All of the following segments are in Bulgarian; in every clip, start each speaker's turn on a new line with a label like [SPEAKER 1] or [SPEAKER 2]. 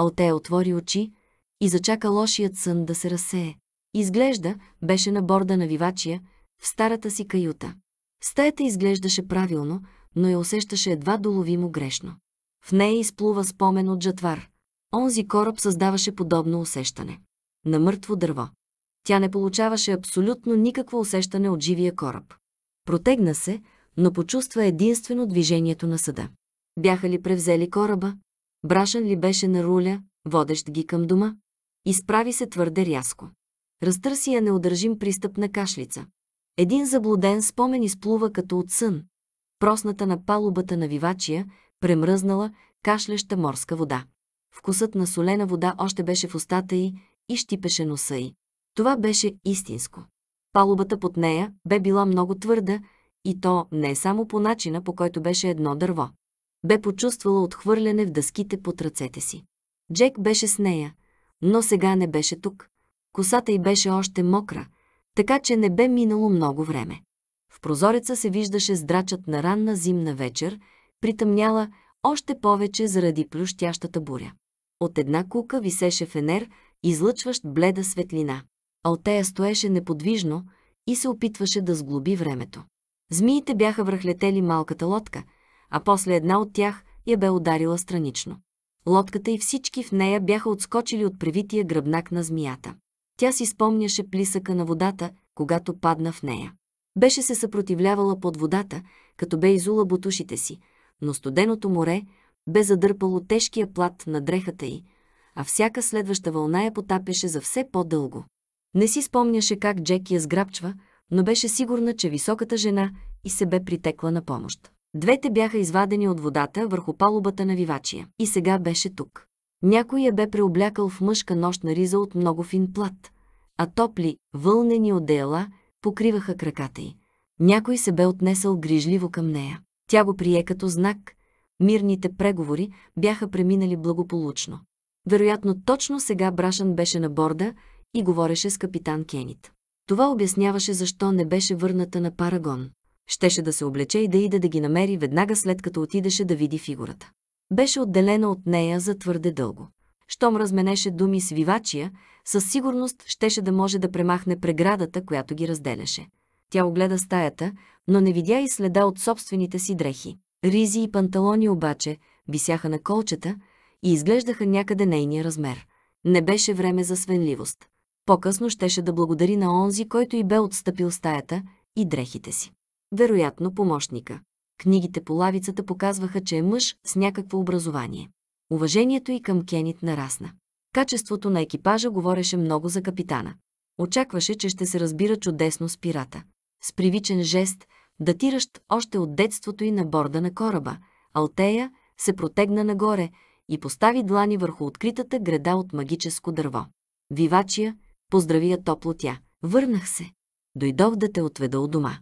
[SPEAKER 1] Алтея отвори очи и зачака лошият сън да се разсее. Изглежда, беше на борда на вивачия, в старата си каюта. Стаята изглеждаше правилно, но я усещаше едва доловимо грешно. В нея изплува спомен от жатвар. Онзи кораб създаваше подобно усещане. На мъртво дърво. Тя не получаваше абсолютно никакво усещане от живия кораб. Протегна се, но почувства единствено движението на съда. Бяха ли превзели кораба? Брашен ли беше на руля, водещ ги към дома? Изправи се твърде рязко. Разтърси я неудържим пристъп на кашлица. Един заблуден спомен изплува като от сън. Просната на палубата на вивачия, премръзнала, кашляща морска вода. Вкусът на солена вода още беше в устата й и щипеше носа й. Това беше истинско. Палубата под нея бе била много твърда и то не само по начина, по който беше едно дърво бе почувствала отхвърляне в дъските под ръцете си. Джек беше с нея, но сега не беше тук. Косата й беше още мокра, така че не бе минало много време. В прозореца се виждаше здрачът на ранна зимна вечер, притъмняла още повече заради плющящата буря. От една кука висеше фенер, излъчващ бледа светлина. Алтея стоеше неподвижно и се опитваше да сглоби времето. Змиите бяха връхлетели малката лодка – а после една от тях я бе ударила странично. Лодката и всички в нея бяха отскочили от превития гръбнак на змията. Тя си спомняше плисъка на водата, когато падна в нея. Беше се съпротивлявала под водата, като бе изула бутушите си, но студеното море бе задърпало тежкия плат на дрехата й, а всяка следваща вълна я потапеше за все по-дълго. Не си спомняше как Джек я сграбчва, но беше сигурна, че високата жена и се бе притекла на помощ. Двете бяха извадени от водата върху палубата на вивачия. И сега беше тук. Някой я бе преоблякал в мъжка нощна риза от много фин плат, а топли, вълнени одеяла покриваха краката й. Някой се бе отнесъл грижливо към нея. Тя го прие като знак. Мирните преговори бяха преминали благополучно. Вероятно точно сега Брашан беше на борда и говореше с капитан Кенит. Това обясняваше защо не беше върната на Парагон щеше да се облече и да иде да ги намери веднага след като отидеше да види фигурата. Беше отделена от нея за твърде дълго. Щом разменеше думи с вивачия, със сигурност щеше да може да премахне преградата, която ги разделяше. Тя огледа стаята, но не видя и следа от собствените си дрехи. Ризи и панталони обаче висяха на колчета и изглеждаха някъде нейния размер. Не беше време за свенливост. По-късно щеше да благодари на онзи, който и бе отстъпил стаята и дрехите си вероятно помощника. Книгите по лавицата показваха, че е мъж с някакво образование. Уважението и към Кенит нарасна. Качеството на екипажа говореше много за капитана. Очакваше, че ще се разбира чудесно с пирата. С привичен жест, датиращ още от детството и на борда на кораба, Алтея се протегна нагоре и постави длани върху откритата града от магическо дърво. Вивачия поздрави я топло тя. Върнах се. Дойдох да те отведа от дома.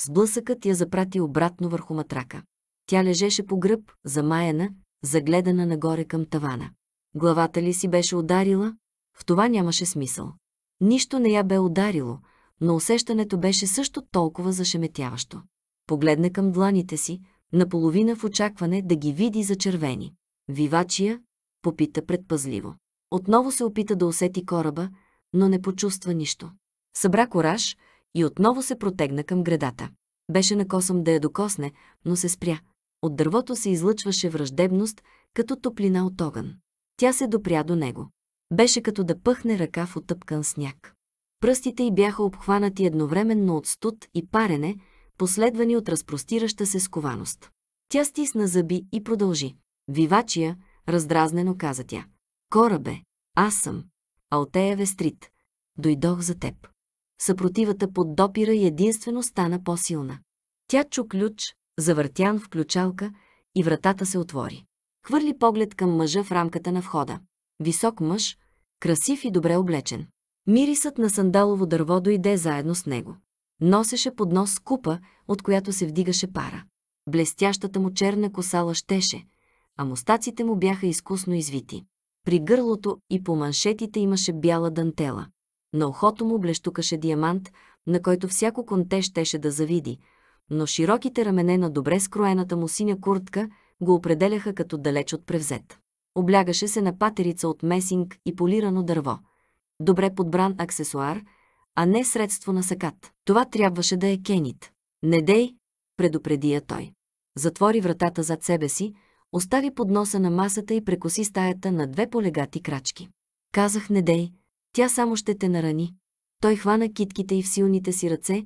[SPEAKER 1] Сблъсъкът я запрати обратно върху матрака. Тя лежеше по гръб, замаяна, загледана нагоре към тавана. Главата ли си беше ударила? В това нямаше смисъл. Нищо не я бе ударило, но усещането беше също толкова зашеметяващо. Погледна към дланите си, наполовина в очакване да ги види за червени. Вивачия попита предпазливо. Отново се опита да усети кораба, но не почувства нищо. Събра кораж, и отново се протегна към градата. Беше косъм да я докосне, но се спря. От дървото се излъчваше враждебност, като топлина от огън. Тя се допря до него. Беше като да пъхне ръка в отъпкан сняг. Пръстите й бяха обхванати едновременно от студ и парене, последвани от разпростираща се скованост. Тя стисна зъби и продължи. Вивачия, раздразнено каза тя. Корабе, аз съм. Алтея Вестрит. Дойдох за теб съпротивата под допира и единствено стана по-силна. Тя чу ключ, завъртян в ключалка, и вратата се отвори. Хвърли поглед към мъжа в рамката на входа. Висок мъж, красив и добре облечен. Мирисът на сандалово дърво дойде заедно с него. Носеше под нос купа, от която се вдигаше пара. Блестящата му черна коса лъщеше, а мустаците му бяха изкусно извити. При гърлото и по маншетите имаше бяла дантела. На ухото му блещукаше диамант, на който всяко конте щеше да завиди, но широките рамене на добре скроената му синя куртка го определяха като далеч от превзет. Облягаше се на патерица от месинг и полирано дърво. Добре подбран аксесуар, а не средство на сакат. Това трябваше да е Кенит. Недей, предупредия предупреди я той. Затвори вратата зад себе си, остави подноса на масата и прекоси стаята на две полегати крачки. Казах недей. дей, тя само ще те нарани. Той хвана китките и в силните си ръце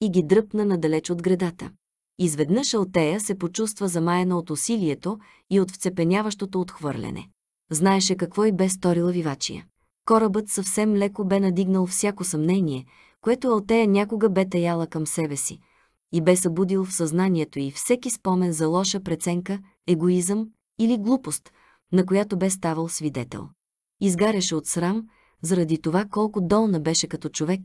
[SPEAKER 1] и ги дръпна надалеч от градата. Изведнъж Алтея се почувства замаяна от усилието и от вцепеняващото отхвърляне. Знаеше какво и бе сторила Вивачия. Корабът съвсем леко бе надигнал всяко съмнение, което Алтея някога бе таяла към себе си и бе събудил в съзнанието и всеки спомен за лоша преценка, егоизъм или глупост, на която бе ставал свидетел. Изгаряше от срам – заради това колко долна беше като човек,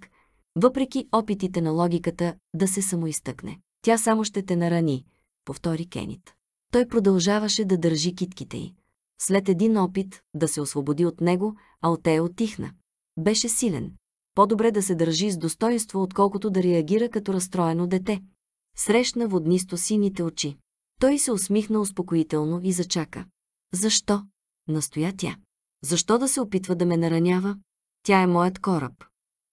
[SPEAKER 1] въпреки опитите на логиката да се самоизтъкне. Тя само ще те нарани, повтори Кенит. Той продължаваше да държи китките й. След един опит да се освободи от него, а от Алтея отихна. Беше силен. По-добре да се държи с достоинство, отколкото да реагира като разстроено дете. Срещна воднисто сините очи. Той се усмихна успокоително и зачака. Защо? Настоя тя. Защо да се опитва да ме наранява? Тя е моят кораб.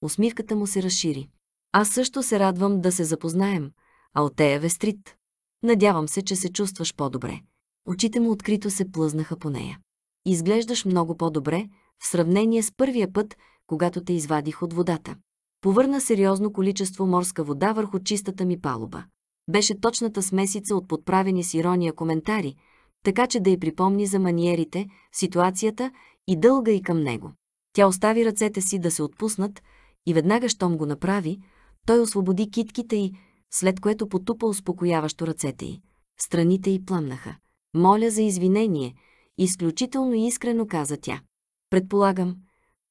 [SPEAKER 1] Усмивката му се разшири. Аз също се радвам да се запознаем, а от тея е вестрит. Надявам се, че се чувстваш по-добре. Очите му открито се плъзнаха по нея. Изглеждаш много по-добре в сравнение с първия път, когато те извадих от водата. Повърна сериозно количество морска вода върху чистата ми палуба. Беше точната смесица от подправени с ирония коментари, така че да й припомни за маниерите, ситуацията и дълга и към него. Тя остави ръцете си да се отпуснат и веднага, щом го направи, той освободи китките й, след което потупа успокояващо ръцете й. Страните й пламнаха, «Моля за извинение», изключително искрено каза тя. «Предполагам,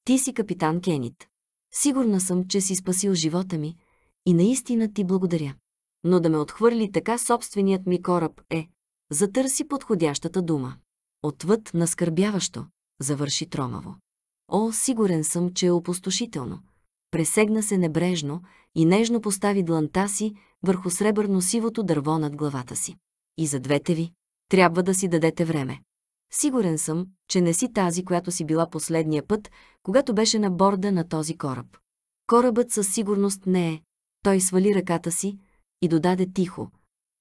[SPEAKER 1] ти си капитан Кенит. Сигурна съм, че си спасил живота ми и наистина ти благодаря. Но да ме отхвърли така собственият ми кораб е...» Затърси подходящата дума. Отвъд наскърбяващо, завърши тромаво. О, сигурен съм, че е опустошително. Пресегна се небрежно и нежно постави дланта си върху сребърно-сивото дърво над главата си. И за двете ви. Трябва да си дадете време. Сигурен съм, че не си тази, която си била последния път, когато беше на борда на този кораб. Корабът със сигурност не е. Той свали ръката си и додаде тихо.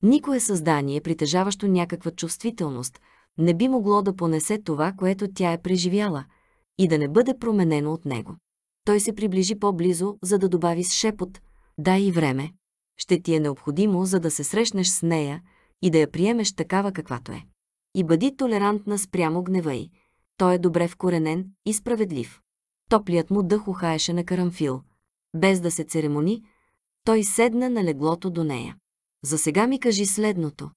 [SPEAKER 1] Никое създание, притежаващо някаква чувствителност, не би могло да понесе това, което тя е преживяла – и да не бъде променено от него. Той се приближи по-близо, за да добави с шепот «Дай и време. Ще ти е необходимо, за да се срещнеш с нея и да я приемеш такава каквато е. И бъди толерантна спрямо гнева й. Той е добре вкоренен и справедлив». Топлият му дъх ухаеше на карамфил. Без да се церемони, той седна на леглото до нея. За сега ми кажи следното.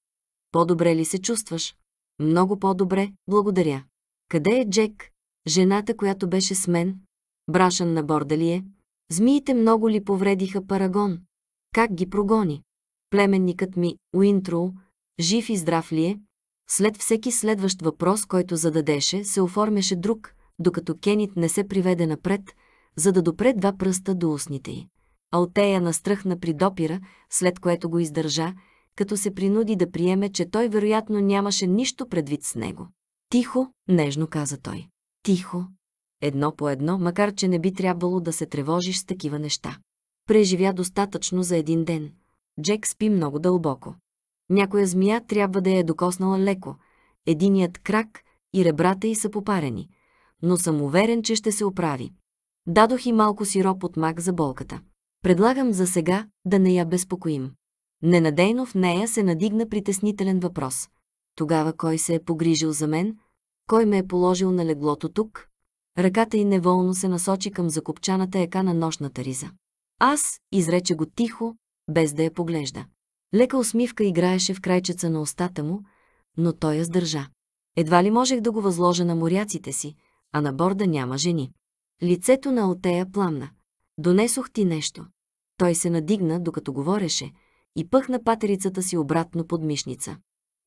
[SPEAKER 1] По-добре ли се чувстваш? Много по-добре, благодаря. Къде е Джек? жената, която беше с мен, брашан на борда ли е, змиите много ли повредиха Парагон? Как ги прогони? Племенникът ми, Уинтру, жив и здрав ли е? След всеки следващ въпрос, който зададеше, се оформяше друг, докато Кенит не се приведе напред, за да допре два пръста до устните й. Алтея настръхна при допира, след което го издържа, като се принуди да приеме, че той вероятно нямаше нищо предвид с него. Тихо, нежно каза той тихо, едно по едно, макар че не би трябвало да се тревожиш с такива неща. Преживя достатъчно за един ден. Джек спи много дълбоко. Някоя змия трябва да я е докоснала леко. Единият крак и ребрата й са попарени. Но съм уверен, че ще се оправи. Дадох и малко сироп от мак за болката. Предлагам за сега да не я безпокоим. Ненадейно в нея се надигна притеснителен въпрос. Тогава кой се е погрижил за мен – кой ме е положил на леглото тук? Ръката й неволно се насочи към закопчаната ека на нощната риза. Аз, изрече го тихо, без да я поглежда. Лека усмивка играеше в крайчеца на устата му, но той я сдържа. Едва ли можех да го възложа на моряците си, а на борда няма жени. Лицето на Алтея пламна. Донесох ти нещо. Той се надигна, докато говореше, и пъхна патерицата си обратно под мишница.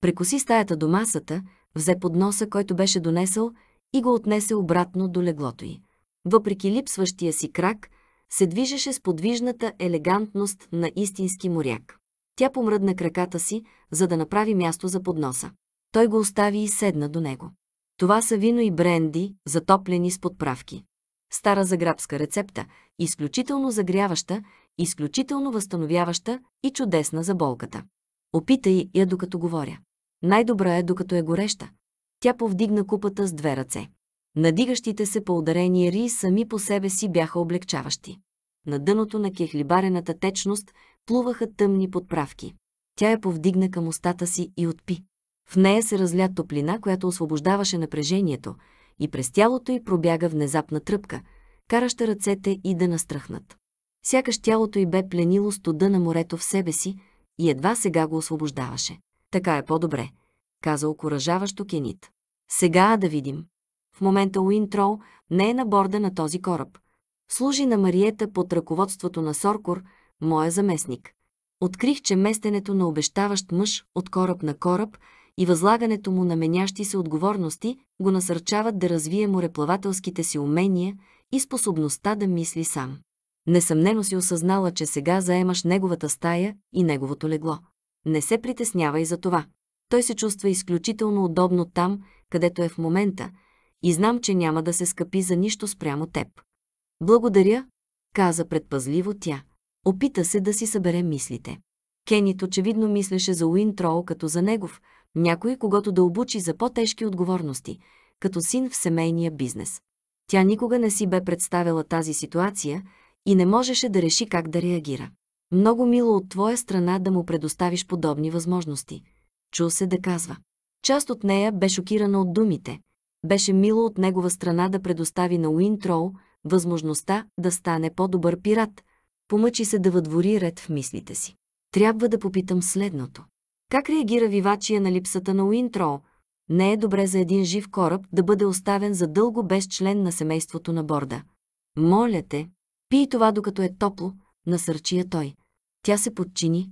[SPEAKER 1] Прекоси стаята до масата взе подноса, който беше донесъл, и го отнесе обратно до леглото й. Въпреки липсващия си крак, се движеше с подвижната елегантност на истински моряк. Тя помръдна краката си, за да направи място за подноса. Той го остави и седна до него. Това са вино и бренди, затоплени с подправки. Стара заграбска рецепта, изключително загряваща, изключително възстановяваща и чудесна за болката. Опитай я докато говоря. Най-добра е, докато е гореща. Тя повдигна купата с две ръце. Надигащите се по ударение ри сами по себе си бяха облегчаващи. На дъното на кехлибарената течност плуваха тъмни подправки. Тя я повдигна към устата си и отпи. В нея се разля топлина, която освобождаваше напрежението, и през тялото й пробяга внезапна тръпка, караща ръцете и да настръхнат. Сякаш тялото й бе пленило студа на морето в себе си и едва сега го освобождаваше. Така е по-добре, каза окоръжаващо Кенит. Сега да видим. В момента Уинтроу не е на борда на този кораб. Служи на Мариета под ръководството на Соркор, моя заместник. Открих, че местенето на обещаващ мъж от кораб на кораб и възлагането му на менящи се отговорности го насърчават да развие мореплавателските си умения и способността да мисли сам. Несъмнено си осъзнала, че сега заемаш неговата стая и неговото легло. Не се притеснява и за това. Той се чувства изключително удобно там, където е в момента, и знам, че няма да се скъпи за нищо спрямо теб. Благодаря, каза предпазливо тя. Опита се да си събере мислите. Кенит очевидно мислеше за Уин Троу като за негов, някой, когато да обучи за по-тежки отговорности, като син в семейния бизнес. Тя никога не си бе представила тази ситуация и не можеше да реши как да реагира. Много мило от твоя страна да му предоставиш подобни възможности. Чу се да казва. Част от нея бе шокирана от думите. Беше мило от негова страна да предостави на Уинтроу възможността да стане по-добър пират. Помъчи се да въдвори ред в мислите си. Трябва да попитам следното. Как реагира Вивачия на липсата на Уинтроу? Не е добре за един жив кораб да бъде оставен задълго без член на семейството на борда. Моля те, пий това докато е топло, насърчи я той. Тя се подчини,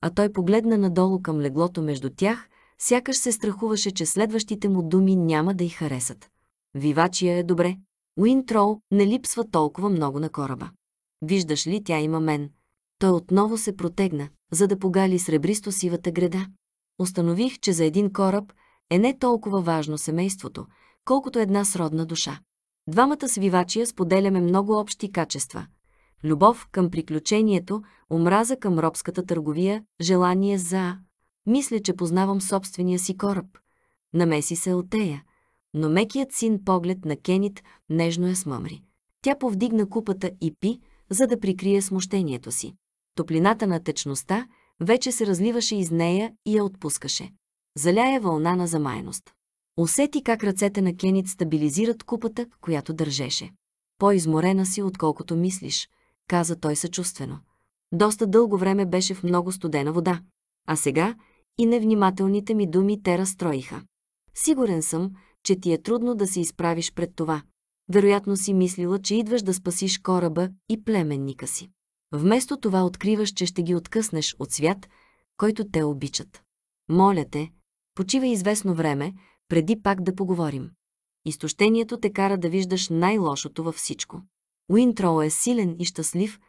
[SPEAKER 1] а той погледна надолу към леглото между тях, сякаш се страхуваше, че следващите му думи няма да й харесат. Вивачия е добре. Уинтроу не липсва толкова много на кораба. Виждаш ли, тя има мен. Той отново се протегна, за да погали сребристо сивата града. Установих, че за един кораб е не толкова важно семейството, колкото една сродна душа. Двамата свивачия споделяме много общи качества – любов към приключението, омраза към робската търговия, желание за... Мисля, че познавам собствения си кораб. Намеси се Алтея, но мекият син поглед на Кенит нежно я смъмри. Тя повдигна купата и пи, за да прикрие смущението си. Топлината на течността вече се разливаше из нея и я отпускаше. Заляя вълна на замайност. Усети как ръцете на Кенит стабилизират купата, която държеше. По-изморена си, отколкото мислиш, каза той съчувствено. Доста дълго време беше в много студена вода, а сега и невнимателните ми думи те разстроиха. Сигурен съм, че ти е трудно да се изправиш пред това. Вероятно си мислила, че идваш да спасиш кораба и племенника си. Вместо това откриваш, че ще ги откъснеш от свят, който те обичат. Моля те, почива известно време, преди пак да поговорим. Изтощението те кара да виждаш най-лошото във всичко. Уинтроу е силен и щастлив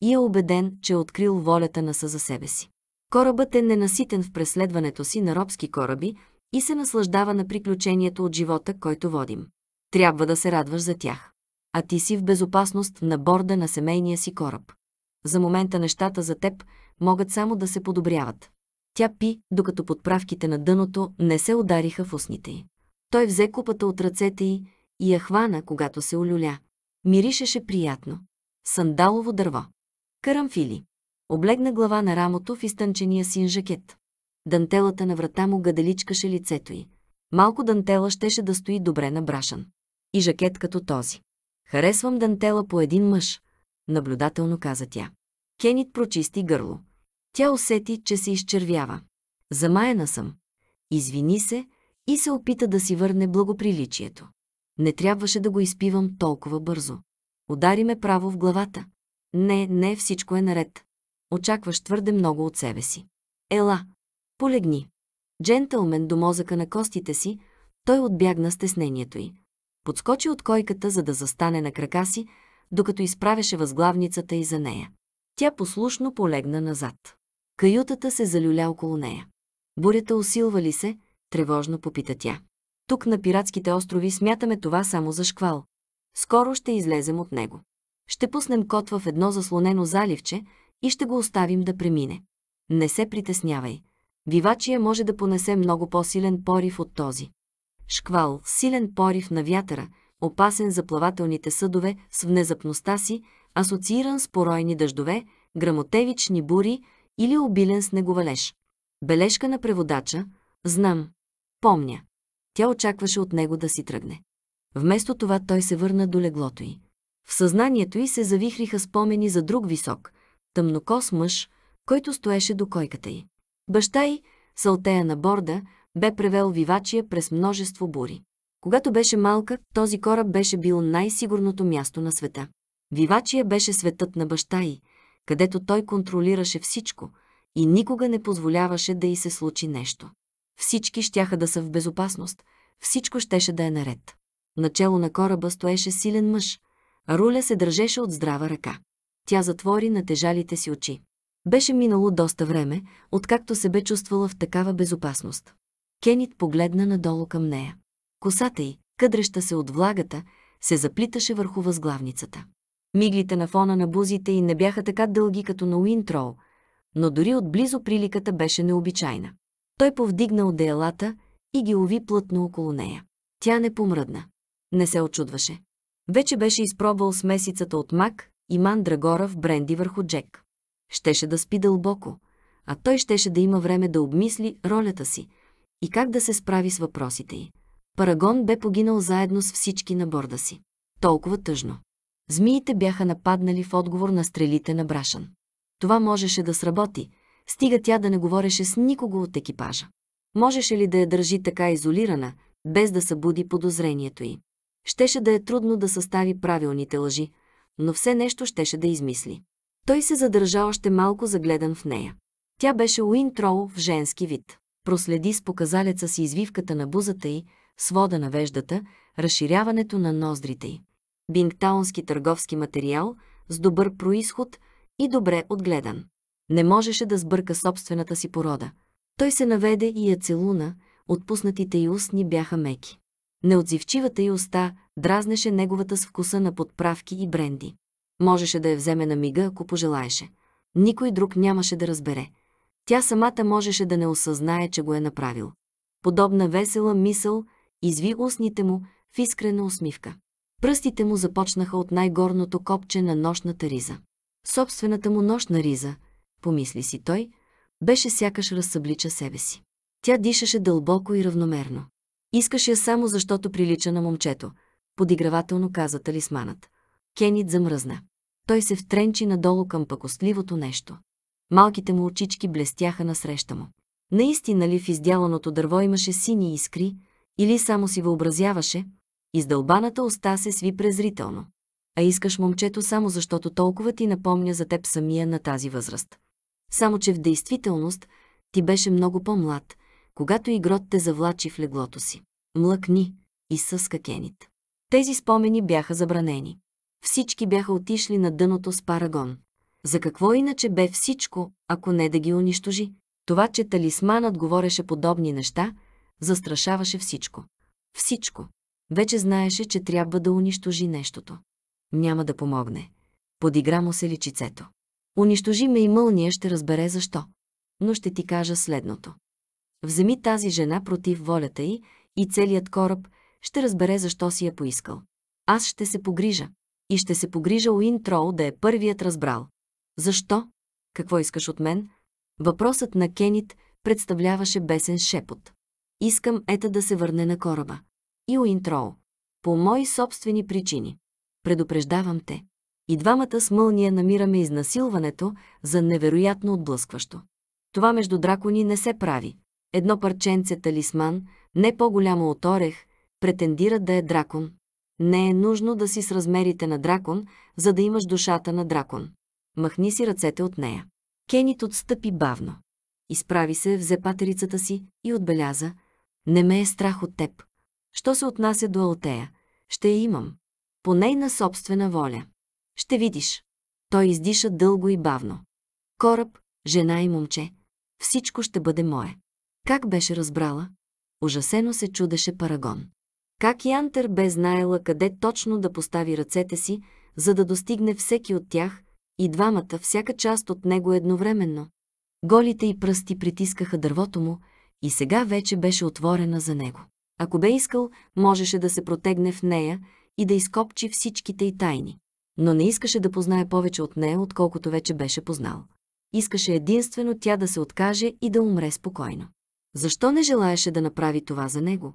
[SPEAKER 1] и е убеден, че е открил волята на съза себе си. Корабът е ненаситен в преследването си на робски кораби и се наслаждава на приключението от живота, който водим. Трябва да се радваш за тях. А ти си в безопасност на борда на семейния си кораб. За момента нещата за теб могат само да се подобряват. Тя пи, докато подправките на дъното не се удариха в устните й. Той взе купата от ръцете й и я хвана, когато се олюля. Миришеше приятно. Сандалово дърво. Карамфили. Облегна глава на рамото в изтънчения син жакет. Дантелата на врата му гаделичкаше лицето й. Малко дантела щеше да стои добре на брашан. И жакет като този. Харесвам дантела по един мъж, наблюдателно каза тя. Кенит прочисти гърло. Тя усети, че се изчервява. Замаяна съм. Извини се и се опита да си върне благоприличието. Не трябваше да го изпивам толкова бързо. Удари ме право в главата. Не, не, всичко е наред. Очакваш твърде много от себе си. Ела, полегни. Джентълмен до мозъка на костите си, той отбягна стеснението й. Подскочи от койката, за да застане на крака си, докато изправяше възглавницата и за нея. Тя послушно полегна назад. Каютата се залюля около нея. Бурята усилва ли се? Тревожно попита тя. Тук на пиратските острови смятаме това само за шквал. Скоро ще излезем от него. Ще пуснем кот в едно заслонено заливче и ще го оставим да премине. Не се притеснявай. Вивачия може да понесе много по-силен порив от този. Шквал, силен порив на вятъра, опасен за плавателните съдове с внезапността си, асоцииран с поройни дъждове, грамотевични бури или обилен снеговалеж. Бележка на преводача – знам, помня. Тя очакваше от него да си тръгне. Вместо това той се върна до леглото й. В съзнанието й се завихриха спомени за друг висок, тъмнокос мъж, който стоеше до койката й. Баща й, салтея на борда, бе превел вивачия през множество бури. Когато беше малка, този кораб беше бил най-сигурното място на света. Вивачия беше светът на баща й, където той контролираше всичко и никога не позволяваше да й се случи нещо. Всички щяха да са в безопасност, всичко щеше да е наред. Начело на кораба стоеше силен мъж. Руля се държеше от здрава ръка. Тя затвори натежалите си очи. Беше минало доста време, откакто се бе чувствала в такава безопасност. Кенит погледна надолу към нея. Косата й, къдреща се от влагата, се заплиташе върху възглавницата. Миглите на фона на бузите й не бяха така дълги като на Уинтроу, но дори отблизо приликата беше необичайна. Той повдигна одеялата и ги уви плътно около нея. Тя не помръдна. Не се очудваше. Вече беше изпробвал смесицата от мак и мандрагора в бренди върху Джек. Щеше да спи дълбоко, а той щеше да има време да обмисли ролята си и как да се справи с въпросите й. Парагон бе погинал заедно с всички на борда си. Толкова тъжно. Змиите бяха нападнали в отговор на стрелите на Брашан. Това можеше да сработи, стига тя да не говореше с никого от екипажа. Можеше ли да я държи така изолирана, без да събуди подозрението й? Щеше да е трудно да състави правилните лъжи, но все нещо щеше да измисли. Той се задържа още малко загледан в нея. Тя беше Троу в женски вид. Проследи с показалеца си извивката на бузата й, свода на веждата, разширяването на ноздрите й. Бингтаунски търговски материал с добър происход и добре отгледан. Не можеше да сбърка собствената си порода. Той се наведе и я целуна, отпуснатите й устни бяха меки. Неотзивчивата й уста дразнеше неговата с вкуса на подправки и бренди. Можеше да я вземе на мига, ако пожелаеше. Никой друг нямаше да разбере. Тя самата можеше да не осъзнае, че го е направил. Подобна весела мисъл изви устните му в искрена усмивка. Пръстите му започнаха от най-горното копче на нощната риза. Собствената му нощна риза – помисли си той, беше сякаш разсъблича себе си. Тя дишаше дълбоко и равномерно. Искаше я само защото прилича на момчето, подигравателно каза талисманът. Кенит замръзна. Той се втренчи надолу към пакостливото нещо. Малките му очички блестяха насреща му. Наистина ли в издяланото дърво имаше сини искри, или само си въобразяваше, издълбаната уста се сви презрително. А искаш момчето само защото толкова ти напомня за теб самия на тази възраст. Само, че в действителност ти беше много по-млад, когато игрот те завлачи в леглото си. Млъкни и съска кенит. Тези спомени бяха забранени. Всички бяха отишли на дъното с парагон. За какво иначе бе всичко, ако не да ги унищожи? Това, че талисманът говореше подобни неща, застрашаваше всичко. Всичко. Вече знаеше, че трябва да унищожи нещото. Няма да помогне. Подигра му се личицето. Унищожи ме и мълния ще разбере защо. Но ще ти кажа следното. Вземи тази жена против волята й и целият кораб ще разбере защо си я поискал. Аз ще се погрижа. И ще се погрижа Уин Троу да е първият разбрал. Защо? Какво искаш от мен? Въпросът на Кенит представляваше бесен шепот. Искам Ета да се върне на кораба. И Уин Троу. По мои собствени причини. Предупреждавам те. И двамата с мълния намираме изнасилването за невероятно отблъскващо. Това между дракони не се прави. Едно парченце талисман, не по-голямо от орех, претендира да е дракон. Не е нужно да си с размерите на дракон, за да имаш душата на дракон. Махни си ръцете от нея. Кенит отстъпи бавно. Изправи се, взе патерицата си и отбеляза. Не ме е страх от теб. Що се отнася до Алтея? Ще я имам. По нейна собствена воля. Ще видиш. Той издиша дълго и бавно. Кораб, жена и момче. Всичко ще бъде мое. Как беше разбрала? Ужасено се чудеше Парагон. Как Янтер бе знаела къде точно да постави ръцете си, за да достигне всеки от тях и двамата, всяка част от него едновременно. Голите и пръсти притискаха дървото му и сега вече беше отворена за него. Ако бе искал, можеше да се протегне в нея и да изкопчи всичките й тайни но не искаше да познае повече от нея, отколкото вече беше познал. Искаше единствено тя да се откаже и да умре спокойно. Защо не желаеше да направи това за него?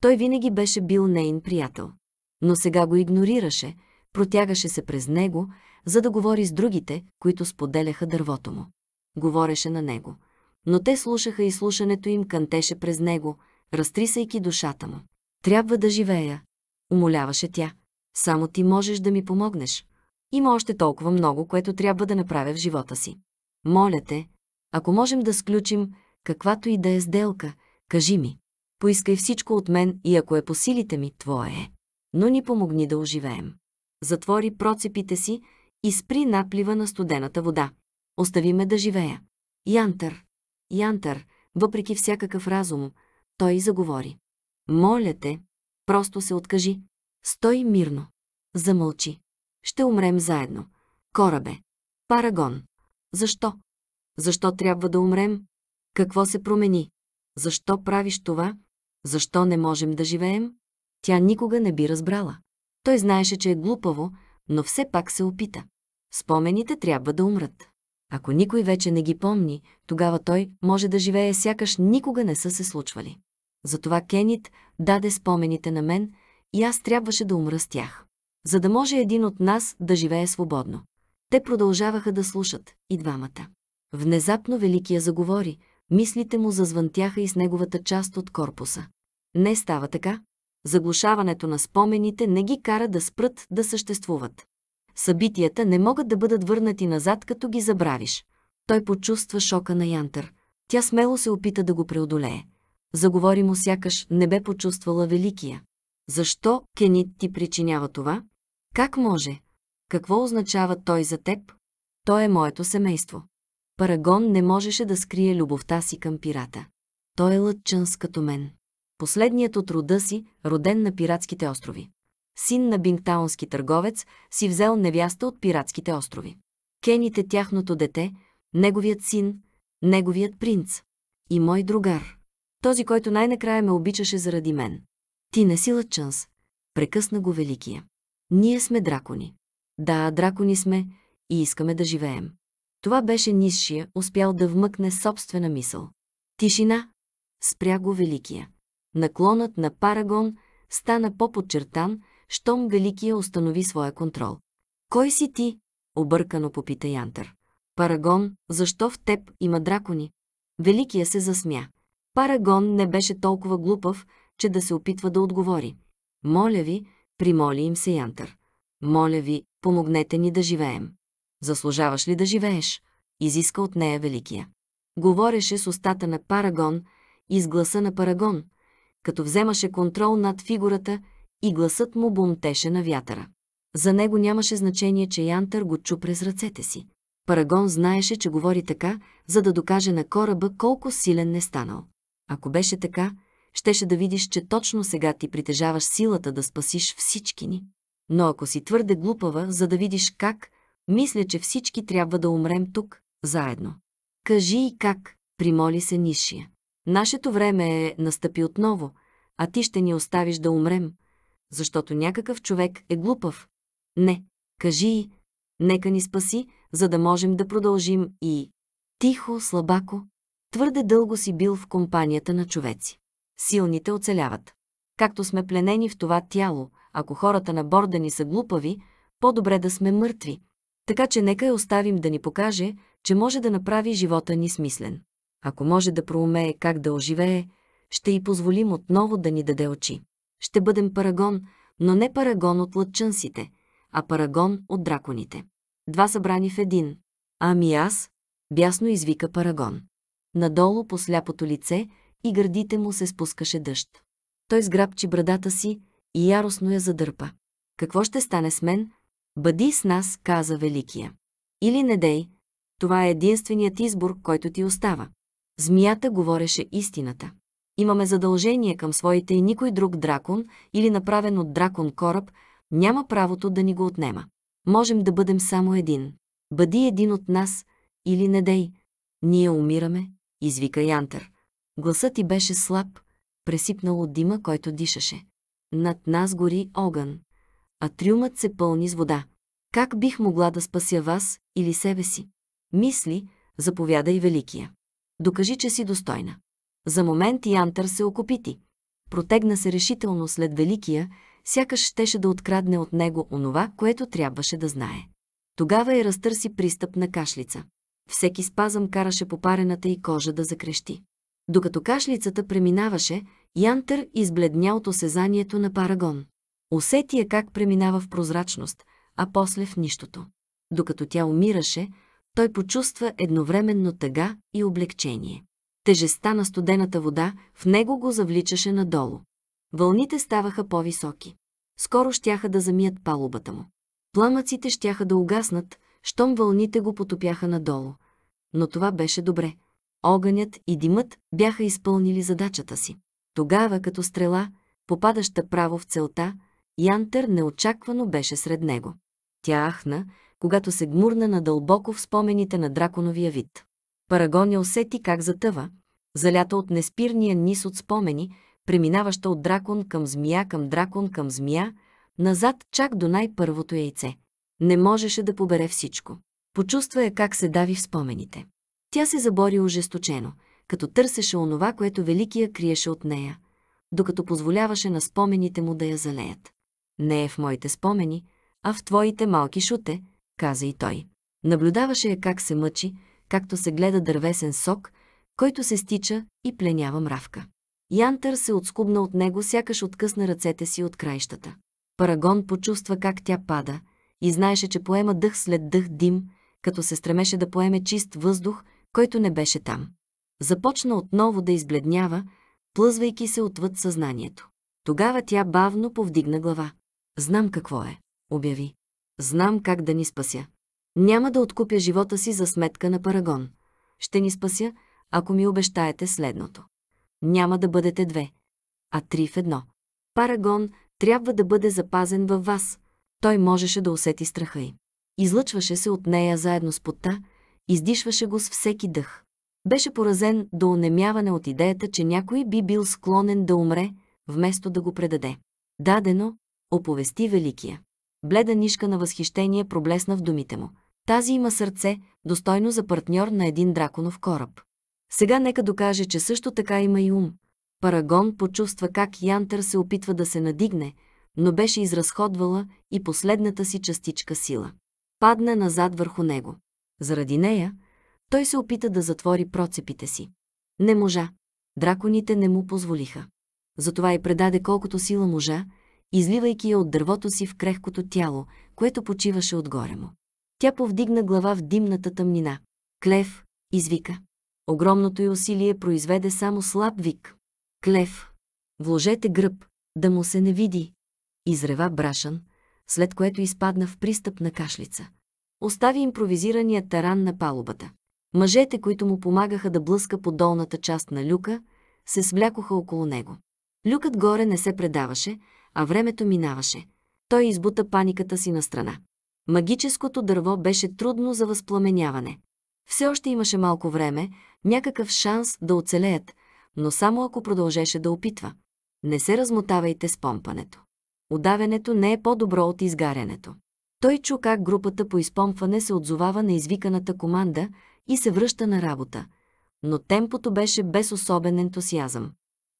[SPEAKER 1] Той винаги беше бил нейн приятел. Но сега го игнорираше, протягаше се през него, за да говори с другите, които споделяха дървото му. Говореше на него. Но те слушаха и слушането им кантеше през него, разтрисайки душата му. Трябва да живея, умоляваше тя. Само ти можеш да ми помогнеш. Има още толкова много, което трябва да направя в живота си. Моля те, ако можем да сключим каквато и да е сделка, кажи ми. Поискай всичко от мен и ако е по силите ми, твое е. Но ни помогни да оживеем. Затвори процепите си и спри наплива на студената вода. Остави ме да живея. Янтър, Янтър, въпреки всякакъв разум, той заговори. Моля те, просто се откажи. Стой мирно. Замълчи. Ще умрем заедно. Корабе. Парагон. Защо? Защо трябва да умрем? Какво се промени? Защо правиш това? Защо не можем да живеем? Тя никога не би разбрала. Той знаеше, че е глупаво, но все пак се опита. Спомените трябва да умрат. Ако никой вече не ги помни, тогава той може да живее сякаш никога не са се случвали. Затова Кенит даде спомените на мен – и аз трябваше да умра с тях. За да може един от нас да живее свободно. Те продължаваха да слушат, и двамата. Внезапно Великия заговори, мислите му зазвънтяха и с неговата част от корпуса. Не става така. Заглушаването на спомените не ги кара да спрат да съществуват. Събитията не могат да бъдат върнати назад, като ги забравиш. Той почувства шока на Янтър. Тя смело се опита да го преодолее. Заговори му сякаш не бе почувствала Великия. Защо Кенит ти причинява това? Как може? Какво означава той за теб? Той е моето семейство. Парагон не можеше да скрие любовта си към пирата. Той е с като мен. Последният от рода си, роден на пиратските острови. Син на бингтаунски търговец, си взел невяста от пиратските острови. Кенит е тяхното дете, неговият син, неговият принц и мой другар. Този, който най-накрая ме обичаше заради мен. Ти не си лъчънс, прекъсна го Великия. Ние сме дракони. Да, дракони сме и искаме да живеем. Това беше низшия, успял да вмъкне собствена мисъл. Тишина! Спря го Великия. Наклонът на Парагон стана по-подчертан, щом Великия установи своя контрол. Кой си ти? Объркано попита Янтър. Парагон, защо в теб има дракони? Великия се засмя. Парагон не беше толкова глупав, че да се опитва да отговори. Моля ви, примоли им се Янтър. Моля ви, помогнете ни да живеем. Заслужаваш ли да живееш? Изиска от нея Великия. Говореше с устата на Парагон и с гласа на Парагон, като вземаше контрол над фигурата и гласът му бомтеше на вятъра. За него нямаше значение, че Янтър го чу през ръцете си. Парагон знаеше, че говори така, за да докаже на кораба колко силен не станал. Ако беше така, щеше да видиш, че точно сега ти притежаваш силата да спасиш всички ни. Но ако си твърде глупава, за да видиш как, мисля, че всички трябва да умрем тук, заедно. Кажи и как, примоли се Нишия. Нашето време е настъпи отново, а ти ще ни оставиш да умрем, защото някакъв човек е глупав. Не, кажи и, нека ни спаси, за да можем да продължим и... Тихо, слабако, твърде дълго си бил в компанията на човеци силните оцеляват. Както сме пленени в това тяло, ако хората на борда ни са глупави, по-добре да сме мъртви. Така че нека я оставим да ни покаже, че може да направи живота ни смислен. Ако може да проумее как да оживее, ще й позволим отново да ни даде очи. Ще бъдем парагон, но не парагон от лътчънците, а парагон от драконите. Два събрани в един. Ами аз, бясно извика парагон. Надолу по сляпото лице – и гърдите му се спускаше дъжд. Той сграбчи брадата си и яростно я задърпа. Какво ще стане с мен? Бъди с нас, каза Великия. Или не дей, това е единственият избор, който ти остава. Змията говореше истината. Имаме задължение към своите и никой друг дракон или направен от дракон кораб няма правото да ни го отнема. Можем да бъдем само един. Бъди един от нас или не дей. Ние умираме, извика Янтер. Гласът ти беше слаб, пресипнал от дима, който дишаше. Над нас гори огън, а трюмът се пълни с вода. Как бих могла да спася вас или себе си? Мисли, заповядай Великия. Докажи, че си достойна. За момент Янтър се окупити. Протегна се решително след Великия, сякаш щеше да открадне от него онова, което трябваше да знае. Тогава и разтърси пристъп на кашлица. Всеки спазъм караше попарената и кожа да закрещи. Докато кашлицата преминаваше, Янтър избледня от осезанието на парагон. Усетия как преминава в прозрачност, а после в нищото. Докато тя умираше, той почувства едновременно тъга и облегчение. Тежестта на студената вода в него го завличаше надолу. Вълните ставаха по-високи. Скоро щяха да замият палубата му. Пламъците щяха да угаснат, щом вълните го потопяха надолу. Но това беше добре, огънят и димът бяха изпълнили задачата си. Тогава, като стрела, попадаща право в целта, Янтер неочаквано беше сред него. Тя ахна, когато се гмурна надълбоко в спомените на драконовия вид. Парагон я усети как затъва, залята от неспирния низ от спомени, преминаваща от дракон към змия към дракон към змия, назад чак до най-първото яйце. Не можеше да побере всичко. Почувства я как се дави в спомените. Тя се забори ожесточено, като търсеше онова, което Великия криеше от нея, докато позволяваше на спомените му да я залеят. Не е в моите спомени, а в твоите малки шуте, каза и той. Наблюдаваше я как се мъчи, както се гледа дървесен сок, който се стича и пленява мравка. Янтър се отскубна от него, сякаш откъсна ръцете си от краищата. Парагон почувства как тя пада и знаеше, че поема дъх след дъх дим, като се стремеше да поеме чист въздух, който не беше там. Започна отново да избледнява, плъзвайки се отвъд съзнанието. Тогава тя бавно повдигна глава. Знам какво е, обяви. Знам как да ни спася. Няма да откупя живота си за сметка на Парагон. Ще ни спася, ако ми обещаете следното. Няма да бъдете две, а три в едно. Парагон трябва да бъде запазен във вас. Той можеше да усети страха й. Излъчваше се от нея заедно с пота, Издишваше го с всеки дъх. Беше поразен до онемяване от идеята, че някой би бил склонен да умре, вместо да го предаде. Дадено, оповести Великия. Бледа нишка на възхищение проблесна в думите му. Тази има сърце, достойно за партньор на един драконов кораб. Сега нека докаже, че също така има и ум. Парагон почувства как Янтър се опитва да се надигне, но беше изразходвала и последната си частичка сила. Падна назад върху него. Заради нея, той се опита да затвори процепите си. Не можа. Драконите не му позволиха. Затова и предаде колкото сила можа, изливайки я от дървото си в крехкото тяло, което почиваше отгоре му. Тя повдигна глава в димната тъмнина. Клев, извика. Огромното й усилие произведе само слаб вик. Клев, вложете гръб, да му се не види. Изрева брашан, след което изпадна в пристъп на кашлица остави импровизирания таран на палубата. Мъжете, които му помагаха да блъска по долната част на люка, се свлякоха около него. Люкът горе не се предаваше, а времето минаваше. Той избута паниката си на страна. Магическото дърво беше трудно за възпламеняване. Все още имаше малко време, някакъв шанс да оцелеят, но само ако продължеше да опитва. Не се размотавайте с помпането. Удавянето не е по-добро от изгарянето. Той чу как групата по изпомпване се отзовава на извиканата команда и се връща на работа. Но темпото беше без особен ентусиазъм.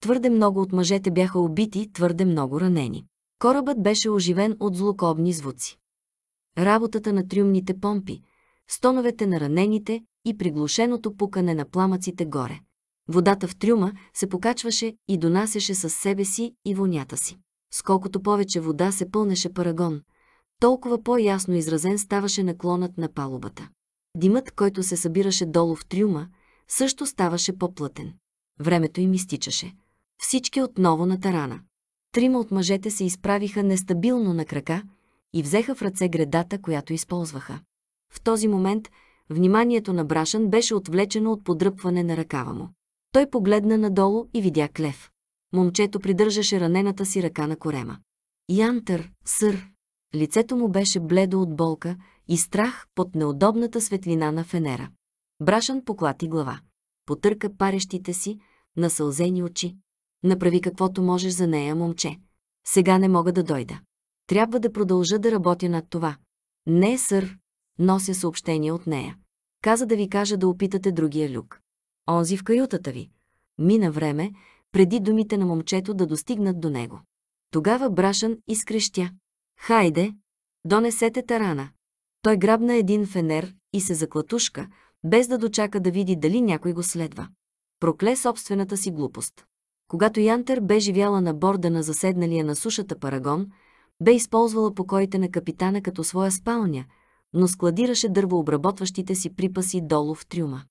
[SPEAKER 1] Твърде много от мъжете бяха убити, твърде много ранени. Корабът беше оживен от злокобни звуци. Работата на трюмните помпи, стоновете на ранените и приглушеното пукане на пламъците горе. Водата в трюма се покачваше и донасяше със себе си и вонята си. Сколкото повече вода се пълнеше парагон – толкова по-ясно изразен ставаше наклонът на палубата. Димът, който се събираше долу в трюма, също ставаше по-плътен. Времето им изтичаше. Всички отново на тарана. Трима от мъжете се изправиха нестабилно на крака и взеха в ръце гредата, която използваха. В този момент вниманието на Брашан беше отвлечено от подръпване на ръкава му. Той погледна надолу и видя клев. Момчето придържаше ранената си ръка на корема. Янтър, сър, лицето му беше бледо от болка и страх под неудобната светлина на фенера. Брашан поклати глава. Потърка парещите си, насълзени очи. Направи каквото можеш за нея, момче. Сега не мога да дойда. Трябва да продължа да работя над това. Не, сър, нося съобщение от нея. Каза да ви кажа да опитате другия люк. Онзи в каютата ви. Мина време, преди думите на момчето да достигнат до него. Тогава Брашан изкрещя. Хайде, донесете тарана. Той грабна един фенер и се заклатушка, без да дочака да види дали някой го следва. Прокле собствената си глупост. Когато Янтер бе живяла на борда на заседналия на сушата парагон, бе използвала покоите на капитана като своя спалня, но складираше дървообработващите си припаси долу в трюма.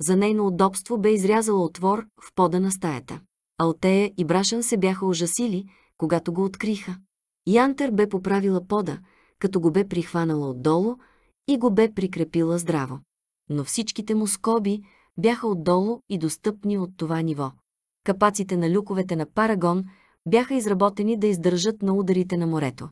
[SPEAKER 1] За нейно удобство бе изрязала отвор в пода на стаята. Алтея и Брашан се бяха ужасили, когато го откриха. Янтер бе поправила пода, като го бе прихванала отдолу и го бе прикрепила здраво. Но всичките му скоби бяха отдолу и достъпни от това ниво. Капаците на люковете на Парагон бяха изработени да издържат на ударите на морето,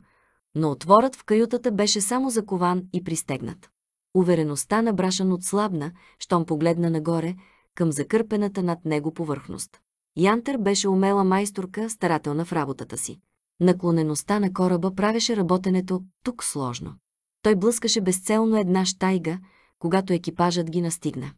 [SPEAKER 1] но отворът в каютата беше само закован и пристегнат. Увереността на Брашан отслабна, щом погледна нагоре, към закърпената над него повърхност. Янтер беше умела майсторка, старателна в работата си. Наклонеността на кораба правеше работенето тук сложно. Той блъскаше безцелно една штайга, когато екипажът ги настигна.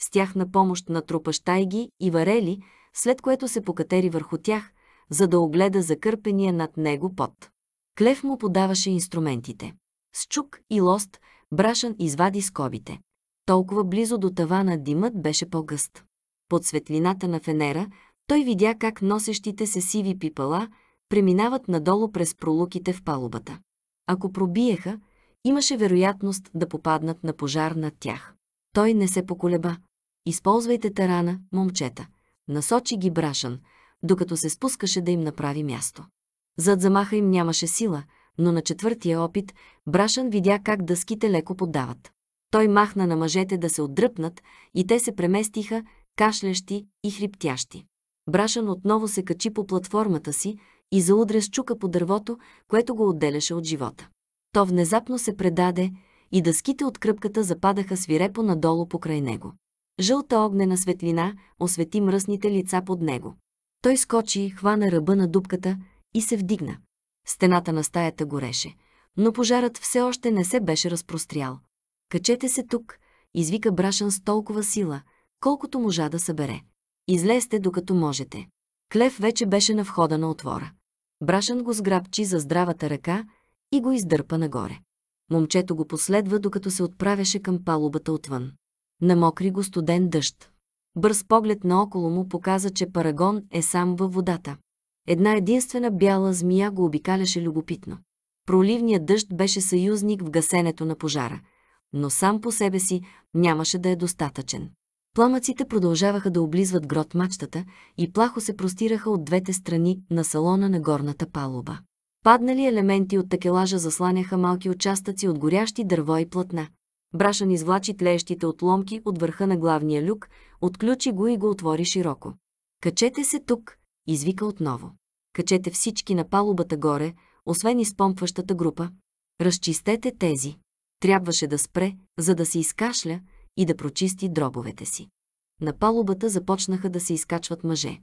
[SPEAKER 1] С тях на помощ трупа штайги и варели, след което се покатери върху тях, за да огледа закърпения над него пот. Клев му подаваше инструментите. С чук и лост Брашан извади скобите. Толкова близо до тавана димът беше по-гъст. Под светлината на фенера той видя как носещите се сиви пипала – преминават надолу през пролуките в палубата. Ако пробиеха, имаше вероятност да попаднат на пожар над тях. Той не се поколеба. Използвайте тарана, момчета. Насочи ги брашан, докато се спускаше да им направи място. Зад замаха им нямаше сила, но на четвъртия опит брашан видя как дъските леко поддават. Той махна на мъжете да се отдръпнат и те се преместиха, кашлящи и хриптящи. Брашан отново се качи по платформата си, и заудря с чука по дървото, което го отделяше от живота. То внезапно се предаде и дъските от кръпката западаха свирепо надолу покрай него. Жълта огнена светлина освети мръсните лица под него. Той скочи, хвана ръба на дупката и се вдигна. Стената на стаята гореше, но пожарът все още не се беше разпрострял. Качете се тук, извика Брашан с толкова сила, колкото можа да събере. Излезте докато можете. Клев вече беше на входа на отвора. Брашан го сграбчи за здравата ръка и го издърпа нагоре. Момчето го последва, докато се отправяше към палубата отвън. Намокри го студен дъжд. Бърз поглед наоколо му показа, че Парагон е сам във водата. Една единствена бяла змия го обикаляше любопитно. Проливният дъжд беше съюзник в гасенето на пожара, но сам по себе си нямаше да е достатъчен. Пламъците продължаваха да облизват грот мачтата и плахо се простираха от двете страни на салона на горната палуба. Паднали елементи от такелажа засланяха малки участъци от горящи дърво и платна. Брашан извлачи тлеещите отломки от върха на главния люк, отключи го и го отвори широко. Качете се тук, извика отново. Качете всички на палубата горе, освен изпомпващата група. Разчистете тези. Трябваше да спре, за да се изкашля, и да прочисти дробовете си. На палубата започнаха да се изкачват мъже.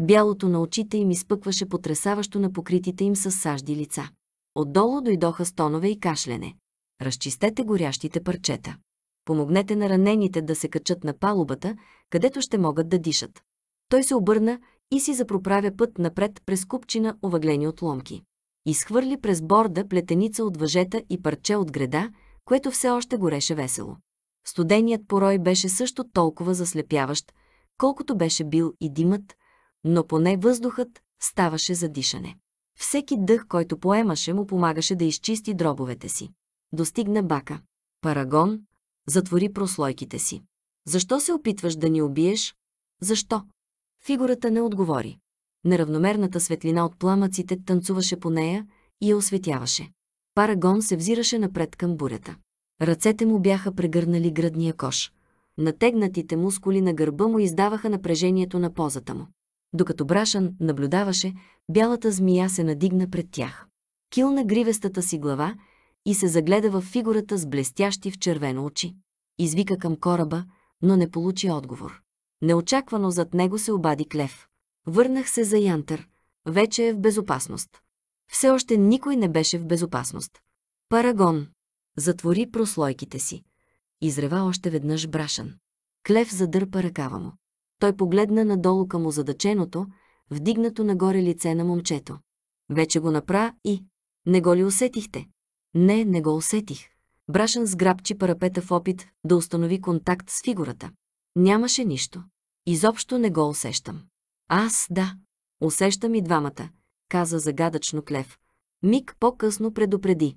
[SPEAKER 1] Бялото на очите им изпъкваше потрясаващо на покритите им с сажди лица. Отдолу дойдоха стонове и кашлене. Разчистете горящите парчета. Помогнете на ранените да се качат на палубата, където ще могат да дишат. Той се обърна и си запроправя път напред през купчина овъглени отломки. Изхвърли през борда плетеница от въжета и парче от града, което все още гореше весело. Студеният порой беше също толкова заслепяващ, колкото беше бил и димът, но поне въздухът ставаше за дишане. Всеки дъх, който поемаше, му помагаше да изчисти дробовете си. Достигна бака. Парагон затвори прослойките си. Защо се опитваш да ни убиеш? Защо? Фигурата не отговори. Неравномерната светлина от пламъците танцуваше по нея и я осветяваше. Парагон се взираше напред към бурята. Ръцете му бяха прегърнали градния кош. Натегнатите мускули на гърба му издаваха напрежението на позата му. Докато Брашан наблюдаваше, бялата змия се надигна пред тях. Килна гривестата си глава и се загледа в фигурата с блестящи в червено очи. Извика към кораба, но не получи отговор. Неочаквано зад него се обади клев. Върнах се за Янтър. Вече е в безопасност. Все още никой не беше в безопасност. Парагон. Затвори прослойките си. Изрева още веднъж брашан. Клев задърпа ръкава му. Той погледна надолу към озадаченото, вдигнато нагоре лице на момчето. Вече го напра и... Не го ли усетихте? Не, не го усетих. Брашан сграбчи парапета в опит да установи контакт с фигурата. Нямаше нищо. Изобщо не го усещам. Аз, да. Усещам и двамата, каза загадъчно Клев. Миг по-късно предупреди.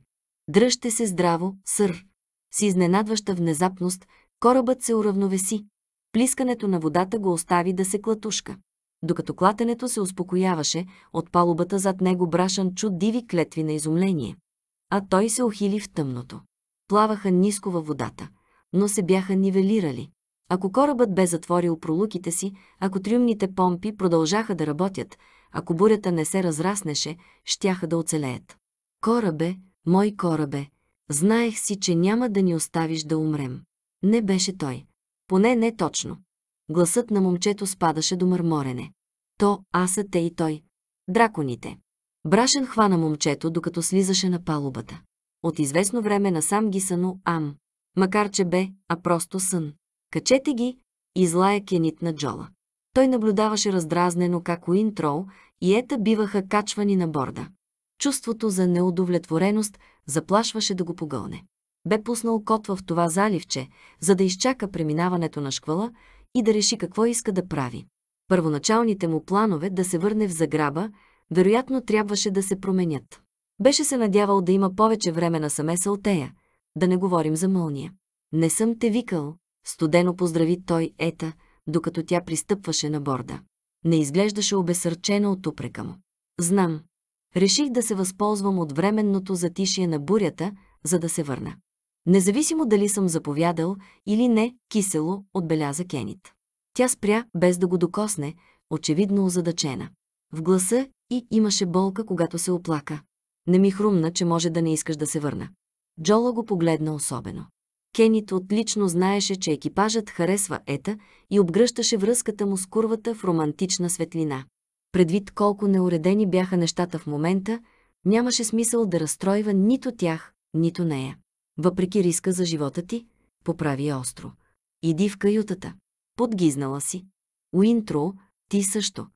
[SPEAKER 1] Дръжте се здраво, сър. С изненадваща внезапност корабът се уравновеси. Плискането на водата го остави да се клатушка. Докато клатенето се успокояваше, от палубата зад него брашан чу диви клетви на изумление. А той се ухили в тъмното. Плаваха ниско във водата, но се бяха нивелирали. Ако корабът бе затворил пролуките си, ако трюмните помпи продължаха да работят, ако бурята не се разраснеше, щяха да оцелеят. Корабе, Мой корабе, знаех си, че няма да ни оставиш да умрем. Не беше той. Поне не точно. Гласът на момчето спадаше до мърморене. То, аз, те и той. Драконите. Брашен хвана момчето, докато слизаше на палубата. От известно време насам ги съно ам. Макар, че бе, а просто сън. Качете ги, излая кенит на Джола. Той наблюдаваше раздразнено как Уинтрол и Ета биваха качвани на борда. Чувството за неудовлетвореност заплашваше да го погълне. Бе пуснал кот в това заливче, за да изчака преминаването на шквала и да реши какво иска да прави. Първоначалните му планове да се върне в заграба, вероятно трябваше да се променят. Беше се надявал да има повече време на саме Салтея. да не говорим за Мълния. Не съм те викал, студено поздрави той Ета, докато тя пристъпваше на борда. Не изглеждаше обесърчена от упрека му. Знам, реших да се възползвам от временното затишие на бурята, за да се върна. Независимо дали съм заповядал или не, кисело, отбеляза Кенит. Тя спря, без да го докосне, очевидно озадачена. В гласа и имаше болка, когато се оплака. Не ми хрумна, че може да не искаш да се върна. Джола го погледна особено. Кенит отлично знаеше, че екипажът харесва Ета и обгръщаше връзката му с курвата в романтична светлина предвид колко неуредени бяха нещата в момента, нямаше смисъл да разстройва нито тях, нито нея. Въпреки риска за живота ти, поправи остро. Иди в каютата. Подгизнала си. Уинтро, ти също.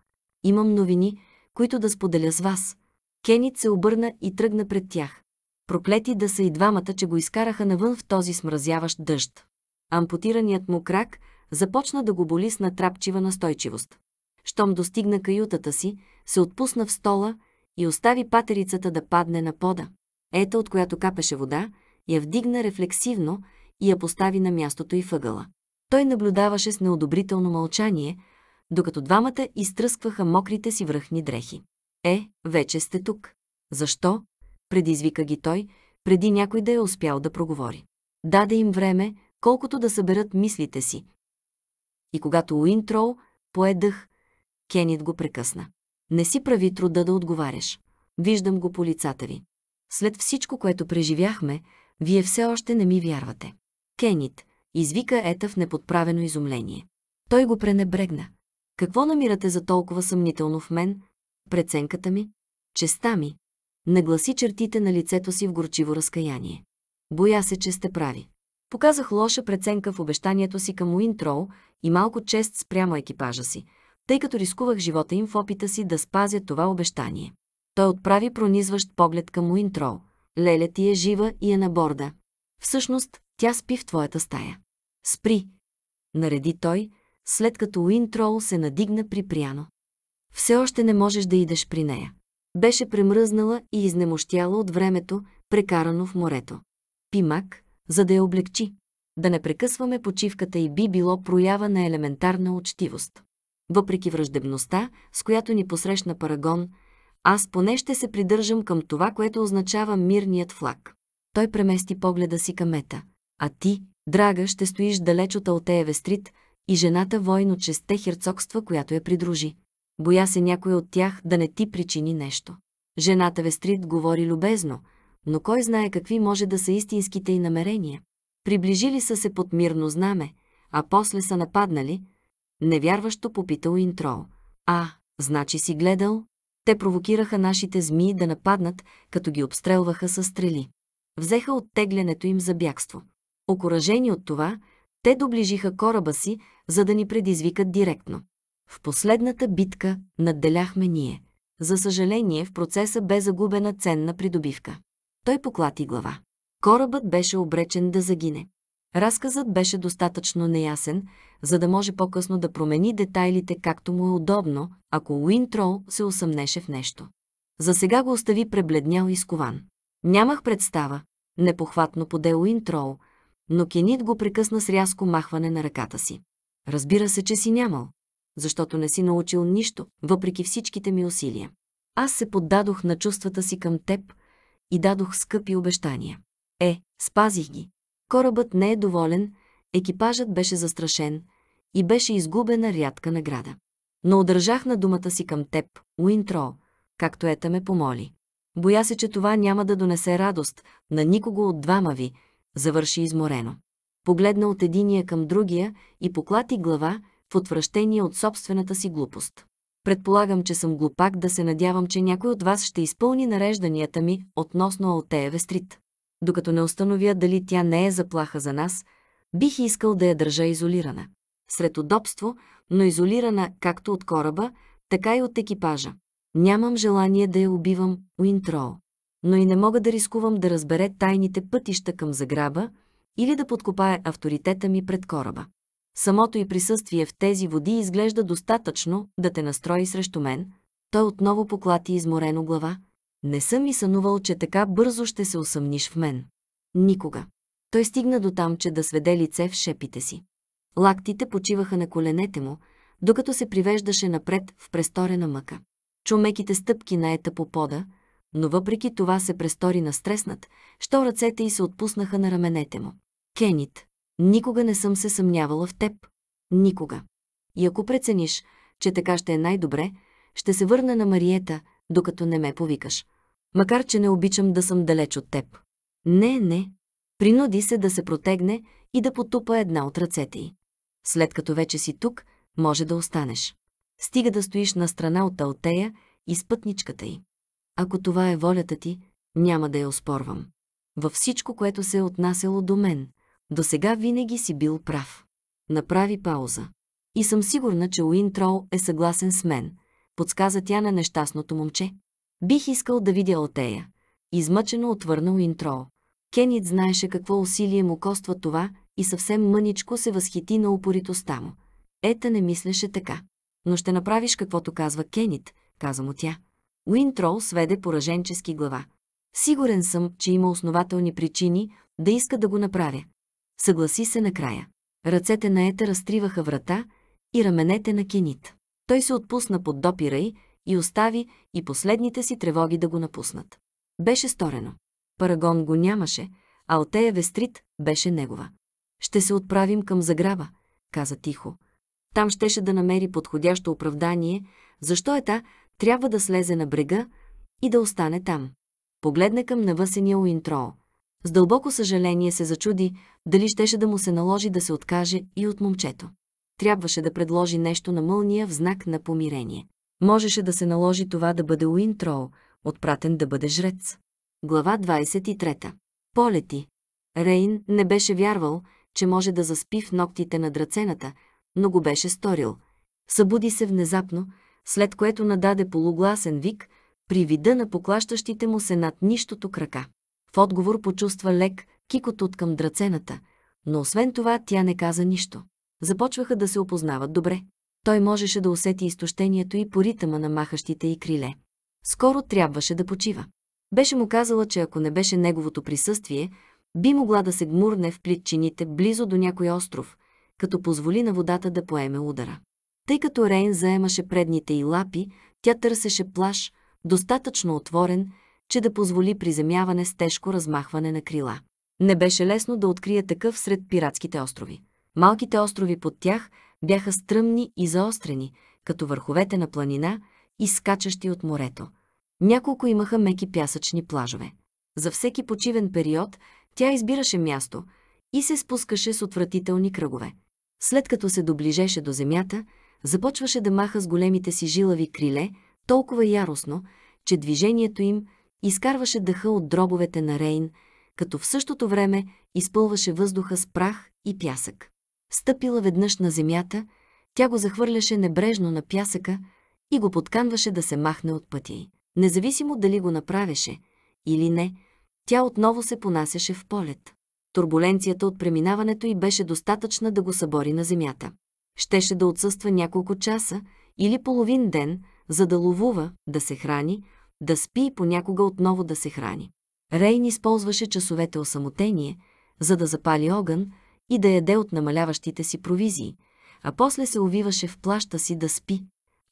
[SPEAKER 1] Имам новини, които да споделя с вас. Кенит се обърна и тръгна пред тях. Проклети да са и двамата, че го изкараха навън в този смразяващ дъжд. Ампутираният му крак започна да го боли с натрапчива настойчивост щом достигна каютата си, се отпусна в стола и остави патерицата да падне на пода. Ета, от която капеше вода, я вдигна рефлексивно и я постави на мястото и въгъла. Той наблюдаваше с неодобрително мълчание, докато двамата изтръскваха мокрите си връхни дрехи. Е, вече сте тук. Защо? Предизвика ги той, преди някой да е успял да проговори. Даде им време, колкото да съберат мислите си. И когато Уинтроу пое дъх, Кенит го прекъсна. Не си прави труда да отговаряш. Виждам го по лицата ви. След всичко, което преживяхме, вие все още не ми вярвате. Кенит, извика Ета в неподправено изумление. Той го пренебрегна. Какво намирате за толкова съмнително в мен? Преценката ми? Честа ми? Нагласи чертите на лицето си в горчиво разкаяние. Боя се, че сте прави. Показах лоша преценка в обещанието си към Уинтроу и малко чест спрямо екипажа си – тъй като рискувах живота им в опита си да спазя това обещание. Той отправи пронизващ поглед към Уинтрол. Леля ти е жива и е на борда. Всъщност, тя спи в твоята стая. Спри! Нареди той, след като Уинтрол се надигна при пряно. Все още не можеш да идеш при нея. Беше премръзнала и изнемощяла от времето, прекарано в морето. Пимак, за да я облегчи. Да не прекъсваме почивката и би било проява на елементарна учтивост. Въпреки враждебността, с която ни посрещна Парагон, аз поне ще се придържам към това, което означава мирният флаг. Той премести погледа си към Мета. А ти, драга, ще стоиш далеч от Алтееве стрит и жената войно от шесте херцогства, която я придружи. Боя се някой от тях да не ти причини нещо. Жената Вестрит говори любезно, но кой знае какви може да са истинските й намерения. Приближили са се под мирно знаме, а после са нападнали – Невярващо попитал Интро. А, значи си гледал? Те провокираха нашите змии да нападнат, като ги обстрелваха с стрели. Взеха оттеглянето им за бягство. Окоръжени от това, те доближиха кораба си, за да ни предизвикат директно. В последната битка надделяхме ние. За съжаление, в процеса бе загубена ценна придобивка. Той поклати глава. Корабът беше обречен да загине. Разказът беше достатъчно неясен, за да може по-късно да промени детайлите както му е удобно, ако Трол се усъмнеше в нещо. За сега го остави пребледнял и скован. Нямах представа, непохватно поде Трол, но Кенит го прекъсна с рязко махване на ръката си. Разбира се, че си нямал, защото не си научил нищо, въпреки всичките ми усилия. Аз се поддадох на чувствата си към теб и дадох скъпи обещания. Е, спазих ги, Корабът не е доволен, екипажът беше застрашен и беше изгубена рядка награда. Но удържах на думата си към теб, Уинтро, както Ета ме помоли. Боя се, че това няма да донесе радост на никого от двама ви, завърши изморено. Погледна от единия към другия и поклати глава в отвращение от собствената си глупост. Предполагам, че съм глупак да се надявам, че някой от вас ще изпълни нарежданията ми относно Алтея Вестрит докато не установя дали тя не е заплаха за нас, бих искал да я държа изолирана. Сред удобство, но изолирана както от кораба, така и от екипажа. Нямам желание да я убивам Уинтроу, но и не мога да рискувам да разбере тайните пътища към заграба или да подкопае авторитета ми пред кораба. Самото и присъствие в тези води изглежда достатъчно да те настрои срещу мен. Той отново поклати изморено глава, не съм и сънувал, че така бързо ще се усъмниш в мен. Никога. Той стигна до там, че да сведе лице в шепите си. Лактите почиваха на коленете му, докато се привеждаше напред в престорена мъка. Чумеките стъпки наета по пода, но въпреки това се престори настреснат, що ръцете й се отпуснаха на раменете му. Кенит, никога не съм се съмнявала в теб. Никога. И ако прецениш, че така ще е най-добре, ще се върна на Мариета – докато не ме повикаш. Макар, че не обичам да съм далеч от теб. Не, не. Принуди се да се протегне и да потупа една от ръцете й. След като вече си тук, може да останеш. Стига да стоиш на страна от Алтея и с пътничката й. Ако това е волята ти, няма да я оспорвам. Във всичко, което се е отнасяло до мен, до сега винаги си бил прав. Направи пауза. И съм сигурна, че Уинтрол е съгласен с мен – подсказа тя на нещастното момче. Бих искал да видя Отея. Измъчено отвърнал интро. Кенит знаеше какво усилие му коства това и съвсем мъничко се възхити на упоритостта му. Ета не мислеше така. Но ще направиш каквото казва Кенит, каза му тя. Уинтрол сведе пораженчески глава. Сигурен съм, че има основателни причини да иска да го направя. Съгласи се накрая. Ръцете на Ета разтриваха врата и раменете на Кенит. Той се отпусна под допира й и остави и последните си тревоги да го напуснат. Беше сторено. Парагон го нямаше, а Алтея Вестрит беше негова. «Ще се отправим към заграба», каза тихо. Там щеше да намери подходящо оправдание, защо е та, трябва да слезе на брега и да остане там. Погледна към навъсения уинтро. С дълбоко съжаление се зачуди, дали щеше да му се наложи да се откаже и от момчето трябваше да предложи нещо на мълния в знак на помирение. Можеше да се наложи това да бъде Уинтроу, отпратен да бъде жрец. Глава 23. Полети. Рейн не беше вярвал, че може да заспи в ногтите на драцената, но го беше сторил. Събуди се внезапно, след което нададе полугласен вик при вида на поклащащите му се над нищото крака. В отговор почувства лек кикот от към драцената, но освен това тя не каза нищо започваха да се опознават добре. Той можеше да усети изтощението и по ритъма на махащите и криле. Скоро трябваше да почива. Беше му казала, че ако не беше неговото присъствие, би могла да се гмурне в плитчините близо до някой остров, като позволи на водата да поеме удара. Тъй като Рейн заемаше предните и лапи, тя търсеше плаш, достатъчно отворен, че да позволи приземяване с тежко размахване на крила. Не беше лесно да открие такъв сред пиратските острови. Малките острови под тях бяха стръмни и заострени, като върховете на планина, изкачащи от морето. Няколко имаха меки пясъчни плажове. За всеки почивен период тя избираше място и се спускаше с отвратителни кръгове. След като се доближеше до земята, започваше да маха с големите си жилави криле толкова яростно, че движението им изкарваше дъха от дробовете на Рейн, като в същото време изпълваше въздуха с прах и пясък стъпила веднъж на земята, тя го захвърляше небрежно на пясъка и го подканваше да се махне от пътя й. Независимо дали го направеше или не, тя отново се понасяше в полет. Турбуленцията от преминаването й беше достатъчна да го събори на земята. Щеше да отсъства няколко часа или половин ден, за да ловува, да се храни, да спи и понякога отново да се храни. Рейн използваше часовете осамотение, за да запали огън, и да яде от намаляващите си провизии, а после се увиваше в плаща си да спи.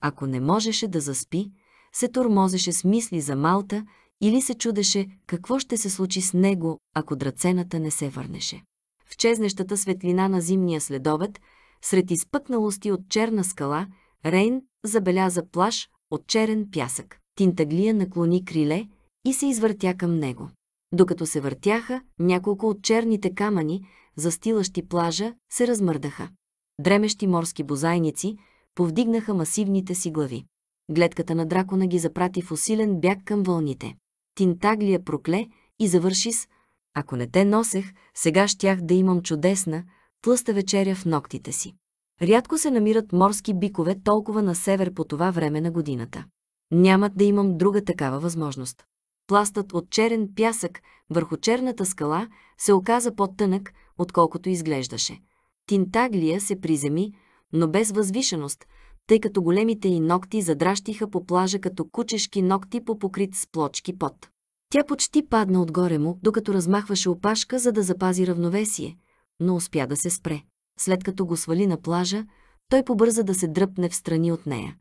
[SPEAKER 1] Ако не можеше да заспи, се тормозеше с мисли за Малта или се чудеше какво ще се случи с него, ако драцената не се върнеше. В чезнещата светлина на зимния следобед, сред изпъкналости от черна скала, Рейн забеляза плаш от черен пясък. Тинтаглия наклони криле и се извъртя към него. Докато се въртяха, няколко от черните камъни застилащи плажа, се размърдаха. Дремещи морски бозайници повдигнаха масивните си глави. Гледката на дракона ги запрати в усилен бяг към вълните. Тинтаглия прокле и завърши с «Ако не те носех, сега щях да имам чудесна, тлъста вечеря в ногтите си». Рядко се намират морски бикове толкова на север по това време на годината. Нямат да имам друга такава възможност. Пластът от черен пясък върху черната скала се оказа по-тънък, отколкото изглеждаше. Тинтаглия се приземи, но без възвишеност, тъй като големите й ногти задращиха по плажа като кучешки ногти по покрит с плочки пот. Тя почти падна отгоре му, докато размахваше опашка, за да запази равновесие, но успя да се спре. След като го свали на плажа, той побърза да се дръпне в страни от нея,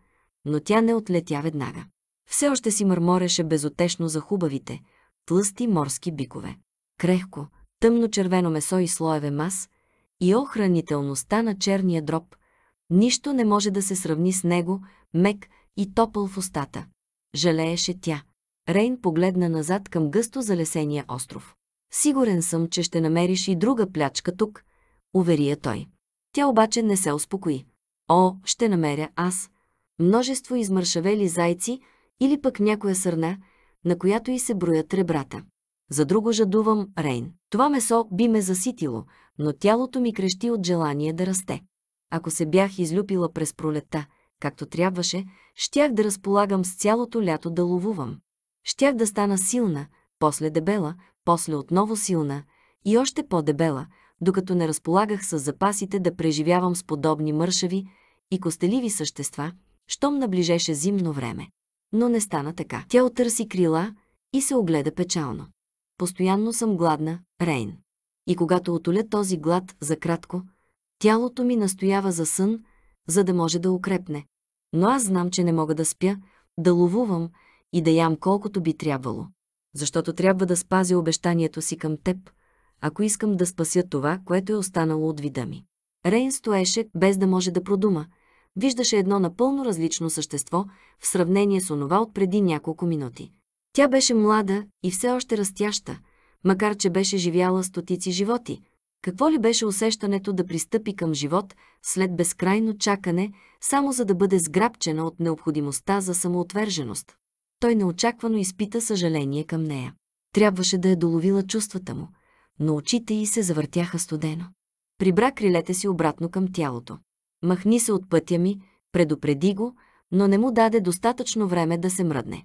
[SPEAKER 1] но тя не отлетя веднага. Все още си мърмореше безотешно за хубавите, тлъсти морски бикове. Крехко, тъмно-червено месо и слоеве мас, и охранителността на черния дроб. Нищо не може да се сравни с него, мек и топъл в устата. Жалееше тя. Рейн погледна назад към гъсто залесения остров. Сигурен съм, че ще намериш и друга плячка тук, увери я той. Тя обаче не се успокои. О, ще намеря аз. Множество измършавели зайци или пък някоя сърна, на която и се броят ребрата. За друго жадувам, Рейн. Това месо би ме заситило, но тялото ми крещи от желание да расте. Ако се бях излюпила през пролета, както трябваше, щях да разполагам с цялото лято да ловувам. Щях да стана силна, после дебела, после отново силна и още по-дебела, докато не разполагах с запасите да преживявам с подобни мършави и костеливи същества, щом наближеше зимно време. Но не стана така. Тя отърси крила и се огледа печално. Постоянно съм гладна, Рейн. И когато отоля този глад за кратко, тялото ми настоява за сън, за да може да укрепне. Но аз знам, че не мога да спя, да ловувам и да ям колкото би трябвало. Защото трябва да спазя обещанието си към теб, ако искам да спася това, което е останало от вида ми. Рейн стоеше, без да може да продума. Виждаше едно напълно различно същество в сравнение с онова от преди няколко минути. Тя беше млада и все още растяща, макар че беше живяла стотици животи. Какво ли беше усещането да пристъпи към живот след безкрайно чакане, само за да бъде сграбчена от необходимостта за самоотверженост? Той неочаквано изпита съжаление към нея. Трябваше да е доловила чувствата му, но очите й се завъртяха студено. Прибра крилете си обратно към тялото. Махни се от пътя ми, предупреди го, но не му даде достатъчно време да се мръдне.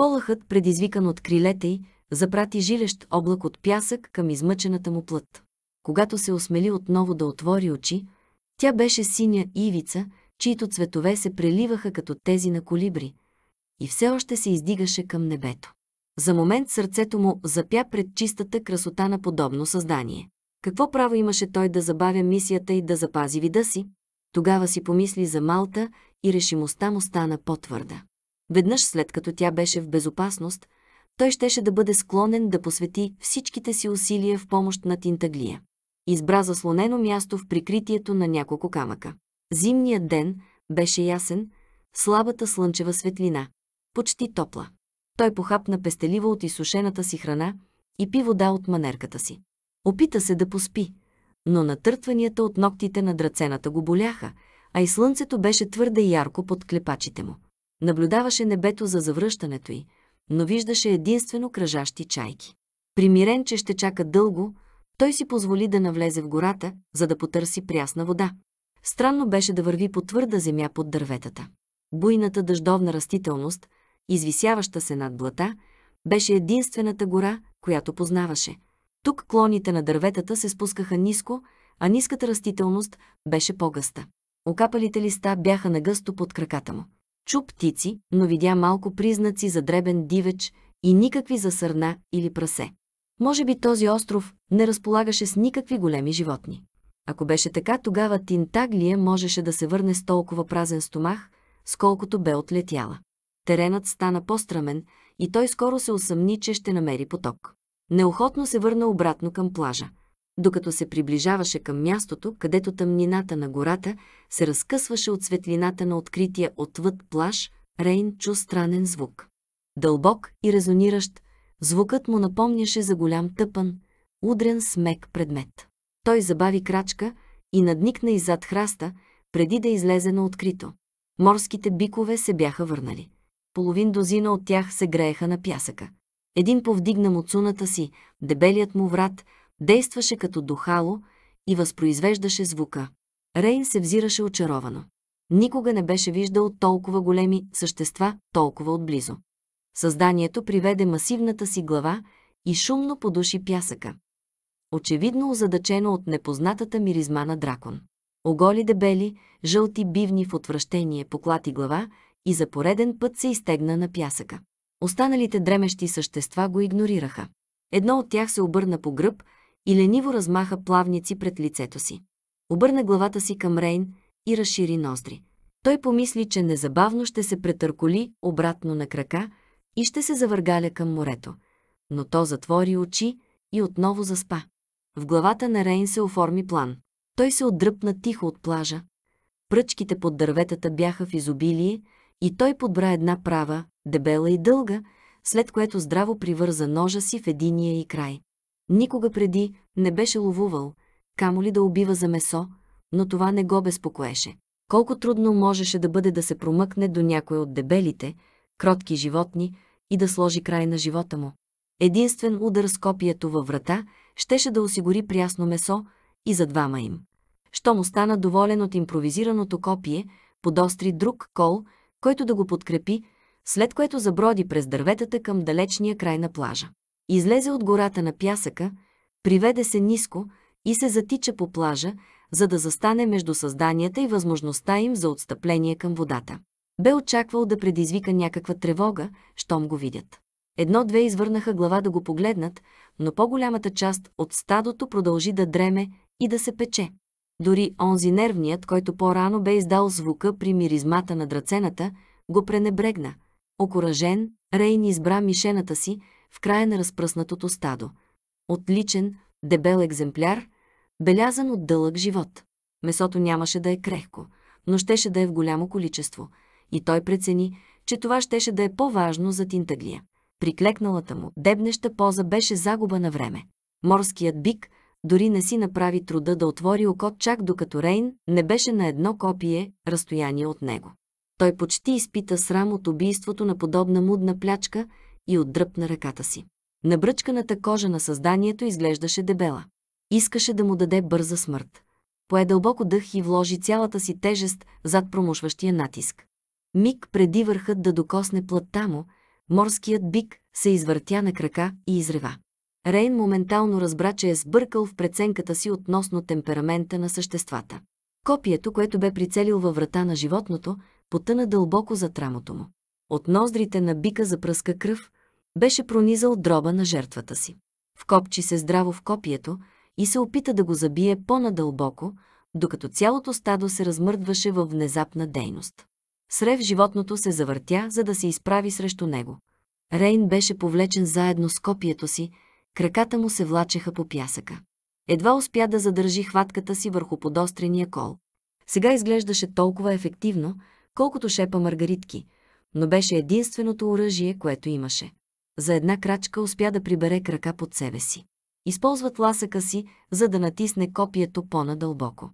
[SPEAKER 1] Полахът, предизвикан от крилете й, запрати жилещ облак от пясък към измъчената му плът. Когато се осмели отново да отвори очи, тя беше синя ивица, чието цветове се преливаха като тези на колибри и все още се издигаше към небето. За момент сърцето му запя пред чистата красота на подобно създание. Какво право имаше той да забавя мисията и да запази вида си? Тогава си помисли за Малта и решимостта му стана по-твърда. Веднъж след като тя беше в безопасност, той щеше да бъде склонен да посвети всичките си усилия в помощ на Тинтаглия. Избра заслонено място в прикритието на няколко камъка. Зимният ден беше ясен, слабата слънчева светлина, почти топла. Той похапна пестеливо от изсушената си храна и пи вода от манерката си. Опита се да поспи, но натъртванията от ногтите на драцената го боляха, а и слънцето беше твърде ярко под клепачите му. Наблюдаваше небето за завръщането й, но виждаше единствено кръжащи чайки. Примирен, че ще чака дълго, той си позволи да навлезе в гората, за да потърси прясна вода. Странно беше да върви по твърда земя под дърветата. Буйната дъждовна растителност, извисяваща се над блата, беше единствената гора, която познаваше. Тук клоните на дърветата се спускаха ниско, а ниската растителност беше по-гъста. Окапалите листа бяха нагъсто под краката му чу птици, но видя малко признаци за дребен дивеч и никакви за сърна или прасе. Може би този остров не разполагаше с никакви големи животни. Ако беше така, тогава Тинтаглия можеше да се върне с толкова празен стомах, сколкото бе отлетяла. Теренът стана по страмен и той скоро се усъмни, че ще намери поток. Неохотно се върна обратно към плажа докато се приближаваше към мястото, където тъмнината на гората се разкъсваше от светлината на открития отвъд плаш, Рейн чу странен звук. Дълбок и резониращ, звукът му напомняше за голям тъпан, удрен с мек предмет. Той забави крачка и надникна иззад храста, преди да излезе на открито. Морските бикове се бяха върнали. Половин дозина от тях се грееха на пясъка. Един повдигна муцуната си, дебелият му врат – Действаше като духало и възпроизвеждаше звука. Рейн се взираше очаровано. Никога не беше виждал толкова големи същества, толкова отблизо. Създанието приведе масивната си глава и шумно подуши пясъка. Очевидно озадачено от непознатата миризма на дракон. Оголи дебели, жълти бивни в отвращение поклати глава и за пореден път се изтегна на пясъка. Останалите дремещи същества го игнорираха. Едно от тях се обърна по гръб, и лениво размаха плавници пред лицето си. Обърна главата си към Рейн и разшири ноздри. Той помисли, че незабавно ще се претърколи обратно на крака и ще се завъргаля към морето. Но то затвори очи и отново заспа. В главата на Рейн се оформи план. Той се отдръпна тихо от плажа. Пръчките под дърветата бяха в изобилие и той подбра една права, дебела и дълга, след което здраво привърза ножа си в единия и край. Никога преди не беше ловувал, камо ли да убива за месо, но това не го безпокоеше. Колко трудно можеше да бъде да се промъкне до някой от дебелите, кротки животни и да сложи край на живота му. Единствен удар с копието във врата щеше да осигури прясно месо и за двама им. Що му стана доволен от импровизираното копие, подостри друг кол, който да го подкрепи, след което заброди през дърветата към далечния край на плажа. Излезе от гората на пясъка, приведе се ниско и се затича по плажа, за да застане между създанията и възможността им за отстъпление към водата. Бе очаквал да предизвика някаква тревога, щом го видят. Едно-две извърнаха глава да го погледнат, но по-голямата част от стадото продължи да дреме и да се пече. Дори онзи нервният, който по-рано бе издал звука при миризмата на драцената, го пренебрегна. Окоръжен, Рейн избра мишената си, в края на разпръснатото стадо. Отличен, дебел екземпляр, белязан от дълъг живот. Месото нямаше да е крехко, но щеше да е в голямо количество. И той прецени, че това щеше да е по-важно за Тинтаглия. Приклекналата му, дебнеща поза беше загуба на време. Морският бик дори не си направи труда да отвори око чак докато Рейн не беше на едно копие разстояние от него. Той почти изпита срам от убийството на подобна мудна плячка и отдръпна ръката си. Набръчканата кожа на създанието изглеждаше дебела. Искаше да му даде бърза смърт. Пое дълбоко дъх и вложи цялата си тежест зад промушващия натиск. Миг преди върхът да докосне плътта му, морският бик се извъртя на крака и изрева. Рейн моментално разбра, че е сбъркал в преценката си относно темперамента на съществата. Копието, което бе прицелил във врата на животното, потъна дълбоко за трамото му от ноздрите на бика запръска кръв, беше пронизал дроба на жертвата си. Вкопчи се здраво в копието и се опита да го забие по-надълбоко, докато цялото стадо се размърдваше във внезапна дейност. Срев животното се завъртя, за да се изправи срещу него. Рейн беше повлечен заедно с копието си, краката му се влачеха по пясъка. Едва успя да задържи хватката си върху подострения кол. Сега изглеждаше толкова ефективно, колкото шепа маргаритки – но беше единственото оръжие, което имаше. За една крачка успя да прибере крака под себе си. Използват ласъка си, за да натисне копието по-надълбоко.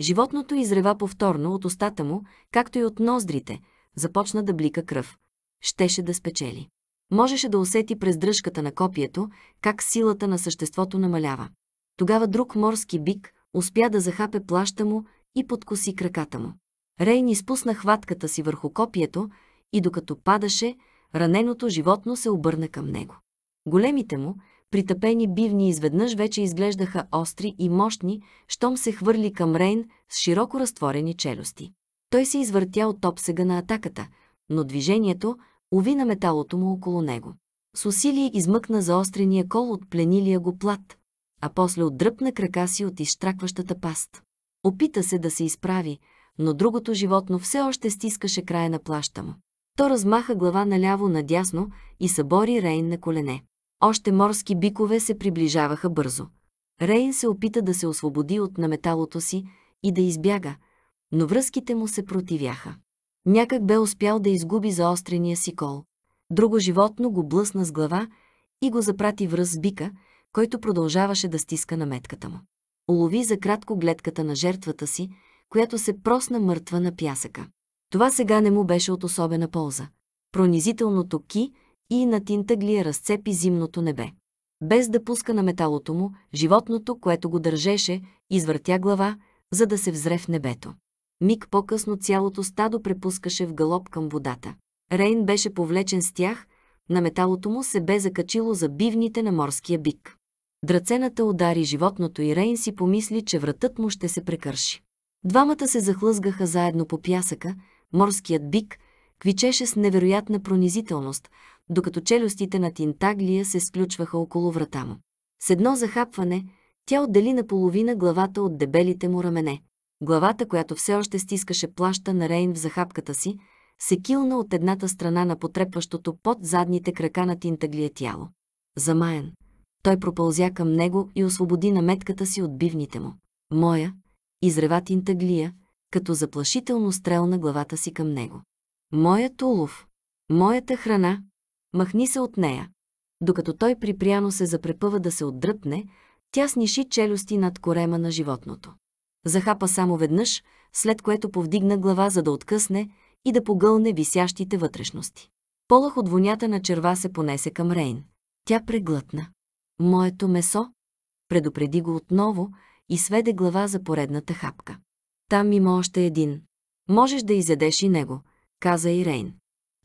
[SPEAKER 1] Животното изрева повторно от устата му, както и от ноздрите, започна да блика кръв. Щеше да спечели. Можеше да усети през дръжката на копието, как силата на съществото намалява. Тогава друг морски бик успя да захапе плаща му и подкоси краката му. Рейн изпусна хватката си върху копието, и докато падаше, раненото животно се обърна към него. Големите му, притъпени бивни изведнъж вече изглеждаха остри и мощни, щом се хвърли към Рейн с широко разтворени челюсти. Той се извъртя от обсега на атаката, но движението уви на металото му около него. С усилие измъкна заострения кол от пленилия го плат, а после отдръпна крака си от изтракващата паст. Опита се да се изправи, но другото животно все още стискаше края на плаща му. То размаха глава наляво-надясно и събори Рейн на колене. Още морски бикове се приближаваха бързо. Рейн се опита да се освободи от наметалото си и да избяга, но връзките му се противяха. Някак бе успял да изгуби заострения си кол. Друго животно го блъсна с глава и го запрати връз с бика, който продължаваше да стиска наметката му. Улови за кратко гледката на жертвата си, която се просна мъртва на пясъка. Това сега не му беше от особена полза. Пронизителното ки и на глия разцепи зимното небе. Без да пуска на металото му, животното, което го държеше, извъртя глава, за да се взре в небето. Миг по-късно цялото стадо препускаше в галоп към водата. Рейн беше повлечен с тях, на металото му се бе закачило за бивните на морския бик. Драцената удари животното и Рейн си помисли, че вратът му ще се прекърши. Двамата се захлъзгаха заедно по пясъка, Морският бик квичеше с невероятна пронизителност, докато челюстите на Тинтаглия се сключваха около врата му. С едно захапване тя отдели наполовина главата от дебелите му рамене. Главата, която все още стискаше плаща на Рейн в захапката си, се килна от едната страна на потрепващото под задните крака на Тинтаглия тяло. Замаян, той пропълзя към него и освободи наметката си от бивните му. Моя, изрева Тинтаглия, като заплашително стрелна главата си към него. Моят улов, моята храна, махни се от нея. Докато той припряно се запрепъва да се отдръпне, тя сниши челюсти над корема на животното. Захапа само веднъж, след което повдигна глава, за да откъсне и да погълне висящите вътрешности. Полах от вонята на черва се понесе към Рейн. Тя преглътна. Моето месо? Предупреди го отново и сведе глава за поредната хапка. Там има още един. Можеш да изядеш и него, каза Ирейн.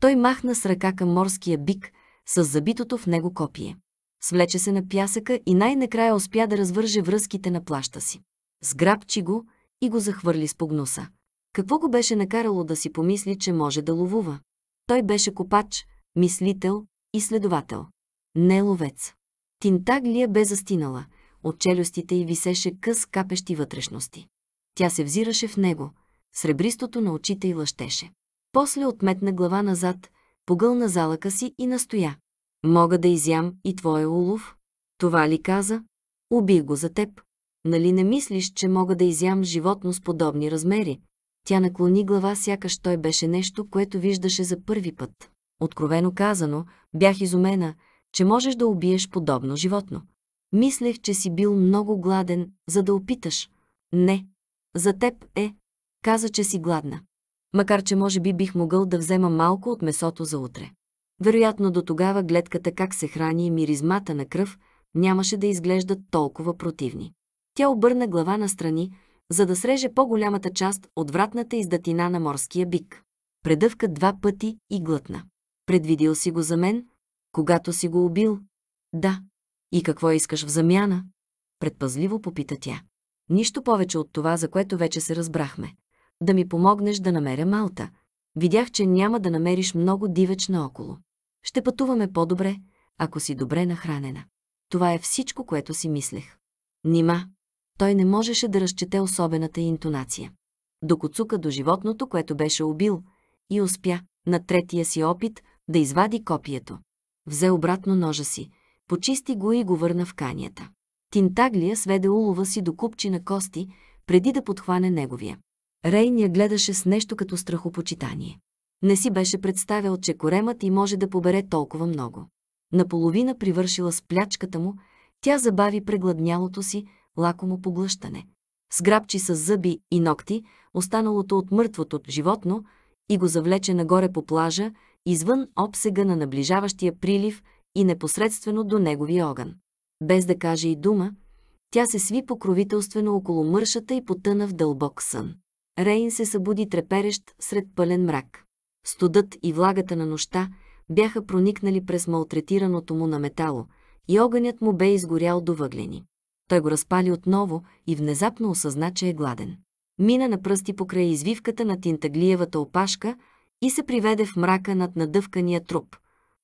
[SPEAKER 1] Той махна с ръка към морския бик с забитото в него копие. Свлече се на пясъка и най-накрая успя да развърже връзките на плаща си. Сграбчи го и го захвърли с погнуса. Какво го беше накарало да си помисли, че може да ловува? Той беше копач, мислител, и следовател. Не ловец. Тинтаглия бе застинала. От челюстите й висеше къс капещи вътрешности. Тя се взираше в него, сребристото на очите и лъщеше. После отметна глава назад, погълна залъка си и настоя. Мога да изям и твоя улов. Това ли каза? Уби го за теб. Нали не мислиш, че мога да изям животно с подобни размери? Тя наклони глава, сякаш той беше нещо, което виждаше за първи път. Откровено казано, бях изумена, че можеш да убиеш подобно животно. Мислех, че си бил много гладен, за да опиташ. Не, за теб е. Каза, че си гладна. Макар, че може би бих могъл да взема малко от месото за утре. Вероятно до тогава гледката как се храни и миризмата на кръв нямаше да изглеждат толкова противни. Тя обърна глава настрани, за да среже по-голямата част от вратната издатина на морския бик. Предъвка два пъти и глътна. Предвидил си го за мен, когато си го убил. Да. И какво искаш в замяна? Предпазливо попита тя. Нищо повече от това, за което вече се разбрахме. Да ми помогнеш да намеря Малта. Видях, че няма да намериш много дивеч наоколо. Ще пътуваме по-добре, ако си добре нахранена. Това е всичко, което си мислех. Нима. Той не можеше да разчете особената интонация. Докоцука до животното, което беше убил, и успя, на третия си опит, да извади копието. Взе обратно ножа си, почисти го и го върна в канията. Тинтаглия сведе улова си до на кости, преди да подхване неговия. Рейния гледаше с нещо като страхопочитание. Не си беше представял, че коремът и може да побере толкова много. Наполовина привършила с плячката му, тя забави прегладнялото си, лакомо поглъщане. Сграбчи с зъби и ногти, останалото от мъртвото животно, и го завлече нагоре по плажа, извън обсега на наближаващия прилив и непосредствено до неговия огън без да каже и дума, тя се сви покровителствено около мършата и потъна в дълбок сън. Рейн се събуди треперещ сред пълен мрак. Студът и влагата на нощта бяха проникнали през малтретираното му на метало и огънят му бе изгорял до въглени. Той го разпали отново и внезапно осъзна, че е гладен. Мина на пръсти покрай извивката на тинтаглиевата опашка и се приведе в мрака над надъвкания труп,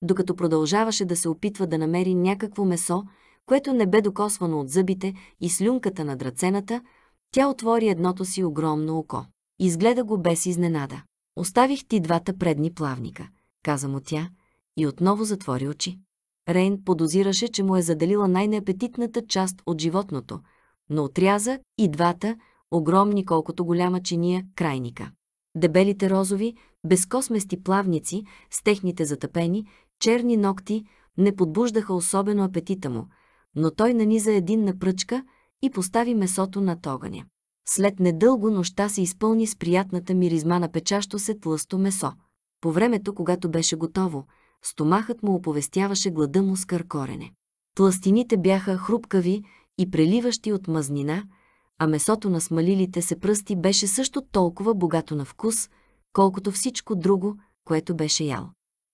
[SPEAKER 1] докато продължаваше да се опитва да намери някакво месо, което не бе докосвано от зъбите и слюнката на драцената, тя отвори едното си огромно око. Изгледа го без изненада. Оставих ти двата предни плавника, каза му тя, и отново затвори очи. Рейн подозираше, че му е заделила най-неапетитната част от животното, но отряза и двата, огромни колкото голяма чиния, крайника. Дебелите розови, безкосмести плавници с техните затъпени, черни ногти не подбуждаха особено апетита му, но той наниза един на пръчка и постави месото над огъня. След недълго нощта се изпълни с приятната миризма на печащо се тлъсто месо. По времето, когато беше готово, стомахът му оповестяваше глада му с къркорене. Тластините бяха хрупкави и преливащи от мазнина, а месото на смалилите се пръсти беше също толкова богато на вкус, колкото всичко друго, което беше ял.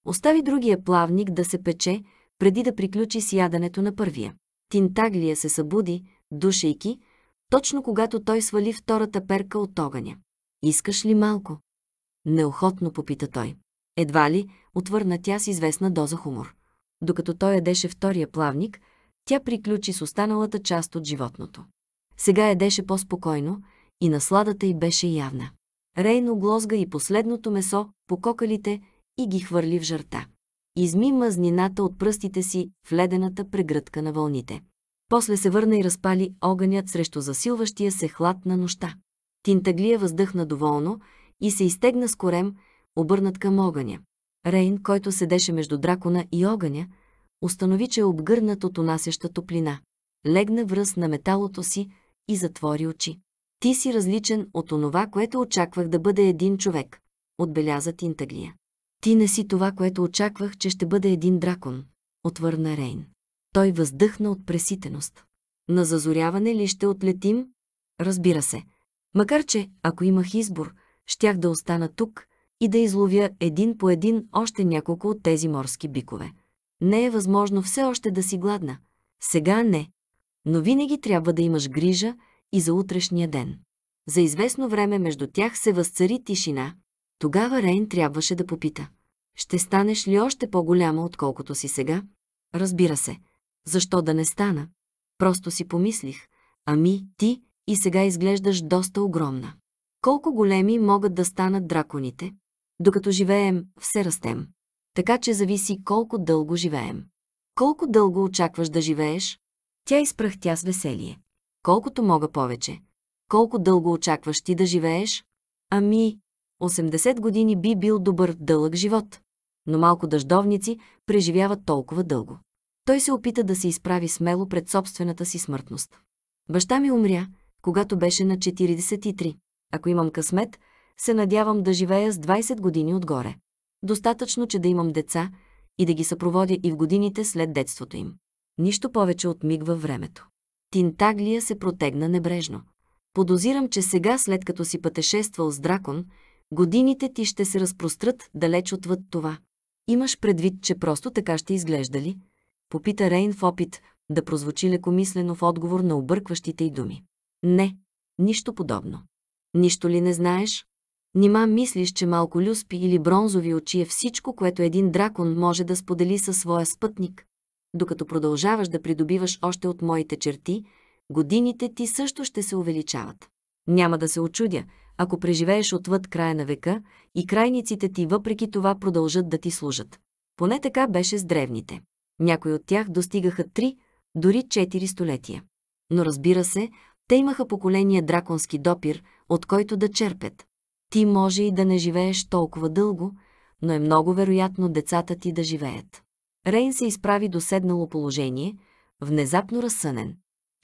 [SPEAKER 1] Остави другия плавник да се пече, преди да приключи с яденето на първия. Тинтаглия се събуди, душейки, точно когато той свали втората перка от огъня. «Искаш ли малко?» Неохотно попита той. Едва ли, отвърна тя с известна доза хумор. Докато той ядеше втория плавник, тя приключи с останалата част от животното. Сега ядеше по-спокойно и насладата й беше явна. Рейно глозга и последното месо, по кокалите и ги хвърли в жарта изми мазнината от пръстите си в ледената прегръдка на вълните. После се върна и разпали огънят срещу засилващия се хлад на нощта. Тинтаглия въздъхна доволно и се изтегна с корем, обърнат към огъня. Рейн, който седеше между дракона и огъня, установи, че е обгърнат от унасяща топлина. Легна връз на металото си и затвори очи. Ти си различен от онова, което очаквах да бъде един човек, отбеляза Тинтаглия. Ти не си това, което очаквах, че ще бъде един дракон, отвърна Рейн. Той въздъхна от преситеност. На зазоряване ли ще отлетим? Разбира се. Макар че, ако имах избор, щях да остана тук и да изловя един по един още няколко от тези морски бикове. Не е възможно все още да си гладна. Сега не. Но винаги трябва да имаш грижа и за утрешния ден. За известно време между тях се възцари тишина, тогава Рейн трябваше да попита. Ще станеш ли още по-голяма, отколкото си сега? Разбира се. Защо да не стана? Просто си помислих. Ами, ти и сега изглеждаш доста огромна. Колко големи могат да станат драконите? Докато живеем, все растем. Така че зависи колко дълго живеем. Колко дълго очакваш да живееш? Тя изпръхтя с веселие. Колкото мога повече. Колко дълго очакваш ти да живееш? Ами, 80 години би бил добър дълъг живот, но малко дъждовници преживяват толкова дълго. Той се опита да се изправи смело пред собствената си смъртност. Баща ми умря, когато беше на 43. Ако имам късмет, се надявам да живея с 20 години отгоре. Достатъчно, че да имам деца и да ги съпроводя и в годините след детството им. Нищо повече отмигва времето. Тинтаглия се протегна небрежно. Подозирам, че сега, след като си пътешествал с дракон, Годините ти ще се разпрострат далеч отвъд това. Имаш предвид, че просто така ще изглежда ли? Попита Рейн в опит да прозвучи лекомислено в отговор на объркващите й думи. Не, нищо подобно. Нищо ли не знаеш? Нима мислиш, че малко люспи или бронзови очи е всичко, което един дракон може да сподели със своя спътник. Докато продължаваш да придобиваш още от моите черти, годините ти също ще се увеличават. Няма да се очудя, ако преживееш отвъд края на века и крайниците ти въпреки това продължат да ти служат. Поне така беше с древните. Някои от тях достигаха три, дори четири столетия. Но разбира се, те имаха поколения драконски допир, от който да черпят. Ти може и да не живееш толкова дълго, но е много вероятно децата ти да живеят. Рейн се изправи до седнало положение, внезапно разсънен.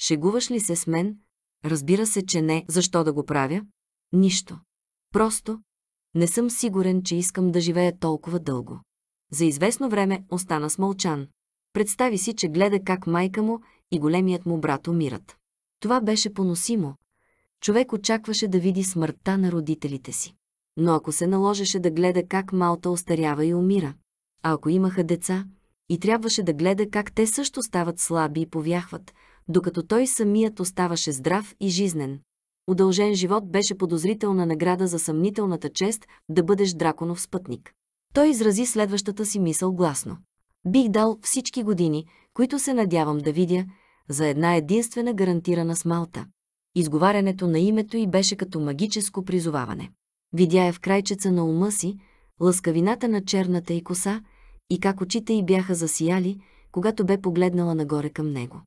[SPEAKER 1] Шегуваш ли се с мен? Разбира се, че не. Защо да го правя? Нищо. Просто не съм сигурен, че искам да живея толкова дълго. За известно време остана смълчан. Представи си, че гледа как майка му и големият му брат умират. Това беше поносимо. Човек очакваше да види смъртта на родителите си. Но ако се наложеше да гледа как Малта остарява и умира, а ако имаха деца, и трябваше да гледа как те също стават слаби и повяхват, докато той самият оставаше здрав и жизнен, удължен живот беше подозрителна награда за съмнителната чест да бъдеш драконов спътник. Той изрази следващата си мисъл гласно. Бих дал всички години, които се надявам да видя, за една единствена гарантирана смалта. Изговарянето на името й беше като магическо призоваване. Видя я в крайчеца на ума си, лъскавината на черната й коса и как очите й бяха засияли, когато бе погледнала нагоре към него.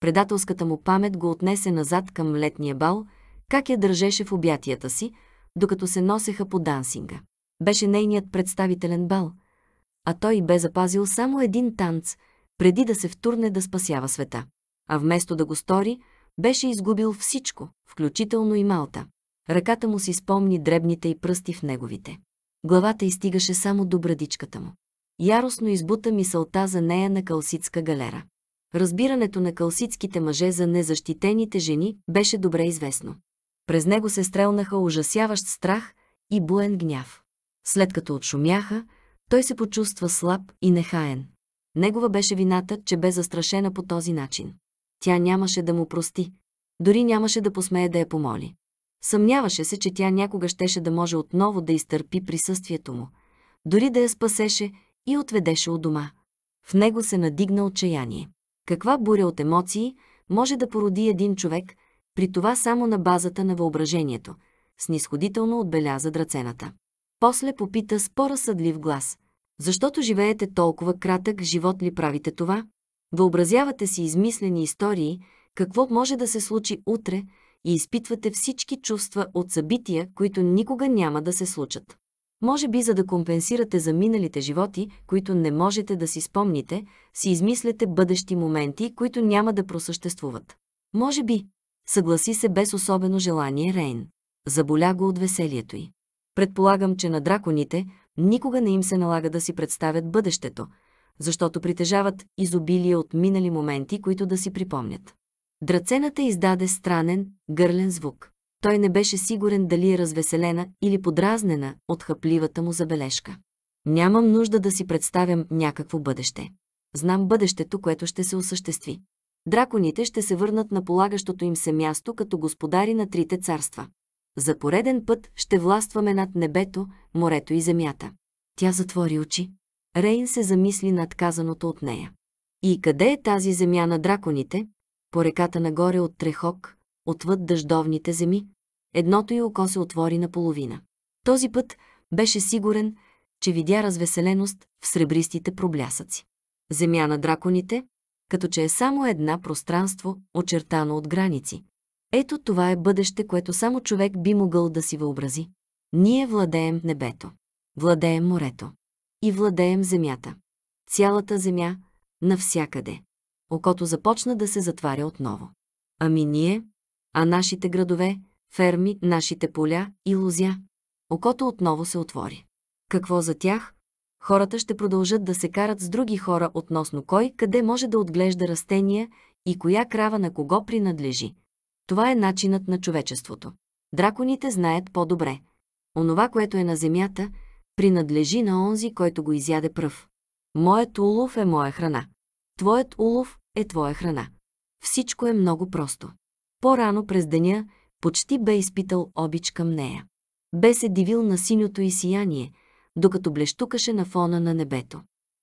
[SPEAKER 1] Предателската му памет го отнесе назад към летния бал – как я държеше в обятията си, докато се носеха по дансинга. Беше нейният представителен бал, а той бе запазил само един танц, преди да се втурне да спасява света. А вместо да го стори, беше изгубил всичко, включително и Малта. Ръката му си спомни дребните и пръсти в неговите. Главата изтигаше само до брадичката му. Яростно избута мисълта за нея на калситска галера. Разбирането на калситските мъже за незащитените жени беше добре известно. През него се стрелнаха ужасяващ страх и буен гняв. След като отшумяха, той се почувства слаб и нехаен. Негова беше вината, че бе застрашена по този начин. Тя нямаше да му прости. Дори нямаше да посмее да я помоли. Съмняваше се, че тя някога щеше да може отново да изтърпи присъствието му. Дори да я спасеше и отведеше от дома. В него се надигна отчаяние. Каква буря от емоции може да породи един човек, при това само на базата на въображението, снисходително отбеляза драцената. После попита с по-разсъдлив глас. Защото живеете толкова кратък живот ли правите това? Въобразявате си измислени истории, какво може да се случи утре и изпитвате всички чувства от събития, които никога няма да се случат. Може би за да компенсирате за миналите животи, които не можете да си спомните, си измисляте бъдещи моменти, които няма да просъществуват. Може би, Съгласи се без особено желание Рейн. Заболя го от веселието й. Предполагам, че на драконите никога не им се налага да си представят бъдещето, защото притежават изобилие от минали моменти, които да си припомнят. Драцената е издаде странен, гърлен звук. Той не беше сигурен дали е развеселена или подразнена от хъпливата му забележка. Нямам нужда да си представям някакво бъдеще. Знам бъдещето, което ще се осъществи драконите ще се върнат на полагащото им се място като господари на трите царства. За пореден път ще властваме над небето, морето и земята. Тя затвори очи. Рейн се замисли над казаното от нея. И къде е тази земя на драконите? По реката нагоре от Трехок, отвъд дъждовните земи, едното й око се отвори наполовина. Този път беше сигурен, че видя развеселеност в сребристите проблясъци. Земя на драконите, като че е само една пространство, очертано от граници. Ето това е бъдеще, което само човек би могъл да си въобрази. Ние владеем небето, владеем морето и владеем земята. Цялата земя, навсякъде. Окото започна да се затваря отново. Ами ние, а нашите градове, ферми, нашите поля и лузя. Окото отново се отвори. Какво за тях – Хората ще продължат да се карат с други хора относно кой къде може да отглежда растения и коя крава на кого принадлежи. Това е начинът на човечеството. Драконите знаят по-добре. Онова, което е на земята, принадлежи на онзи, който го изяде пръв. Моят улов е моя храна. Твоят улов е твоя храна. Всичко е много просто. По-рано през деня почти бе изпитал обич към нея. Бе се дивил на синьото и сияние – докато блещукаше на фона на небето.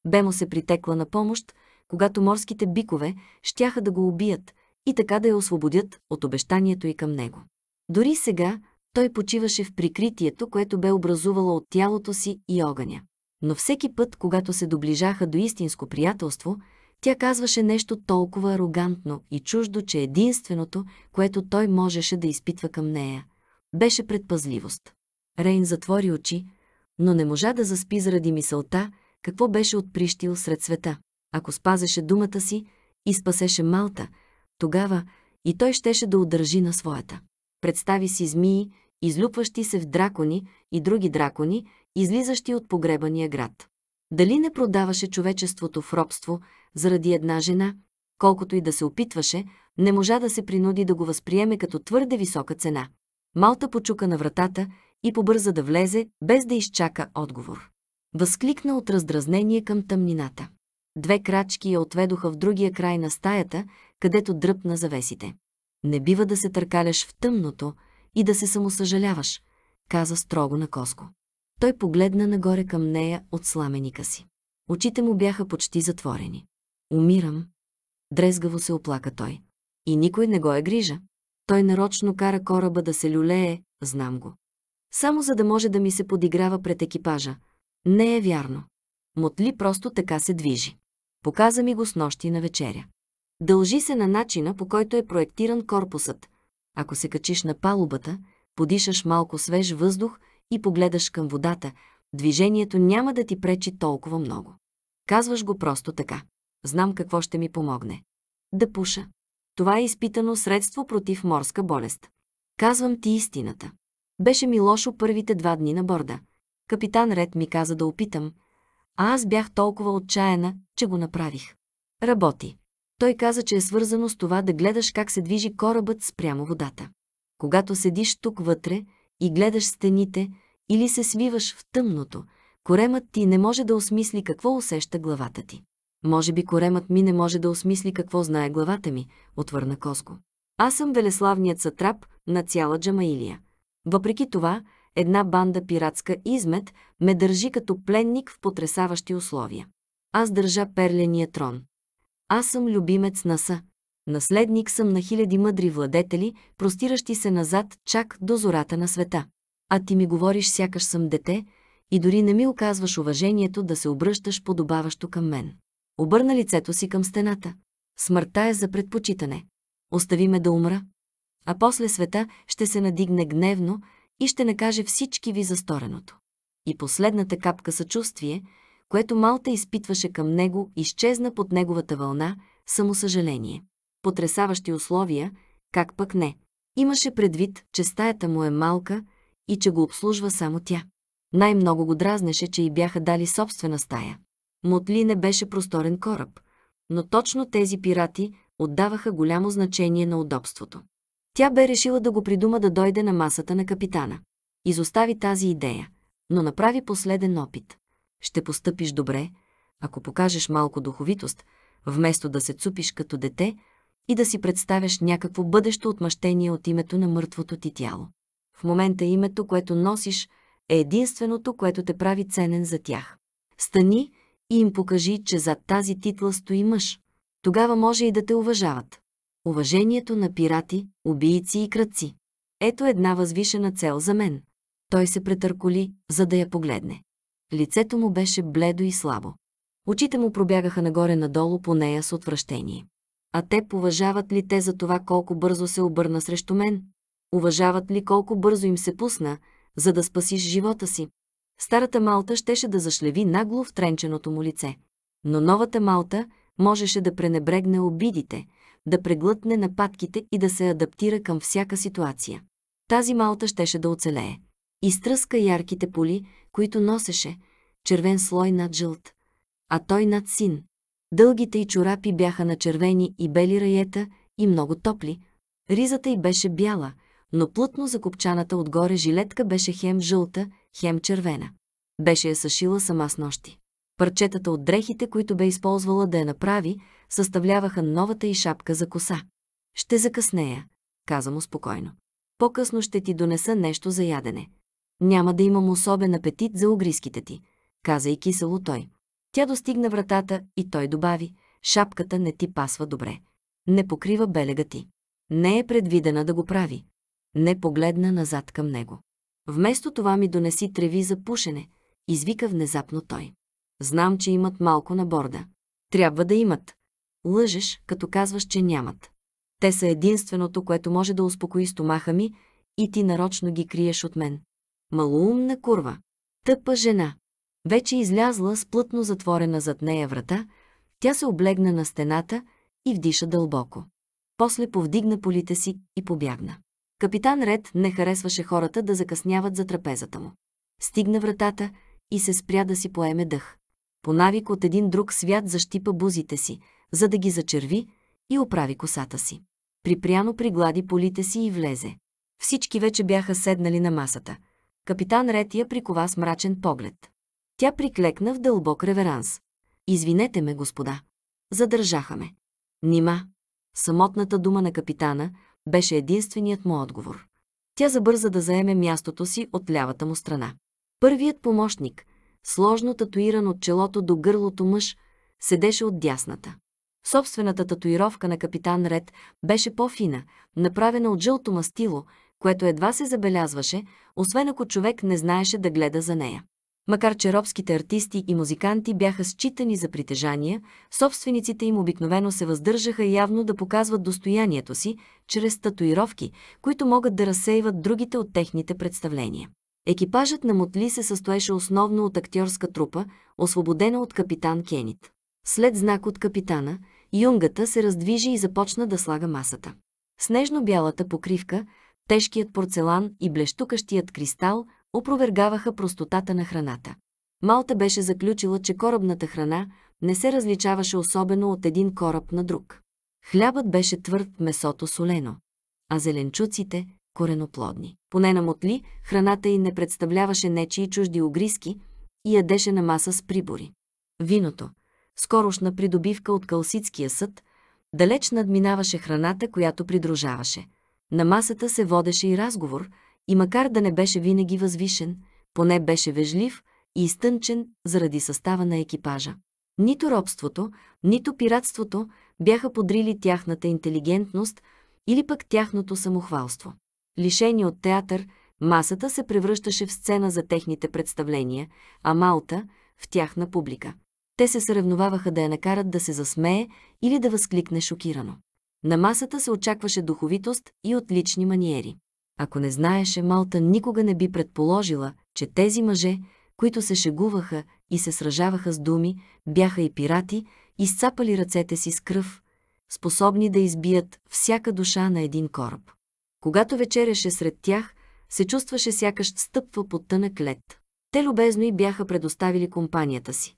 [SPEAKER 1] Бе му се притекла на помощ, когато морските бикове щяха да го убият и така да я освободят от обещанието и към него. Дори сега той почиваше в прикритието, което бе образувало от тялото си и огъня. Но всеки път, когато се доближаха до истинско приятелство, тя казваше нещо толкова арогантно и чуждо, че единственото, което той можеше да изпитва към нея, беше предпазливост. Рейн затвори очи, но не можа да заспи заради мисълта, какво беше отприщил сред света. Ако спазеше думата си и спасеше Малта, тогава и той щеше да удържи на своята. Представи си змии, излюпващи се в дракони и други дракони, излизащи от погребания град. Дали не продаваше човечеството в робство заради една жена, колкото и да се опитваше, не можа да се принуди да го възприеме като твърде висока цена. Малта почука на вратата и побърза да влезе, без да изчака отговор. Възкликна от раздразнение към тъмнината. Две крачки я отведоха в другия край на стаята, където дръпна завесите. Не бива да се търкаляш в тъмното и да се самосъжаляваш, каза строго на Коско. Той погледна нагоре към нея от сламеника си. Очите му бяха почти затворени. Умирам. Дрезгаво се оплака той. И никой не го е грижа. Той нарочно кара кораба да се люлее, знам го само за да може да ми се подиграва пред екипажа. Не е вярно. Мотли просто така се движи. Показа ми го с нощи на вечеря. Дължи се на начина, по който е проектиран корпусът. Ако се качиш на палубата, подишаш малко свеж въздух и погледаш към водата, движението няма да ти пречи толкова много. Казваш го просто така. Знам какво ще ми помогне. Да пуша. Това е изпитано средство против морска болест. Казвам ти истината. Беше ми лошо първите два дни на борда. Капитан Ред ми каза да опитам, а аз бях толкова отчаяна, че го направих. Работи. Той каза, че е свързано с това да гледаш как се движи корабът спрямо водата. Когато седиш тук вътре и гледаш стените или се свиваш в тъмното, коремът ти не може да осмисли какво усеща главата ти. Може би коремът ми не може да осмисли какво знае главата ми, отвърна Коско. Аз съм велеславният сатрап на цяла Джамаилия. Въпреки това, една банда пиратска измет ме държи като пленник в потрясаващи условия. Аз държа перления трон. Аз съм любимец на Са. Наследник съм на хиляди мъдри владетели, простиращи се назад чак до зората на света. А ти ми говориш сякаш съм дете и дори не ми оказваш уважението да се обръщаш подобаващо към мен. Обърна лицето си към стената. Смъртта е за предпочитане. Остави ме да умра а после света ще се надигне гневно и ще накаже всички ви за стореното. И последната капка съчувствие, което Малта изпитваше към него, изчезна под неговата вълна самосъжаление. Потресаващи условия, как пък не. Имаше предвид, че стаята му е малка и че го обслужва само тя. Най-много го дразнеше, че й бяха дали собствена стая. Мотли не беше просторен кораб, но точно тези пирати отдаваха голямо значение на удобството. Тя бе решила да го придума да дойде на масата на капитана. Изостави тази идея, но направи последен опит. Ще постъпиш добре, ако покажеш малко духовитост, вместо да се цупиш като дете и да си представяш някакво бъдещо отмъщение от името на мъртвото ти тяло. В момента името, което носиш, е единственото, което те прави ценен за тях. Стани и им покажи, че зад тази титла стои мъж. Тогава може и да те уважават уважението на пирати, убийци и кръци. Ето една възвишена цел за мен. Той се претърколи, за да я погледне. Лицето му беше бледо и слабо. Очите му пробягаха нагоре-надолу по нея с отвращение. А те поважават ли те за това колко бързо се обърна срещу мен? Уважават ли колко бързо им се пусна, за да спасиш живота си? Старата Малта щеше да зашлеви нагло в тренченото му лице. Но новата Малта можеше да пренебрегне обидите, да преглътне нападките и да се адаптира към всяка ситуация. Тази малта щеше да оцелее. Изтръска ярките поли, които носеше, червен слой над жълт, а той над син. Дългите й чорапи бяха на червени и бели раета и много топли. Ризата й беше бяла, но плътно закопчаната отгоре жилетка беше хем жълта, хем червена. Беше я съшила сама с нощи. Парчетата от дрехите, които бе използвала да я направи, съставляваха новата и шапка за коса. Ще закъснея, каза му спокойно. По-късно ще ти донеса нещо за ядене. Няма да имам особен апетит за огриските ти, каза и кисело той. Тя достигна вратата и той добави, шапката не ти пасва добре. Не покрива белега ти. Не е предвидена да го прави. Не погледна назад към него. Вместо това ми донеси треви за пушене, извика внезапно той. Знам, че имат малко на борда. Трябва да имат, лъжеш, като казваш, че нямат. Те са единственото, което може да успокои стомаха ми и ти нарочно ги криеш от мен. Малоумна курва. Тъпа жена. Вече излязла с плътно затворена зад нея врата, тя се облегна на стената и вдиша дълбоко. После повдигна полите си и побягна. Капитан Ред не харесваше хората да закъсняват за трапезата му. Стигна вратата и се спря да си поеме дъх. По навик от един друг свят защипа бузите си – за да ги зачерви, и оправи косата си. Припряно приглади полите си и влезе. Всички вече бяха седнали на масата. Капитан Ретия прикова с мрачен поглед. Тя приклекна в дълбок реверанс. «Извинете ме, господа. Задържаха ме. Нима». Самотната дума на капитана беше единственият му отговор. Тя забърза да заеме мястото си от лявата му страна. Първият помощник, сложно татуиран от челото до гърлото мъж, седеше от дясната. Собствената татуировка на капитан Ред беше по-фина, направена от жълто мастило, което едва се забелязваше, освен ако човек не знаеше да гледа за нея. Макар че робските артисти и музиканти бяха считани за притежания, собствениците им обикновено се въздържаха явно да показват достоянието си чрез татуировки, които могат да разсейват другите от техните представления. Екипажът на Мотли се състоеше основно от актьорска трупа, освободена от капитан Кенит. След знак от капитана – юнгата се раздвижи и започна да слага масата. Снежно-бялата покривка, тежкият порцелан и блещукащият кристал опровергаваха простотата на храната. Малта беше заключила, че корабната храна не се различаваше особено от един кораб на друг. Хлябът беше твърд, месото солено, а зеленчуците – кореноплодни. Поне на мотли, храната й не представляваше нечи и чужди огриски и ядеше на маса с прибори. Виното – скорошна придобивка от Калситския съд, далеч надминаваше храната, която придружаваше. На масата се водеше и разговор, и макар да не беше винаги възвишен, поне беше вежлив и изтънчен заради състава на екипажа. Нито робството, нито пиратството бяха подрили тяхната интелигентност или пък тяхното самохвалство. Лишени от театър, масата се превръщаше в сцена за техните представления, а Малта – в тяхна публика. Те се съревноваваха да я накарат да се засмее или да възкликне шокирано. На масата се очакваше духовитост и отлични маниери. Ако не знаеше, Малта никога не би предположила, че тези мъже, които се шегуваха и се сражаваха с думи, бяха и пирати, изцапали ръцете си с кръв, способни да избият всяка душа на един кораб. Когато вечеряше сред тях, се чувстваше сякаш стъпва под тънък лед. Те любезно и бяха предоставили компанията си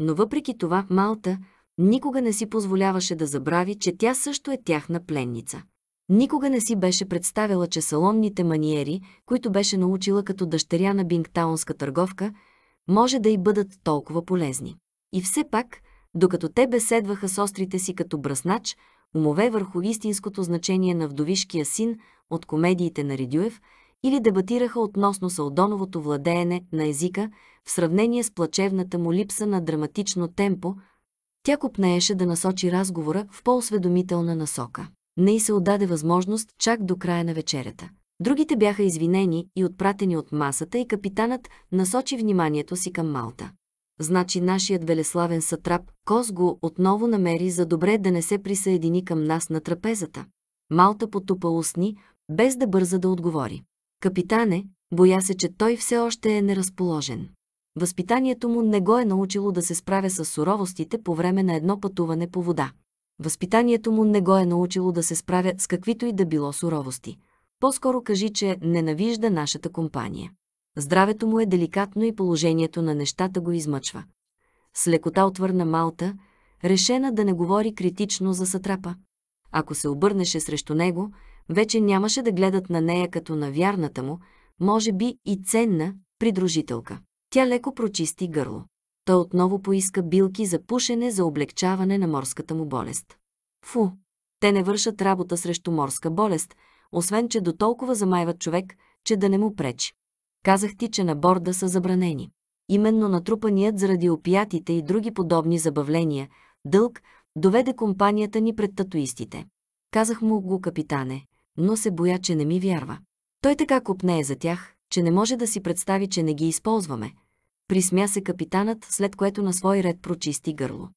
[SPEAKER 1] но въпреки това Малта никога не си позволяваше да забрави, че тя също е тяхна пленница. Никога не си беше представила, че салонните маниери, които беше научила като дъщеря на бингтаунска търговка, може да й бъдат толкова полезни. И все пак, докато те беседваха с острите си като браснач, умове върху истинското значение на вдовишкия син от комедиите на Редюев или дебатираха относно Салдоновото владеене на езика, в сравнение с плачевната му липса на драматично темпо, тя купнееше да насочи разговора в по-осведомителна насока. Не й се отдаде възможност чак до края на вечерята. Другите бяха извинени и отпратени от масата и капитанът насочи вниманието си към Малта. Значи нашият велеславен сатрап го отново намери за добре да не се присъедини към нас на трапезата. Малта потупа усни, без да бърза да отговори. Капитане, боя се, че той все още е неразположен. Възпитанието му не го е научило да се справя с суровостите по време на едно пътуване по вода. Възпитанието му не го е научило да се справя с каквито и да било суровости. По-скоро кажи, че ненавижда нашата компания. Здравето му е деликатно и положението на нещата го измъчва. С лекота отвърна Малта, решена да не говори критично за сатрапа. Ако се обърнеше срещу него, вече нямаше да гледат на нея като на вярната му, може би и ценна, придружителка. Тя леко прочисти гърло. Той отново поиска билки за пушене за облегчаване на морската му болест. Фу! Те не вършат работа срещу морска болест, освен че до толкова замайват човек, че да не му пречи. Казах ти, че на борда са забранени. Именно натрупаният заради опиятите и други подобни забавления, дълг, доведе компанията ни пред татуистите. Казах му го, капитане, но се боя, че не ми вярва. Той така копнее за тях, че не може да си представи, че не ги използваме, присмя се капитанът, след което на свой ред прочисти гърло.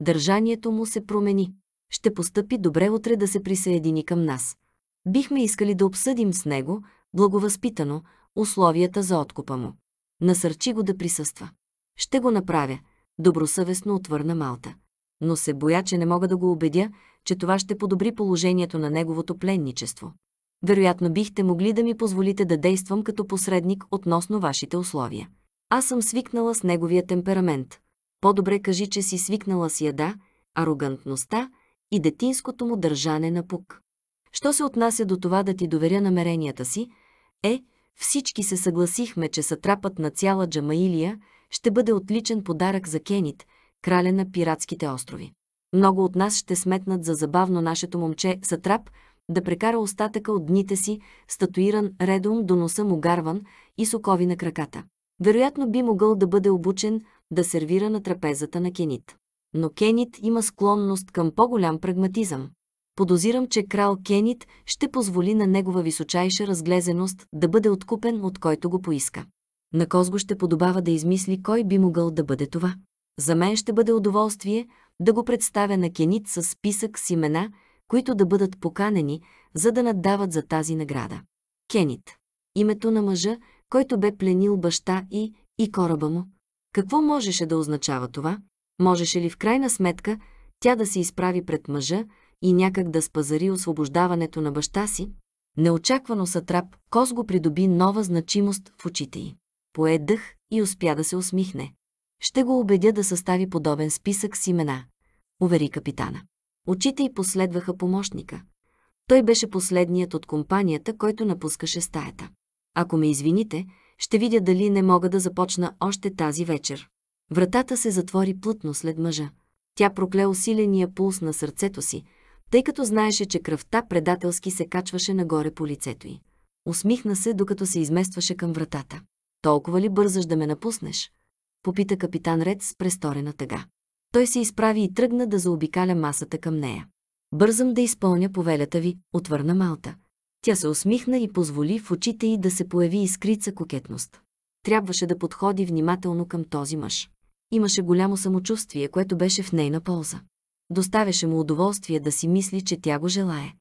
[SPEAKER 1] Държанието му се промени. Ще постъпи добре утре да се присъедини към нас. Бихме искали да обсъдим с него, благовъзпитано, условията за откупа му. Насърчи го да присъства. Ще го направя, добросъвестно отвърна Малта. Но се боя, че не мога да го убедя, че това ще подобри положението на неговото пленничество. Вероятно бихте могли да ми позволите да действам като посредник относно вашите условия. Аз съм свикнала с неговия темперамент. По-добре кажи, че си свикнала с яда, арогантността и детинското му държане на пук. Що се отнася до това да ти доверя намеренията си, е, всички се съгласихме, че сатрапът на цяла Джамаилия ще бъде отличен подарък за Кенит, краля на пиратските острови. Много от нас ще сметнат за забавно нашето момче сатрап да прекара остатъка от дните си, статуиран редом до носа му гарван и сокови на краката вероятно би могъл да бъде обучен да сервира на трапезата на Кенит. Но Кенит има склонност към по-голям прагматизъм. Подозирам, че крал Кенит ще позволи на негова височайша разглезеност да бъде откупен, от който го поиска. На Козго ще подобава да измисли кой би могъл да бъде това. За мен ще бъде удоволствие да го представя на Кенит с списък с имена, които да бъдат поканени, за да наддават за тази награда. Кенит. Името на мъжа, който бе пленил баща и, и кораба му. Какво можеше да означава това? Можеше ли в крайна сметка тя да се изправи пред мъжа и някак да спазари освобождаването на баща си? Неочаквано сатрап коз го придоби нова значимост в очите й. Пое дъх и успя да се усмихне. Ще го убедя да състави подобен списък с имена, увери капитана. Очите й последваха помощника. Той беше последният от компанията, който напускаше стаята. Ако ме извините, ще видя дали не мога да започна още тази вечер. Вратата се затвори плътно след мъжа. Тя прокле усиления пулс на сърцето си, тъй като знаеше, че кръвта предателски се качваше нагоре по лицето й. Усмихна се, докато се изместваше към вратата. Толкова ли бързаш да ме напуснеш? Попита капитан Ред с престорена тъга. Той се изправи и тръгна да заобикаля масата към нея. Бързам да изпълня повелята ви, отвърна Малта. Тя се усмихна и позволи в очите й да се появи искрица кокетност. Трябваше да подходи внимателно към този мъж. Имаше голямо самочувствие, което беше в нейна полза. Доставяше му удоволствие да си мисли, че тя го желае.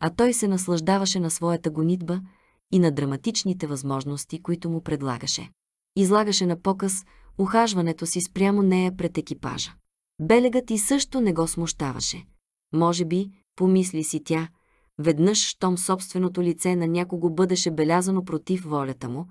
[SPEAKER 1] А той се наслаждаваше на своята гонитба и на драматичните възможности, които му предлагаше. Излагаше на показ ухажването си спрямо нея пред екипажа. Белегът и също не го смущаваше. Може би, помисли си тя, веднъж, щом собственото лице на някого бъдеше белязано против волята му,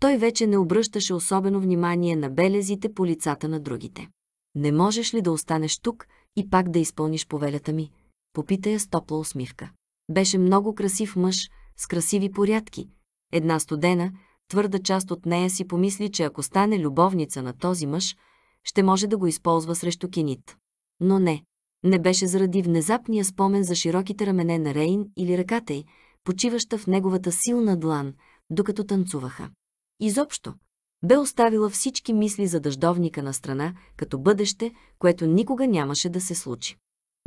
[SPEAKER 1] той вече не обръщаше особено внимание на белезите по лицата на другите. Не можеш ли да останеш тук и пак да изпълниш повелята ми? Попита я с топла усмивка. Беше много красив мъж, с красиви порядки. Една студена, твърда част от нея си помисли, че ако стане любовница на този мъж, ще може да го използва срещу кинит. Но не, не беше заради внезапния спомен за широките рамене на Рейн или ръката й, почиваща в неговата силна длан, докато танцуваха. Изобщо, бе оставила всички мисли за дъждовника на страна, като бъдеще, което никога нямаше да се случи.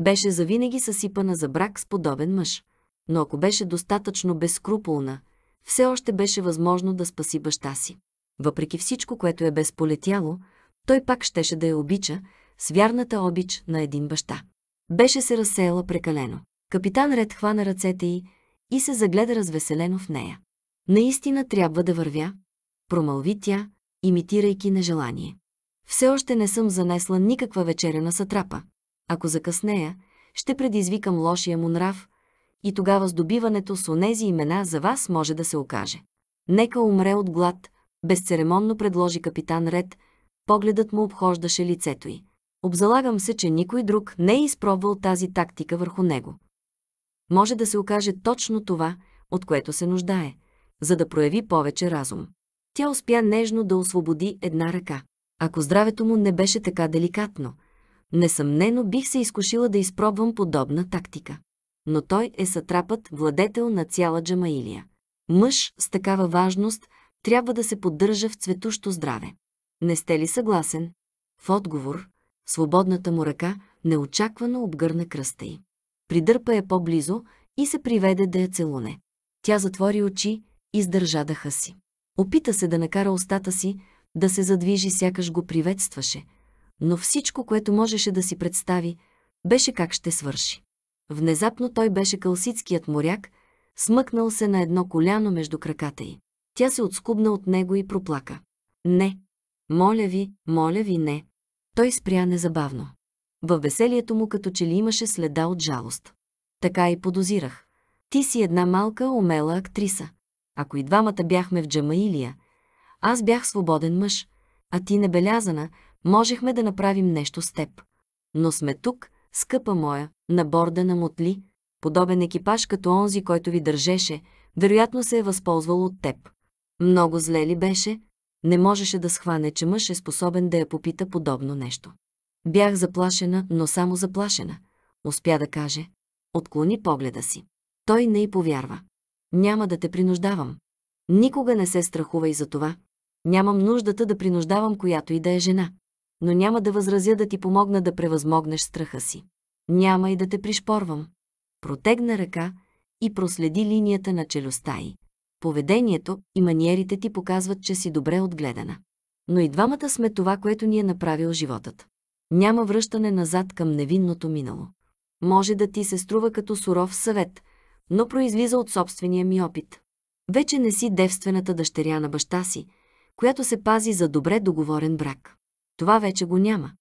[SPEAKER 1] Беше завинаги съсипана за брак с подобен мъж. Но ако беше достатъчно безкруполна, все още беше възможно да спаси баща си. Въпреки всичко, което е безполетяло, той пак щеше да я обича, с вярната обич на един баща. Беше се разсеяла прекалено. Капитан Ред хвана ръцете й и се загледа развеселено в нея. Наистина трябва да вървя, промълви тя, имитирайки нежелание. Все още не съм занесла никаква вечеря на сатрапа. Ако закъснея, ще предизвикам лошия му нрав и тогава здобиването с онези имена за вас може да се окаже. Нека умре от глад, безцеремонно предложи капитан Ред, погледът му обхождаше лицето й. Обзалагам се, че никой друг не е изпробвал тази тактика върху него. Може да се окаже точно това, от което се нуждае, за да прояви повече разум. Тя успя нежно да освободи една ръка. Ако здравето му не беше така деликатно, несъмнено бих се изкушила да изпробвам подобна тактика. Но той е сатрапът, владетел на цяла Джамаилия. Мъж с такава важност трябва да се поддържа в цветущо здраве. Не сте ли съгласен? В отговор, свободната му ръка неочаквано обгърна кръста й. Придърпа я по-близо и се приведе да я целуне. Тя затвори очи, и издържа дъха си. Опита се да накара устата си, да се задвижи, сякаш го приветстваше, но всичко, което можеше да си представи, беше как ще свърши. Внезапно той беше кълсицкият моряк, смъкнал се на едно коляно между краката й. Тя се отскубна от него и проплака. Не, моля ви, моля ви, не. Той спря незабавно. Във веселието му като че ли имаше следа от жалост. Така и подозирах. Ти си една малка, умела актриса. Ако и двамата бяхме в Джамаилия, аз бях свободен мъж, а ти небелязана, можехме да направим нещо с теб. Но сме тук, скъпа моя, на борда на Мотли, подобен екипаж като онзи, който ви държеше, вероятно се е възползвал от теб. Много зле ли беше, не можеше да схване, че мъж е способен да я попита подобно нещо. Бях заплашена, но само заплашена, успя да каже. Отклони погледа си. Той не й повярва. Няма да те принуждавам. Никога не се страхувай за това. Нямам нуждата да принуждавам която и да е жена. Но няма да възразя да ти помогна да превъзмогнеш страха си. Няма и да те пришпорвам. Протегна ръка и проследи линията на челюстта й поведението и маниерите ти показват, че си добре отгледана. Но и двамата сме това, което ни е направил животът. Няма връщане назад към невинното минало. Може да ти се струва като суров съвет, но произлиза от собствения ми опит. Вече не си девствената дъщеря на баща си, която се пази за добре договорен брак. Това вече го няма.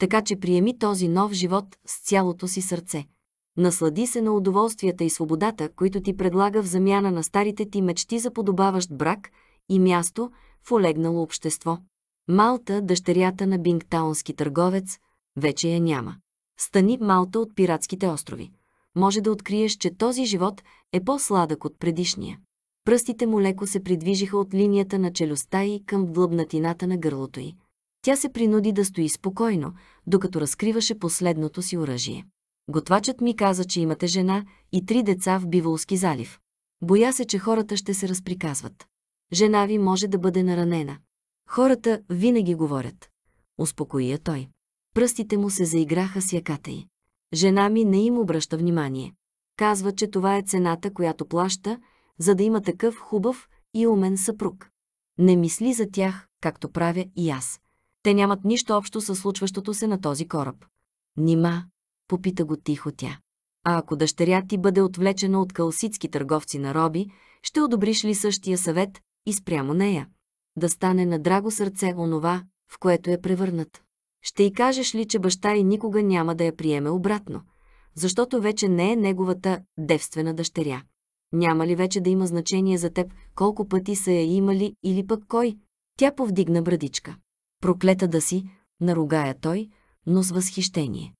[SPEAKER 1] Така че приеми този нов живот с цялото си сърце – Наслади се на удоволствията и свободата, които ти предлага в замяна на старите ти мечти за подобаващ брак и място в олегнало общество. Малта, дъщерята на бингтаунски търговец, вече я няма. Стани Малта от пиратските острови. Може да откриеш, че този живот е по-сладък от предишния. Пръстите му леко се придвижиха от линията на челюстта й към длъбнатината на гърлото й. Тя се принуди да стои спокойно, докато разкриваше последното си оръжие. Готвачът ми каза, че имате жена и три деца в Биволски залив. Боя се, че хората ще се разприказват. Жена ви може да бъде наранена. Хората винаги говорят. Успокои я той. Пръстите му се заиграха с яката й. Жена ми не им обръща внимание. Казва, че това е цената, която плаща, за да има такъв хубав и умен съпруг. Не мисли за тях, както правя и аз. Те нямат нищо общо със случващото се на този кораб. Нима, попита го тихо тя. А ако дъщеря ти бъде отвлечена от калситски търговци на роби, ще одобриш ли същия съвет и спрямо нея? Да стане на драго сърце онова, в което е превърнат. Ще й кажеш ли, че баща й никога няма да я приеме обратно, защото вече не е неговата девствена дъщеря? Няма ли вече да има значение за теб колко пъти са я имали или пък кой? Тя повдигна брадичка. Проклета да си, наругая той, но с възхищение.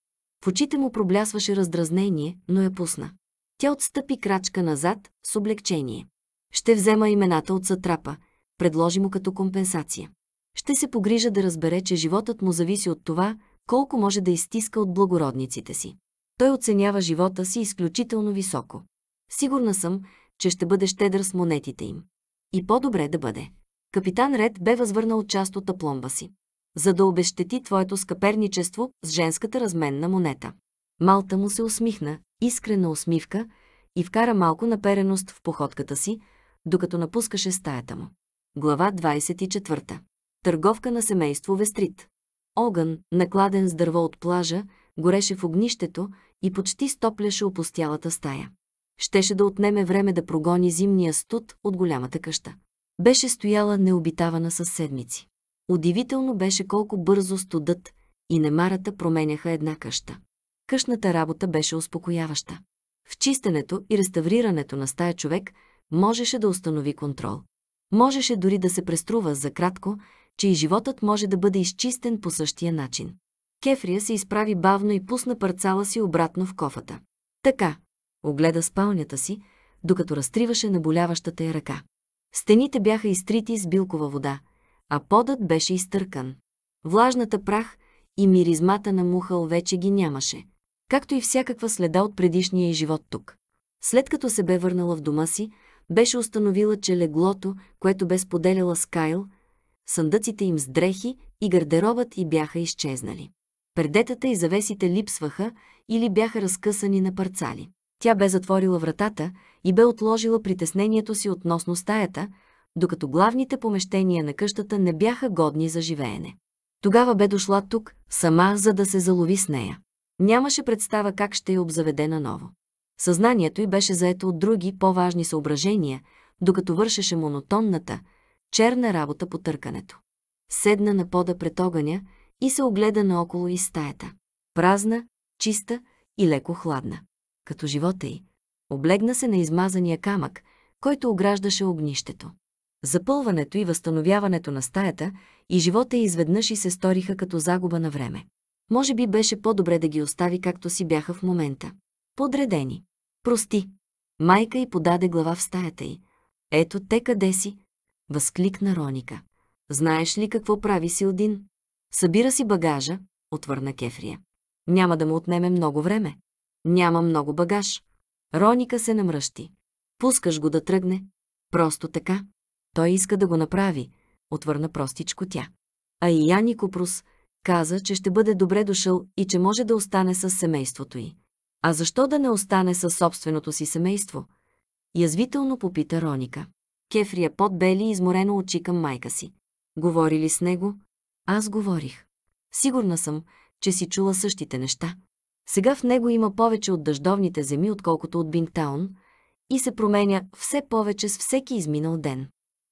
[SPEAKER 1] В очите му проблясваше раздразнение, но я пусна. Тя отстъпи крачка назад с облегчение. Ще взема имената от сатрапа, предложи му като компенсация. Ще се погрижа да разбере, че животът му зависи от това, колко може да изтиска от благородниците си. Той оценява живота си изключително високо. Сигурна съм, че ще бъде щедър с монетите им. И по-добре да бъде. Капитан Ред бе възвърнал част от апломба си за да обещети твоето скъперничество с женската разменна монета. Малта му се усмихна, искрена усмивка, и вкара малко напереност в походката си, докато напускаше стаята му. Глава 24. Търговка на семейство Вестрит. Огън, накладен с дърво от плажа, гореше в огнището и почти стопляше опустялата стая. Щеше да отнеме време да прогони зимния студ от голямата къща. Беше стояла необитавана със седмици. Удивително беше колко бързо студът и немарата променяха една къща. Къщната работа беше успокояваща. В чистенето и реставрирането на стая човек можеше да установи контрол. Можеше дори да се преструва за кратко, че и животът може да бъде изчистен по същия начин. Кефрия се изправи бавно и пусна парцала си обратно в кофата. Така, огледа спалнята си, докато разтриваше наболяващата я ръка. Стените бяха изтрити с билкова вода – а подът беше изтъркан. Влажната прах и миризмата на мухъл вече ги нямаше, както и всякаква следа от предишния и живот тук. След като се бе върнала в дома си, беше установила, че леглото, което бе споделяла с Кайл, съндъците им с дрехи и гардеробът и бяха изчезнали. Предетата и завесите липсваха или бяха разкъсани на парцали. Тя бе затворила вратата и бе отложила притеснението си относно стаята, докато главните помещения на къщата не бяха годни за живеене. Тогава бе дошла тук, сама, за да се залови с нея. Нямаше представа как ще я обзаведе наново. Съзнанието й беше заето от други, по-важни съображения, докато вършеше монотонната, черна работа по търкането. Седна на пода пред огъня и се огледа наоколо из стаята. Празна, чиста и леко хладна. Като живота й. Облегна се на измазания камък, който ограждаше огнището. Запълването и възстановяването на стаята и живота изведнъж и се сториха като загуба на време. Може би беше по-добре да ги остави както си бяха в момента. Подредени. Прости. Майка й подаде глава в стаята й. Ето те къде си. Възкликна Роника. Знаеш ли какво прави Силдин? Събира си багажа, отвърна Кефрия. Няма да му отнеме много време. Няма много багаж. Роника се намръщи. Пускаш го да тръгне. Просто така. Той иска да го направи, отвърна простичко тя. А и Яни Купрус каза, че ще бъде добре дошъл и че може да остане с семейството й. А защо да не остане с собственото си семейство? Язвително попита Роника. Кефрия под бели и изморено очи към майка си. Говори ли с него? Аз говорих. Сигурна съм, че си чула същите неща. Сега в него има повече от дъждовните земи, отколкото от Бингтаун, и се променя все повече с всеки изминал ден.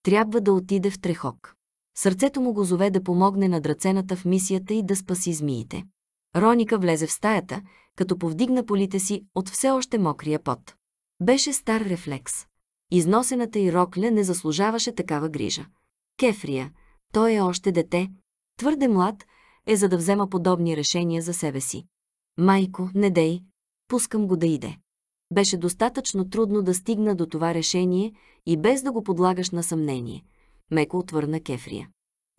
[SPEAKER 1] Трябва да отиде в Трехок. Сърцето му го зове да помогне на драцената в мисията и да спаси змиите. Роника влезе в стаята, като повдигна полите си от все още мокрия пот. Беше стар рефлекс. Износената и рокля не заслужаваше такава грижа. Кефрия, той е още дете, твърде млад е за да взема подобни решения за себе си. Майко, не дей, пускам го да иде беше достатъчно трудно да стигна до това решение и без да го подлагаш на съмнение. Меко отвърна Кефрия.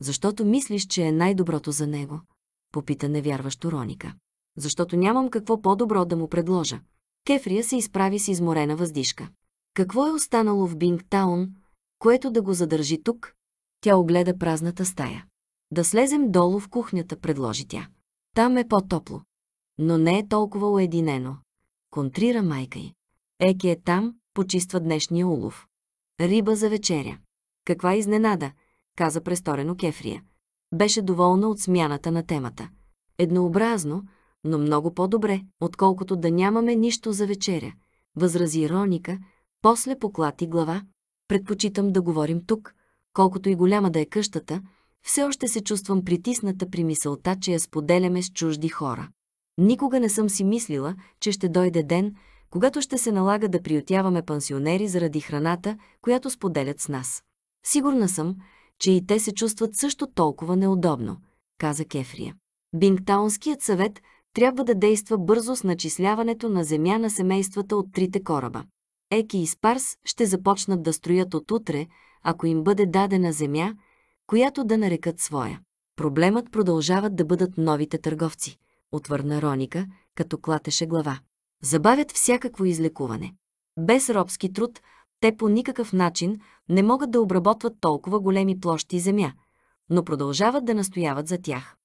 [SPEAKER 1] Защото мислиш, че е най-доброто за него? Попита невярващо Роника. Защото нямам какво по-добро да му предложа. Кефрия се изправи с изморена въздишка. Какво е останало в Бингтаун, което да го задържи тук? Тя огледа празната стая. Да слезем долу в кухнята, предложи тя. Там е по-топло. Но не е толкова уединено контрира майка й. Еки е там, почиства днешния улов. Риба за вечеря. Каква изненада, каза престорено Кефрия. Беше доволна от смяната на темата. Еднообразно, но много по-добре, отколкото да нямаме нищо за вечеря, възрази Роника, после поклати глава. Предпочитам да говорим тук, колкото и голяма да е къщата, все още се чувствам притисната при мисълта, че я споделяме с чужди хора. Никога не съм си мислила, че ще дойде ден, когато ще се налага да приютяваме пансионери заради храната, която споделят с нас. Сигурна съм, че и те се чувстват също толкова неудобно, каза Кефрия. Бингтаунският съвет трябва да действа бързо с начисляването на земя на семействата от трите кораба. Еки и Спарс ще започнат да строят от утре, ако им бъде дадена земя, която да нарекат своя. Проблемът продължават да бъдат новите търговци – отвърна Роника, като клатеше глава. Забавят всякакво излекуване. Без робски труд те по никакъв начин не могат да обработват толкова големи площи земя, но продължават да настояват за тях.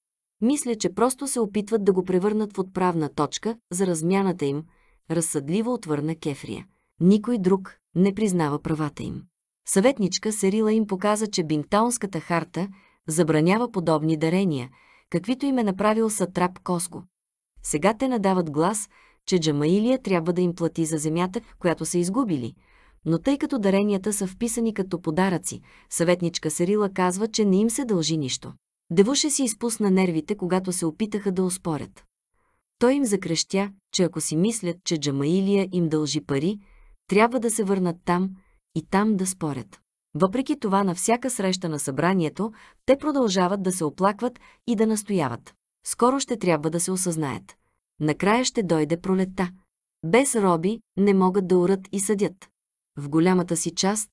[SPEAKER 1] Мисля, че просто се опитват да го превърнат в отправна точка за размяната им, разсъдливо отвърна Кефрия. Никой друг не признава правата им. Съветничка Серила им показа, че Бинтаунската харта забранява подобни дарения – каквито им е направил Сатрап Коско. Сега те надават глас, че Джамаилия трябва да им плати за земята, която са изгубили. Но тъй като даренията са вписани като подаръци, съветничка Серила казва, че не им се дължи нищо. Девуше си изпусна нервите, когато се опитаха да успорят. Той им закрещя, че ако си мислят, че Джамаилия им дължи пари, трябва да се върнат там и там да спорят. Въпреки това на всяка среща на събранието, те продължават да се оплакват и да настояват. Скоро ще трябва да се осъзнаят. Накрая ще дойде пролетта. Без роби не могат да урат и съдят. В голямата си част,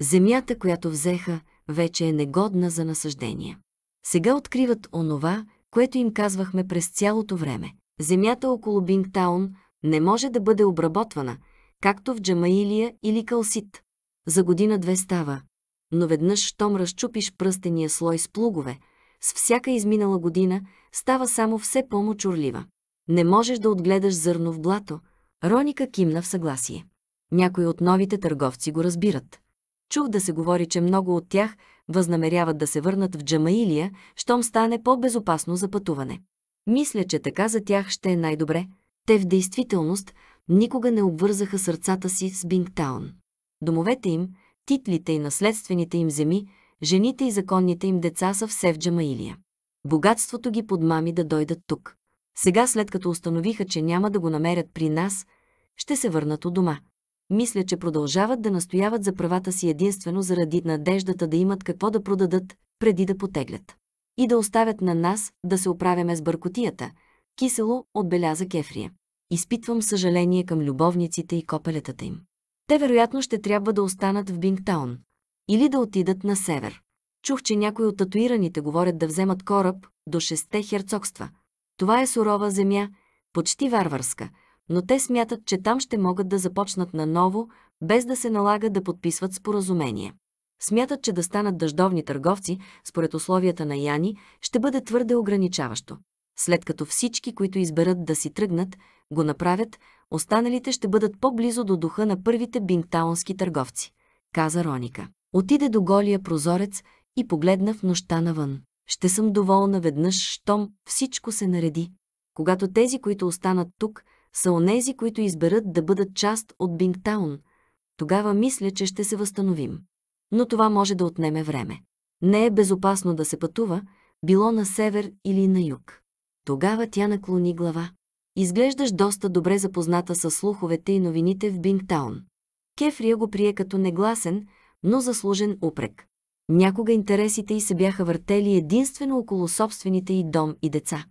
[SPEAKER 1] земята, която взеха, вече е негодна за насъждение. Сега откриват онова, което им казвахме през цялото време. Земята около Бингтаун не може да бъде обработвана, както в Джамаилия или Калсит. За година-две става. Но веднъж, щом разчупиш пръстения слой с плугове, с всяка изминала година става само все по-мочурлива. Не можеш да отгледаш зърно в блато. Роника кимна в съгласие. Някои от новите търговци го разбират. Чух да се говори, че много от тях възнамеряват да се върнат в Джамаилия, щом стане по-безопасно за пътуване. Мисля, че така за тях ще е най-добре. Те в действителност никога не обвързаха сърцата си с Бингтаун домовете им, титлите и наследствените им земи, жените и законните им деца са все в Джамаилия. Богатството ги подмами да дойдат тук. Сега, след като установиха, че няма да го намерят при нас, ще се върнат у дома. Мисля, че продължават да настояват за правата си единствено заради надеждата да имат какво да продадат, преди да потеглят. И да оставят на нас да се оправяме с бъркотията, кисело отбеляза Кефрия. Изпитвам съжаление към любовниците и копелетата им. Те вероятно ще трябва да останат в Бингтаун. Или да отидат на север. Чух, че някои от татуираните говорят да вземат кораб до шесте херцогства. Това е сурова земя, почти варварска, но те смятат, че там ще могат да започнат наново, без да се налага да подписват споразумение. Смятат, че да станат дъждовни търговци, според условията на Яни, ще бъде твърде ограничаващо. След като всички, които изберат да си тръгнат, го направят, останалите ще бъдат по-близо до духа на първите бингтаунски търговци, каза Роника. Отиде до голия прозорец и погледна в нощта навън. Ще съм доволна веднъж, щом всичко се нареди. Когато тези, които останат тук, са онези, които изберат да бъдат част от Бингтаун, тогава мисля, че ще се възстановим. Но това може да отнеме време. Не е безопасно да се пътува, било на север или на юг. Тогава тя наклони глава. Изглеждаш доста добре запозната с слуховете и новините в Бингтаун. Кефрия го прие като негласен, но заслужен упрек. Някога интересите й се бяха въртели единствено около собствените й дом и деца.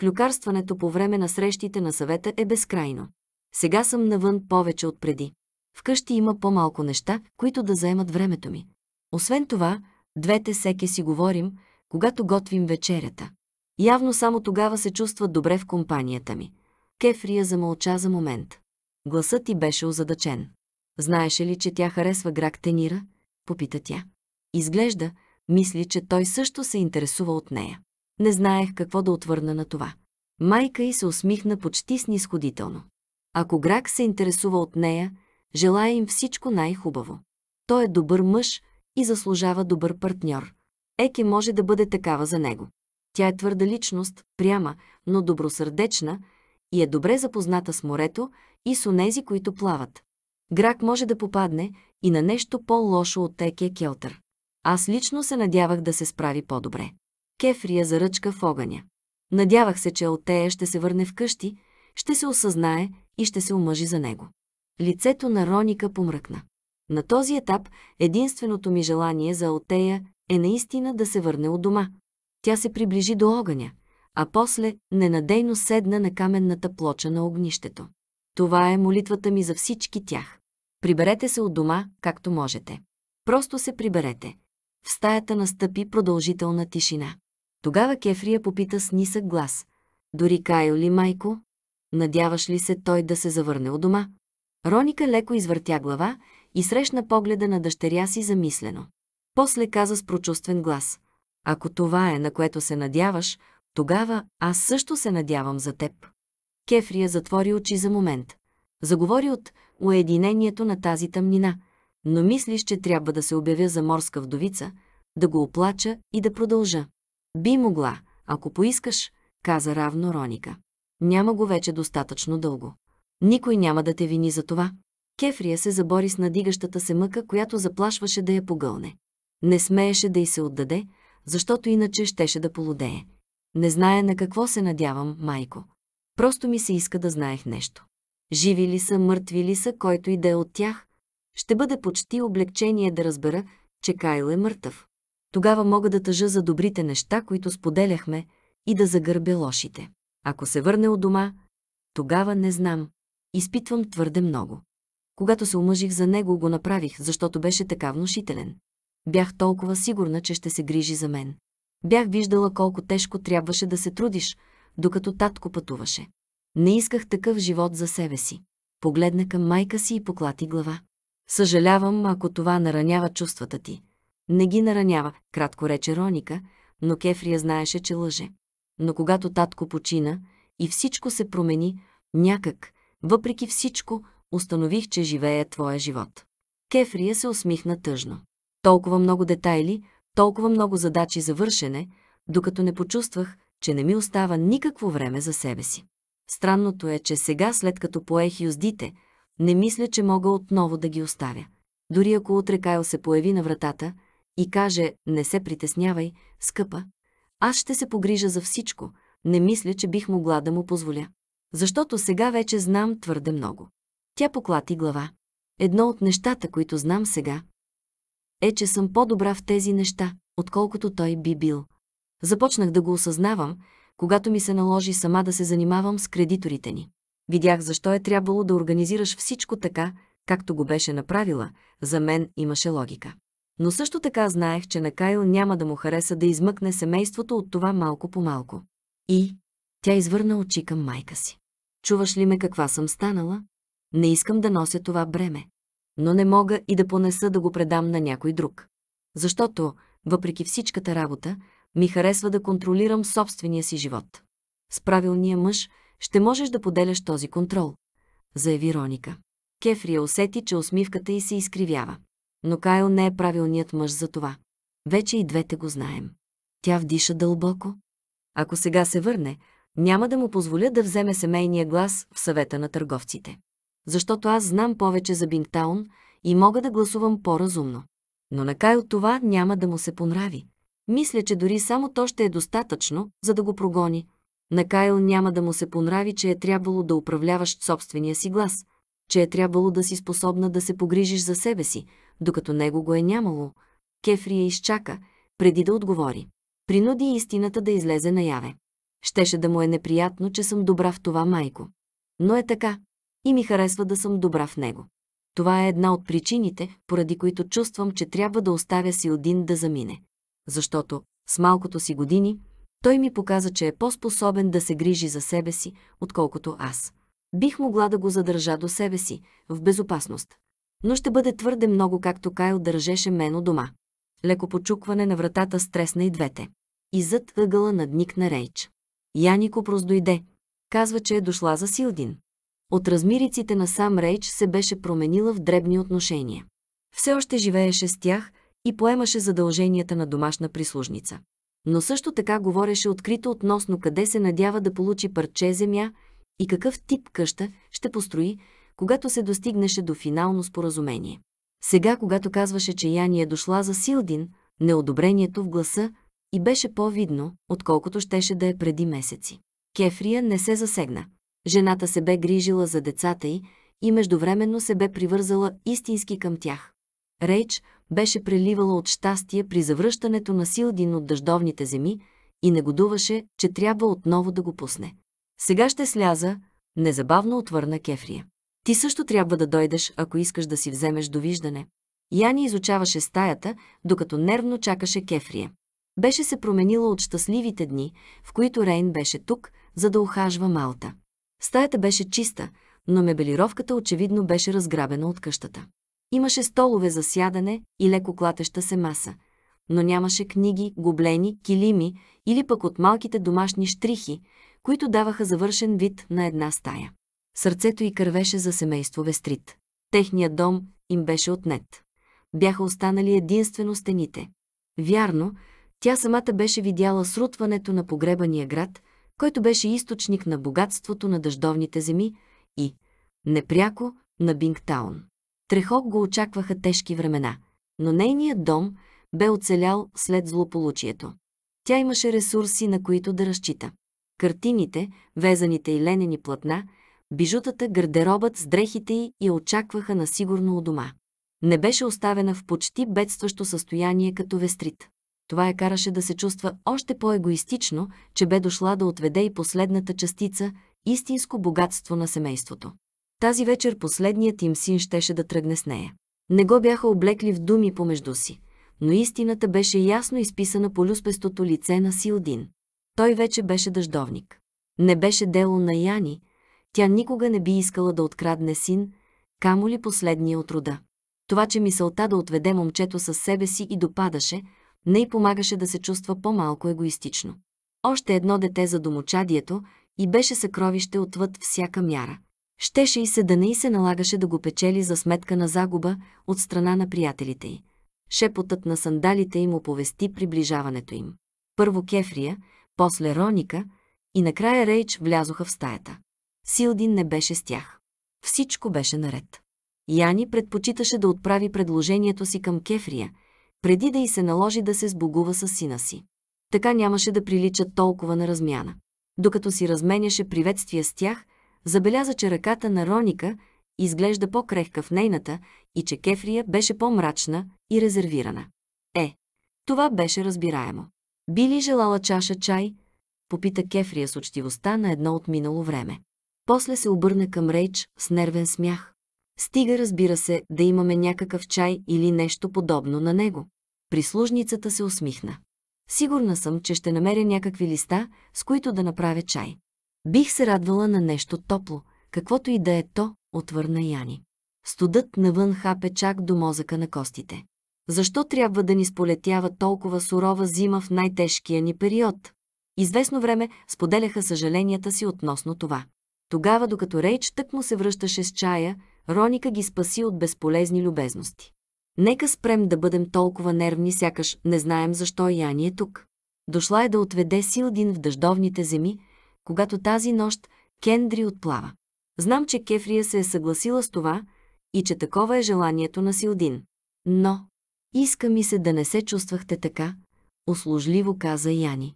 [SPEAKER 1] Клюкарстването по време на срещите на съвета е безкрайно. Сега съм навън повече от преди. Вкъщи има по-малко неща, които да заемат времето ми. Освен това, двете секи си говорим, когато готвим вечерята. Явно само тогава се чувства добре в компанията ми. Кефрия замълча за момент. Гласът ти беше озадачен. Знаеше ли, че тя харесва Грак Тенира? Попита тя. Изглежда, мисли, че той също се интересува от нея. Не знаех какво да отвърна на това. Майка й се усмихна почти снисходително. Ако Грак се интересува от нея, желая им всичко най-хубаво. Той е добър мъж и заслужава добър партньор. Еке може да бъде такава за него. Тя е твърда личност, пряма, но добросърдечна, и е добре запозната с морето и с онези, които плават. Грак може да попадне и на нещо по-лошо от текия келтър. Аз лично се надявах да се справи по-добре. Кефрия заръчка в огъня. Надявах се, че Алтея ще се върне вкъщи, ще се осъзнае и ще се омъжи за него. Лицето на Роника помръкна. На този етап единственото ми желание за Алтея е наистина да се върне от дома. Тя се приближи до огъня – а после ненадейно седна на каменната плоча на огнището. Това е молитвата ми за всички тях. Приберете се от дома, както можете. Просто се приберете. В стаята настъпи продължителна тишина. Тогава Кефрия попита с нисък глас. Дори Кайо ли, майко? Надяваш ли се той да се завърне от дома? Роника леко извъртя глава и срещна погледа на дъщеря си замислено. После каза с прочувствен глас. Ако това е, на което се надяваш, тогава аз също се надявам за теб. Кефрия затвори очи за момент. Заговори от уединението на тази тъмнина, но мислиш, че трябва да се обявя за морска вдовица, да го оплача и да продължа. Би могла, ако поискаш, каза равно Роника. Няма го вече достатъчно дълго. Никой няма да те вини за това. Кефрия се забори с надигащата се мъка, която заплашваше да я погълне. Не смееше да й се отдаде, защото иначе щеше да полудее. Не зная на какво се надявам, майко. Просто ми се иска да знаех нещо. Живи ли са, мъртви ли са, който и да е от тях, ще бъде почти облегчение да разбера, че Кайл е мъртъв. Тогава мога да тъжа за добрите неща, които споделяхме, и да загърбя лошите. Ако се върне от дома, тогава не знам. Изпитвам твърде много. Когато се омъжих за него, го направих, защото беше така внушителен. Бях толкова сигурна, че ще се грижи за мен. Бях виждала колко тежко трябваше да се трудиш, докато татко пътуваше. Не исках такъв живот за себе си. Погледна към майка си и поклати глава. Съжалявам, ако това наранява чувствата ти. Не ги наранява, кратко рече Роника, но Кефрия знаеше, че лъже. Но когато татко почина и всичко се промени, някак, въпреки всичко, установих, че живее твоя живот. Кефрия се усмихна тъжно. Толкова много детайли, толкова много задачи за вършене, докато не почувствах, че не ми остава никакво време за себе си. Странното е, че сега, след като поех юздите, не мисля, че мога отново да ги оставя. Дори ако утре Кайл се появи на вратата и каже «Не се притеснявай, скъпа, аз ще се погрижа за всичко», не мисля, че бих могла да му позволя. Защото сега вече знам твърде много. Тя поклати глава. Едно от нещата, които знам сега, е, че съм по-добра в тези неща, отколкото той би бил. Започнах да го осъзнавам, когато ми се наложи сама да се занимавам с кредиторите ни. Видях защо е трябвало да организираш всичко така, както го беше направила, за мен имаше логика. Но също така знаех, че на Кайл няма да му хареса да измъкне семейството от това малко по малко. И тя извърна очи към майка си. Чуваш ли ме каква съм станала? Не искам да нося това бреме но не мога и да понеса да го предам на някой друг. Защото, въпреки всичката работа, ми харесва да контролирам собствения си живот. С правилния мъж ще можеш да поделяш този контрол, заяви Роника. Кефрия усети, че усмивката й се изкривява. Но Кайл не е правилният мъж за това. Вече и двете го знаем. Тя вдиша дълбоко. Ако сега се върне, няма да му позволя да вземе семейния глас в съвета на търговците защото аз знам повече за Бингтаун и мога да гласувам по-разумно. Но накай от това няма да му се понрави. Мисля, че дори само то ще е достатъчно, за да го прогони. На Кайл няма да му се понрави, че е трябвало да управляваш собствения си глас, че е трябвало да си способна да се погрижиш за себе си, докато него го е нямало. Кефри я изчака, преди да отговори. Принуди истината да излезе наяве. Щеше да му е неприятно, че съм добра в това, майко. Но е така и ми харесва да съм добра в него. Това е една от причините, поради които чувствам, че трябва да оставя Силдин да замине. Защото, с малкото си години, той ми показа, че е по-способен да се грижи за себе си, отколкото аз. Бих могла да го задържа до себе си, в безопасност. Но ще бъде твърде много, както Кайл държеше мен у дома. Леко почукване на вратата стресна и двете. И зад ъгъла надникна Рейч. Янико дойде. Казва, че е дошла за Силдин. От размириците на сам Рейч се беше променила в дребни отношения. Все още живееше с тях и поемаше задълженията на домашна прислужница. Но също така говореше открито относно къде се надява да получи парче земя и какъв тип къща ще построи, когато се достигнеше до финално споразумение. Сега, когато казваше, че Яни е дошла за Силдин, неодобрението в гласа и беше по-видно, отколкото щеше да е преди месеци. Кефрия не се засегна. Жената се бе грижила за децата й и междувременно се бе привързала истински към тях. Рейч беше преливала от щастие при завръщането на Силдин от дъждовните земи и негодуваше, че трябва отново да го пусне. Сега ще сляза, незабавно отвърна Кефрия. Ти също трябва да дойдеш, ако искаш да си вземеш довиждане. Яни изучаваше стаята, докато нервно чакаше Кефрия. Беше се променила от щастливите дни, в които Рейн беше тук, за да ухажва Малта. Стаята беше чиста, но мебелировката очевидно беше разграбена от къщата. Имаше столове за сядане и леко клатеща се маса, но нямаше книги, гоблени, килими или пък от малките домашни штрихи, които даваха завършен вид на една стая. Сърцето й кървеше за семейство Вестрит. Техният дом им беше отнет. Бяха останали единствено стените. Вярно, тя самата беше видяла срутването на погребания град – който беше източник на богатството на дъждовните земи и, непряко, на Бингтаун. Трехок го очакваха тежки времена, но нейният дом бе оцелял след злополучието. Тя имаше ресурси, на които да разчита. Картините, везаните и ленени платна, бижутата, гардеробът с дрехите й я очакваха на сигурно у дома. Не беше оставена в почти бедстващо състояние като вестрит. Това я караше да се чувства още по-егоистично, че бе дошла да отведе и последната частица – истинско богатство на семейството. Тази вечер последният им син щеше да тръгне с нея. Не го бяха облекли в думи помежду си, но истината беше ясно изписана по люспестото лице на Силдин. Той вече беше дъждовник. Не беше дело на Яни, тя никога не би искала да открадне син, камо ли последния от рода. Това, че мисълта да отведе момчето със себе си и допадаше, не й помагаше да се чувства по-малко егоистично. Още едно дете за домочадието и беше съкровище отвъд всяка мяра. Щеше и се да не и се налагаше да го печели за сметка на загуба от страна на приятелите й. Шепотът на сандалите им оповести приближаването им. Първо Кефрия, после Роника и накрая Рейч влязоха в стаята. Силдин не беше с тях. Всичко беше наред. Яни предпочиташе да отправи предложението си към Кефрия – преди да й се наложи да се сбогува с сина си. Така нямаше да прилича толкова на размяна. Докато си разменяше приветствия с тях, забеляза, че ръката на Роника изглежда по-крехка в нейната и че Кефрия беше по-мрачна и резервирана. Е, това беше разбираемо. Би ли желала чаша чай? Попита Кефрия с учтивостта на едно от минало време. После се обърна към Рейч с нервен смях. Стига, разбира се, да имаме някакъв чай или нещо подобно на него. Прислужницата се усмихна. Сигурна съм, че ще намеря някакви листа, с които да направя чай. Бих се радвала на нещо топло, каквото и да е то, отвърна Яни. Студът навън хапе чак до мозъка на костите. Защо трябва да ни сполетява толкова сурова зима в най-тежкия ни период? Известно време споделяха съжаленията си относно това. Тогава, докато Рейч тък му се връщаше с чая, Роника ги спаси от безполезни любезности. Нека спрем да бъдем толкова нервни, сякаш не знаем защо Яни е тук. Дошла е да отведе Силдин в дъждовните земи, когато тази нощ Кендри отплава. Знам, че Кефрия се е съгласила с това и че такова е желанието на Силдин. Но иска ми се да не се чувствахте така, услужливо каза Яни.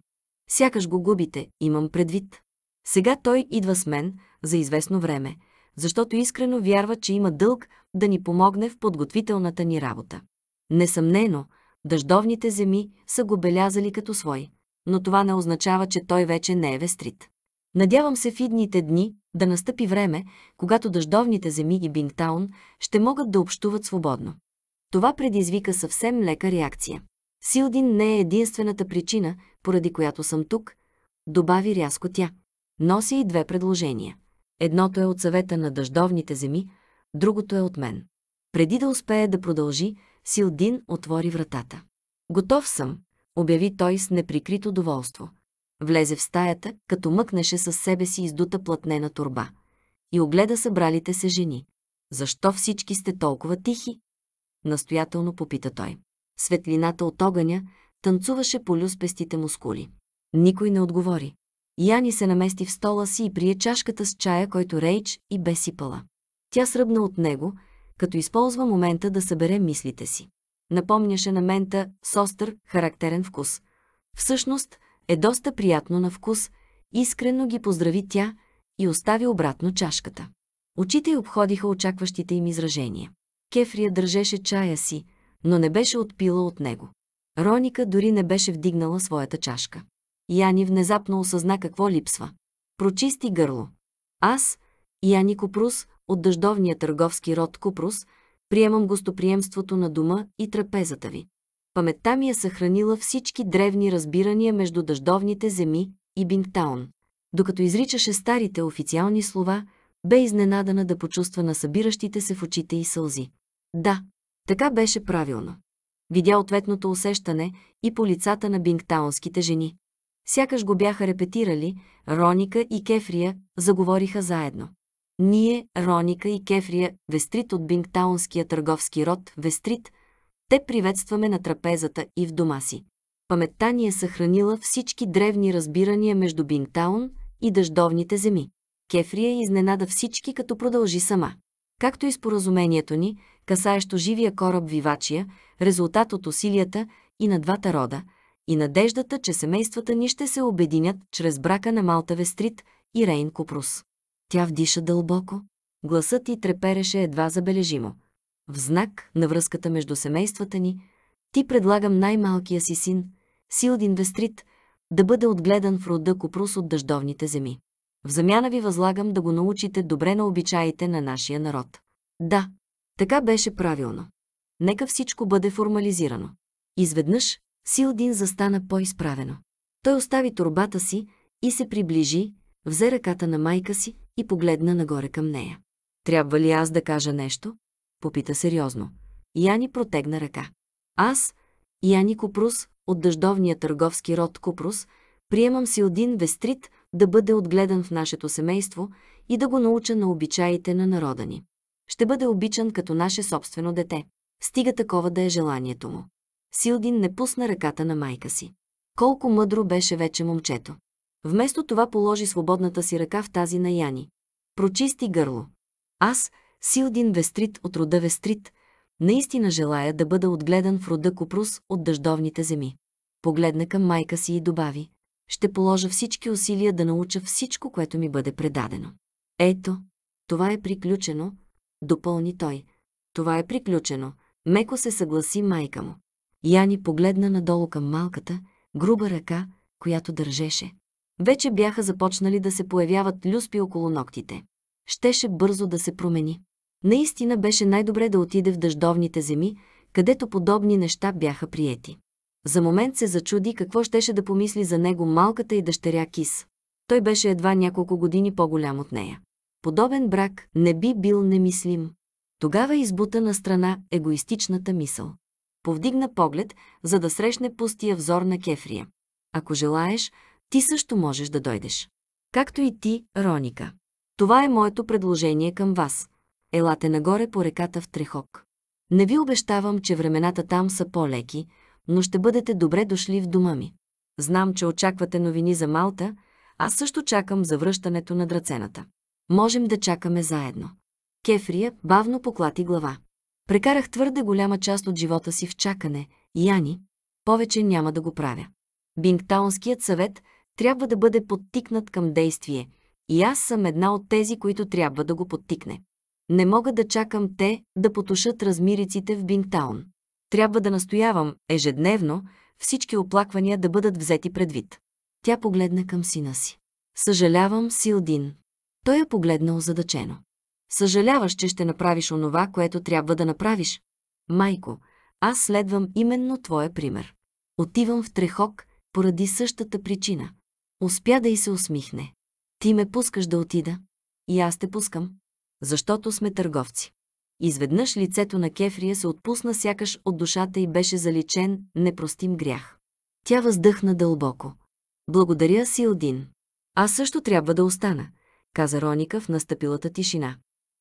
[SPEAKER 1] Сякаш го губите, имам предвид. Сега той идва с мен за известно време – защото искрено вярва, че има дълг да ни помогне в подготвителната ни работа. Несъмнено, дъждовните земи са го белязали като свой, но това не означава, че той вече не е вестрит. Надявам се в идните дни да настъпи време, когато дъждовните земи и Бингтаун ще могат да общуват свободно. Това предизвика съвсем лека реакция. Силдин не е единствената причина, поради която съм тук, добави рязко тя. Носи и две предложения. Едното е от съвета на дъждовните земи, другото е от мен. Преди да успее да продължи, Силдин отвори вратата. Готов съм, обяви той с неприкрито доволство. Влезе в стаята, като мъкнеше със себе си издута платнена турба. И огледа събралите се жени. Защо всички сте толкова тихи? Настоятелно попита той. Светлината от огъня танцуваше по люспестите мускули. Никой не отговори. Яни се намести в стола си и прие чашката с чая, който Рейч и бе сипала. Тя сръбна от него, като използва момента да събере мислите си. Напомняше на мента с остър, характерен вкус. Всъщност е доста приятно на вкус, искрено ги поздрави тя и остави обратно чашката. Очите й обходиха очакващите им изражения. Кефрия държеше чая си, но не беше отпила от него. Роника дори не беше вдигнала своята чашка. Яни внезапно осъзна какво липсва. Прочисти гърло. Аз, Яни Копрус, от дъждовния търговски род Купрус, приемам гостоприемството на дома и трапезата ви. Паметта ми е съхранила всички древни разбирания между дъждовните земи и Бингтаун. Докато изричаше старите официални слова, бе изненадана да почувства на събиращите се в очите и сълзи. Да, така беше правилно. Видя ответното усещане и по лицата на бингтаунските жени. Сякаш го бяха репетирали, Роника и Кефрия заговориха заедно. Ние, Роника и Кефрия, вестрит от бингтаунския търговски род, вестрит, те приветстваме на трапезата и в дома си. Паметта ни е съхранила всички древни разбирания между Бингтаун и дъждовните земи. Кефрия изненада всички, като продължи сама. Както и споразумението ни, касаещо живия кораб Вивачия, резултат от усилията и на двата рода – и надеждата, че семействата ни ще се обединят чрез брака на Малта Вестрит и Рейн Купрус. Тя вдиша дълбоко. Гласът ти трепереше едва забележимо. В знак на връзката между семействата ни, ти предлагам най-малкия си син, Силдин Вестрит, да бъде отгледан в рода Купрус от дъждовните земи. В замяна ви възлагам да го научите добре на обичаите на нашия народ. Да, така беше правилно. Нека всичко бъде формализирано. Изведнъж Силдин застана по-изправено. Той остави турбата си и се приближи, взе ръката на майка си и погледна нагоре към нея. Трябва ли аз да кажа нещо? Попита сериозно. Яни протегна ръка. Аз, Яни Купрус, от дъждовния търговски род Купрус, приемам си един вестрит да бъде отгледан в нашето семейство и да го науча на обичаите на народа ни. Ще бъде обичан като наше собствено дете. Стига такова да е желанието му. Силдин не пусна ръката на майка си. Колко мъдро беше вече момчето. Вместо това положи свободната си ръка в тази на Яни. Прочисти гърло. Аз, Силдин Вестрит от рода Вестрит, наистина желая да бъда отгледан в рода Купрус от дъждовните земи. Погледна към майка си и добави. Ще положа всички усилия да науча всичко, което ми бъде предадено. Ето, това е приключено, допълни той. Това е приключено, меко се съгласи майка му. Яни погледна надолу към малката, груба ръка, която държеше. Вече бяха започнали да се появяват люспи около ногтите. Щеше бързо да се промени. Наистина беше най-добре да отиде в дъждовните земи, където подобни неща бяха приети. За момент се зачуди какво щеше да помисли за него малката и дъщеря Кис. Той беше едва няколко години по-голям от нея. Подобен брак не би бил немислим. Тогава избута на страна егоистичната мисъл. Повдигна поглед, за да срещне пустия взор на Кефрия. Ако желаеш, ти също можеш да дойдеш. Както и ти, Роника. Това е моето предложение към вас. Елате нагоре по реката в Трехок. Не ви обещавам, че времената там са по-леки, но ще бъдете добре дошли в дома ми. Знам, че очаквате новини за Малта, аз също чакам за връщането на драцената. Можем да чакаме заедно. Кефрия бавно поклати глава. Прекарах твърде голяма част от живота си в чакане, Яни, повече няма да го правя. Бингтаунският съвет трябва да бъде подтикнат към действие и аз съм една от тези, които трябва да го подтикне. Не мога да чакам те да потушат размириците в Бингтаун. Трябва да настоявам ежедневно всички оплаквания да бъдат взети предвид. Тя погледна към сина си. Съжалявам, Силдин. Той я е погледна озадачено. Съжаляваш, че ще направиш онова, което трябва да направиш. Майко, аз следвам именно твоя пример. Отивам в трехок поради същата причина. Успя да и се усмихне. Ти ме пускаш да отида. И аз те пускам. Защото сме търговци. Изведнъж лицето на Кефрия се отпусна сякаш от душата и беше заличен непростим грях. Тя въздъхна дълбоко. Благодаря, Силдин. Аз също трябва да остана, каза Роника в настъпилата тишина.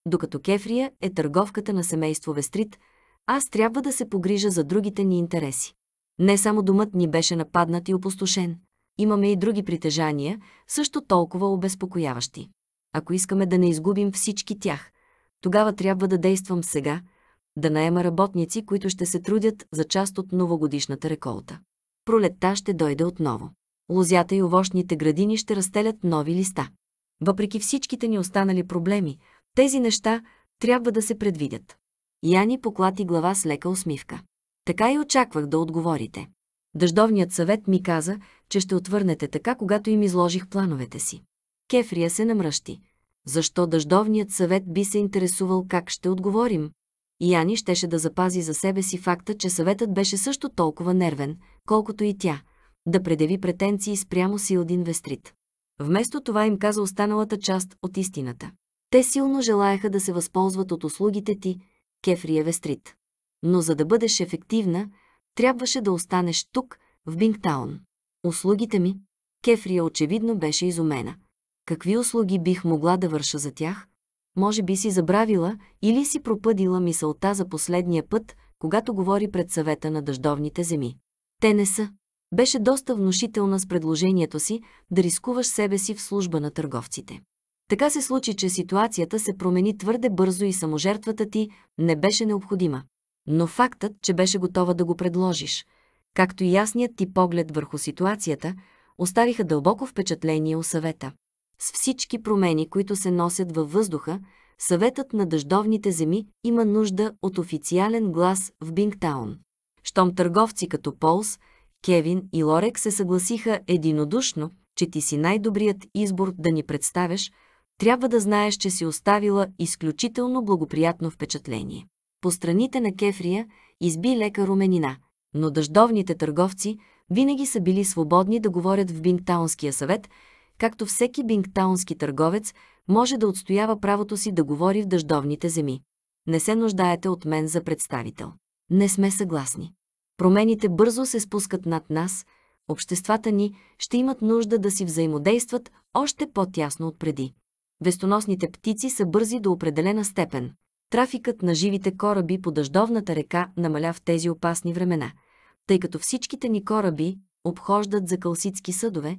[SPEAKER 1] Докато кефрия е търговката на семейство Вестрит, аз трябва да се погрижа за другите ни интереси. Не само домът ни беше нападнат и опустошен. Имаме и други притежания, също толкова обезпокояващи. Ако искаме да не изгубим всички тях, тогава трябва да действам сега, да наема работници, които ще се трудят за част от новогодишната реколта. Пролетта ще дойде отново. Лозята и овощните градини ще разстелят нови листа. Въпреки всичките ни останали проблеми, тези неща трябва да се предвидят. Яни поклати глава с лека усмивка. Така и очаквах да отговорите. Дъждовният съвет ми каза, че ще отвърнете така, когато им изложих плановете си. Кефрия се намръщи. Защо дъждовният съвет би се интересувал как ще отговорим? Яни щеше да запази за себе си факта, че съветът беше също толкова нервен, колкото и тя, да предяви претенции спрямо Силдин Вестрит. Вместо това им каза останалата част от истината. Те силно желаяха да се възползват от услугите ти, Кефриеве стрит. Но за да бъдеш ефективна, трябваше да останеш тук, в Бингтаун. Услугите ми? Кефрия очевидно беше изумена. Какви услуги бих могла да върша за тях? Може би си забравила или си пропъдила мисълта за последния път, когато говори пред съвета на дъждовните земи. Те не са. Беше доста внушителна с предложението си да рискуваш себе си в служба на търговците. Така се случи, че ситуацията се промени твърде бързо и саможертвата ти не беше необходима. Но фактът, че беше готова да го предложиш, както и ясният ти поглед върху ситуацията, оставиха дълбоко впечатление у съвета. С всички промени, които се носят във въздуха, съветът на дъждовните земи има нужда от официален глас в Бингтаун. Щом търговци като Полс, Кевин и Лорек се съгласиха единодушно, че ти си най-добрият избор да ни представяш, трябва да знаеш, че си оставила изключително благоприятно впечатление. По страните на Кефрия изби лека руменина, но дъждовните търговци винаги са били свободни да говорят в Бингтаунския съвет, както всеки бингтаунски търговец може да отстоява правото си да говори в дъждовните земи. Не се нуждаете от мен за представител. Не сме съгласни. Промените бързо се спускат над нас, обществата ни ще имат нужда да си взаимодействат още по-тясно от преди вестоносните птици са бързи до определена степен. Трафикът на живите кораби по дъждовната река намаля в тези опасни времена, тъй като всичките ни кораби обхождат за калситски съдове,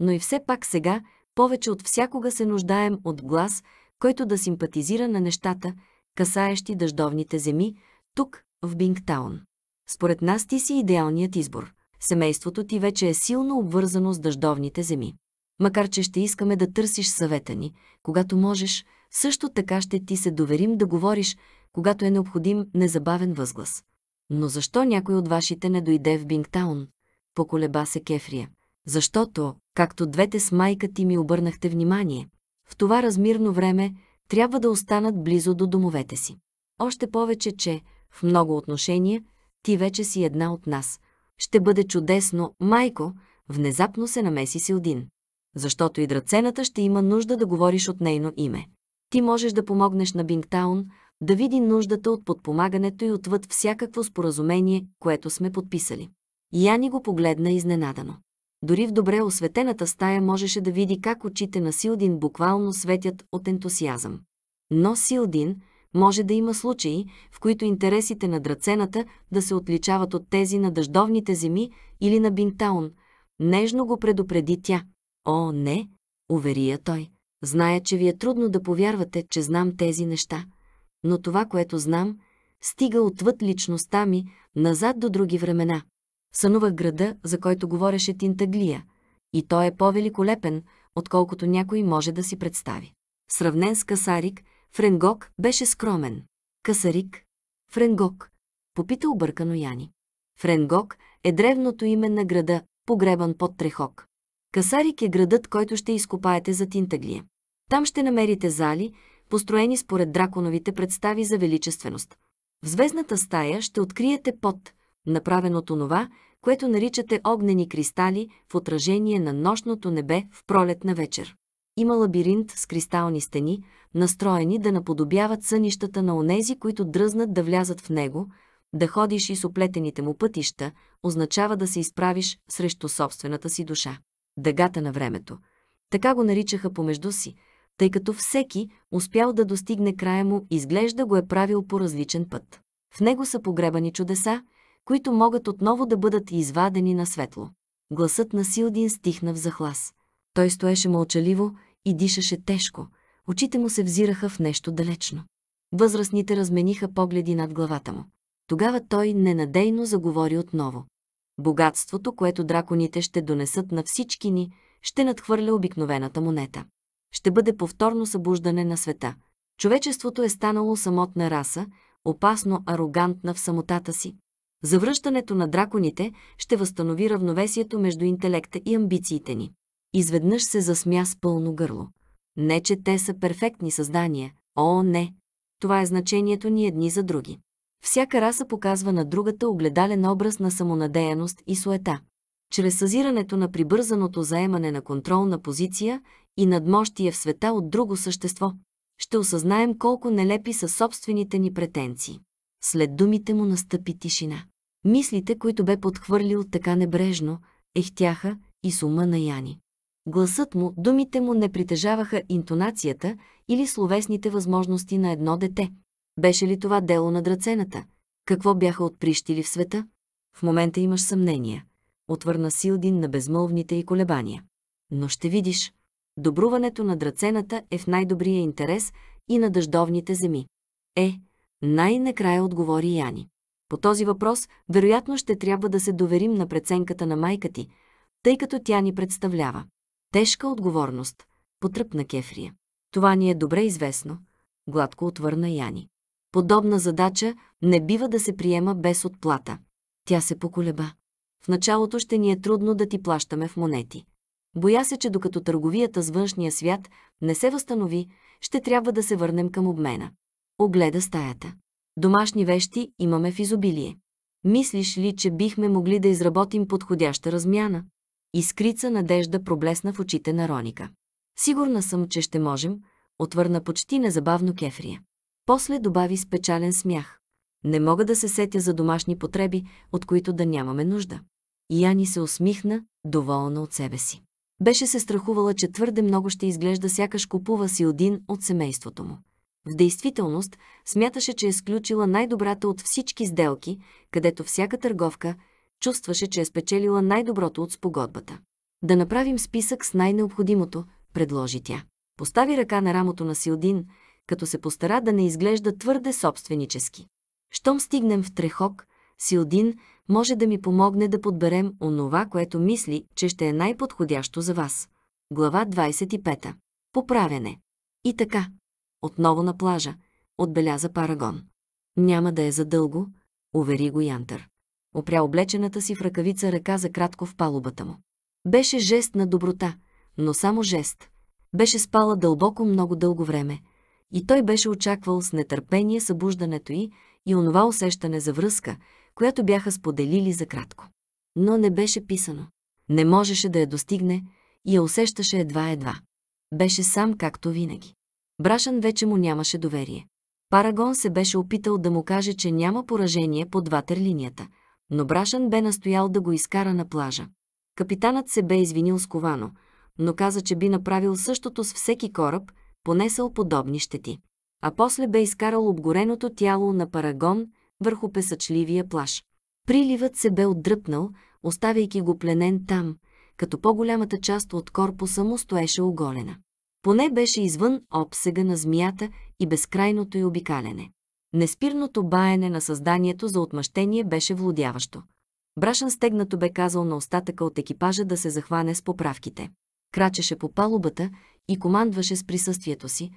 [SPEAKER 1] но и все пак сега повече от всякога се нуждаем от глас, който да симпатизира на нещата, касаещи дъждовните земи, тук, в Бингтаун. Според нас ти си идеалният избор. Семейството ти вече е силно обвързано с дъждовните земи. Макар, че ще искаме да търсиш съвета ни, когато можеш, също така ще ти се доверим да говориш, когато е необходим незабавен възглас. Но защо някой от вашите не дойде в Бингтаун? Поколеба се Кефрия. Защото, както двете с майка ти ми обърнахте внимание, в това размирно време трябва да останат близо до домовете си. Още повече, че, в много отношения, ти вече си една от нас. Ще бъде чудесно, майко, внезапно се намеси Силдин защото и драцената ще има нужда да говориш от нейно име. Ти можеш да помогнеш на Бингтаун да види нуждата от подпомагането и отвъд всякакво споразумение, което сме подписали. Яни го погледна изненадано. Дори в добре осветената стая можеше да види как очите на Силдин буквално светят от ентусиазъм. Но Силдин може да има случаи, в които интересите на драцената да се отличават от тези на дъждовните земи или на Бинтаун. Нежно го предупреди тя – О, не, увери я той. Зная, че ви е трудно да повярвате, че знам тези неща, но това, което знам, стига отвъд личността ми, назад до други времена. Сънувах града, за който говореше Тинтаглия, и той е по-великолепен, отколкото някой може да си представи. Сравнен с Касарик, Френгок беше скромен. Касарик, Френгок, попита объркано Яни. Френгок е древното име на града, погребан под Трехок. Касарик е градът, който ще изкопаете за тинтаглия. Там ще намерите зали, построени според драконовите представи за величественост. В звездната стая ще откриете пот, направен от онова, което наричате огнени кристали в отражение на нощното небе в пролет на вечер. Има лабиринт с кристални стени, настроени да наподобяват сънищата на онези, които дръзнат да влязат в него, да ходиш и с оплетените му пътища, означава да се изправиш срещу собствената си душа дъгата на времето. Така го наричаха помежду си, тъй като всеки, успял да достигне края му, изглежда го е правил по различен път. В него са погребани чудеса, които могат отново да бъдат извадени на светло. Гласът на Силдин стихна в захлас. Той стоеше мълчаливо и дишаше тежко. Очите му се взираха в нещо далечно. Възрастните размениха погледи над главата му. Тогава той ненадейно заговори отново. Богатството, което драконите ще донесат на всички ни, ще надхвърля обикновената монета. Ще бъде повторно събуждане на света. Човечеството е станало самотна раса, опасно арогантна в самотата си. Завръщането на драконите ще възстанови равновесието между интелекта и амбициите ни. Изведнъж се засмя с пълно гърло. Не, че те са перфектни създания. О, не! Това е значението ни едни за други. Всяка раса показва на другата огледален образ на самонадеяност и суета. Чрез съзирането на прибързаното заемане на контролна позиция и надмощие в света от друго същество, ще осъзнаем колко нелепи са собствените ни претенции. След думите му настъпи тишина. Мислите, които бе подхвърлил така небрежно, ехтяха и с ума на Яни. Гласът му, думите му не притежаваха интонацията или словесните възможности на едно дете, беше ли това дело на драцената? Какво бяха отприщили в света? В момента имаш съмнения. Отвърна Силдин на безмълвните и колебания. Но ще видиш. Добруването на драцената е в най-добрия интерес и на дъждовните земи. Е, най-накрая отговори Яни. По този въпрос, вероятно ще трябва да се доверим на преценката на майка ти, тъй като тя ни представлява. Тежка отговорност, потръпна Кефрия. Това ни е добре известно, гладко отвърна Яни. Подобна задача не бива да се приема без отплата. Тя се поколеба. В началото ще ни е трудно да ти плащаме в монети. Боя се, че докато търговията с външния свят не се възстанови, ще трябва да се върнем към обмена. Огледа стаята. Домашни вещи имаме в изобилие. Мислиш ли, че бихме могли да изработим подходяща размяна? Искрица надежда проблесна в очите на Роника. Сигурна съм, че ще можем, отвърна почти незабавно Кефрия. После добави с печален смях. Не мога да се сетя за домашни потреби, от които да нямаме нужда. И Ани се усмихна, доволна от себе си. Беше се страхувала, че твърде много ще изглежда сякаш купува си один от семейството му. В действителност смяташе, че е сключила най-добрата от всички сделки, където всяка търговка чувстваше, че е спечелила най-доброто от спогодбата. Да направим списък с най-необходимото, предложи тя. Постави ръка на рамото на Силдин, като се постара да не изглежда твърде собственически. Щом стигнем в Трехок, Силдин може да ми помогне да подберем онова, което мисли, че ще е най-подходящо за вас. Глава 25. Поправяне. И така. Отново на плажа, отбеляза Парагон. Няма да е задълго, увери го Янтър. Опря облечената си в ръкавица ръка за кратко в палубата му. Беше жест на доброта, но само жест. Беше спала дълбоко много дълго време, и той беше очаквал с нетърпение събуждането й и онова усещане за връзка, която бяха споделили за кратко. Но не беше писано. Не можеше да я достигне и я усещаше едва-едва. Беше сам както винаги. Брашан вече му нямаше доверие. Парагон се беше опитал да му каже, че няма поражение под линията, но Брашан бе настоял да го изкара на плажа. Капитанът се бе извинил сковано, но каза, че би направил същото с всеки кораб – понесъл подобни щети. А после бе изкарал обгореното тяло на парагон върху песъчливия плаш. Приливът се бе отдръпнал, оставяйки го пленен там, като по-голямата част от корпуса му стоеше оголена. Поне беше извън обсега на змията и безкрайното й обикалене. Неспирното баяне на създанието за отмъщение беше владяващо. Брашан стегнато бе казал на остатъка от екипажа да се захване с поправките. Крачеше по палубата и командваше с присъствието си,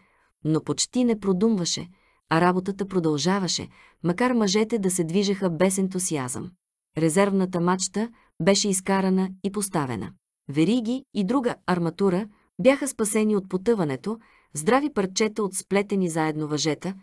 [SPEAKER 1] но почти не продумваше, а работата продължаваше, макар мъжете да се движеха без ентусиазъм. Резервната мачта беше изкарана и поставена. Вериги и друга арматура бяха спасени от потъването, здрави парчета от сплетени заедно въжета,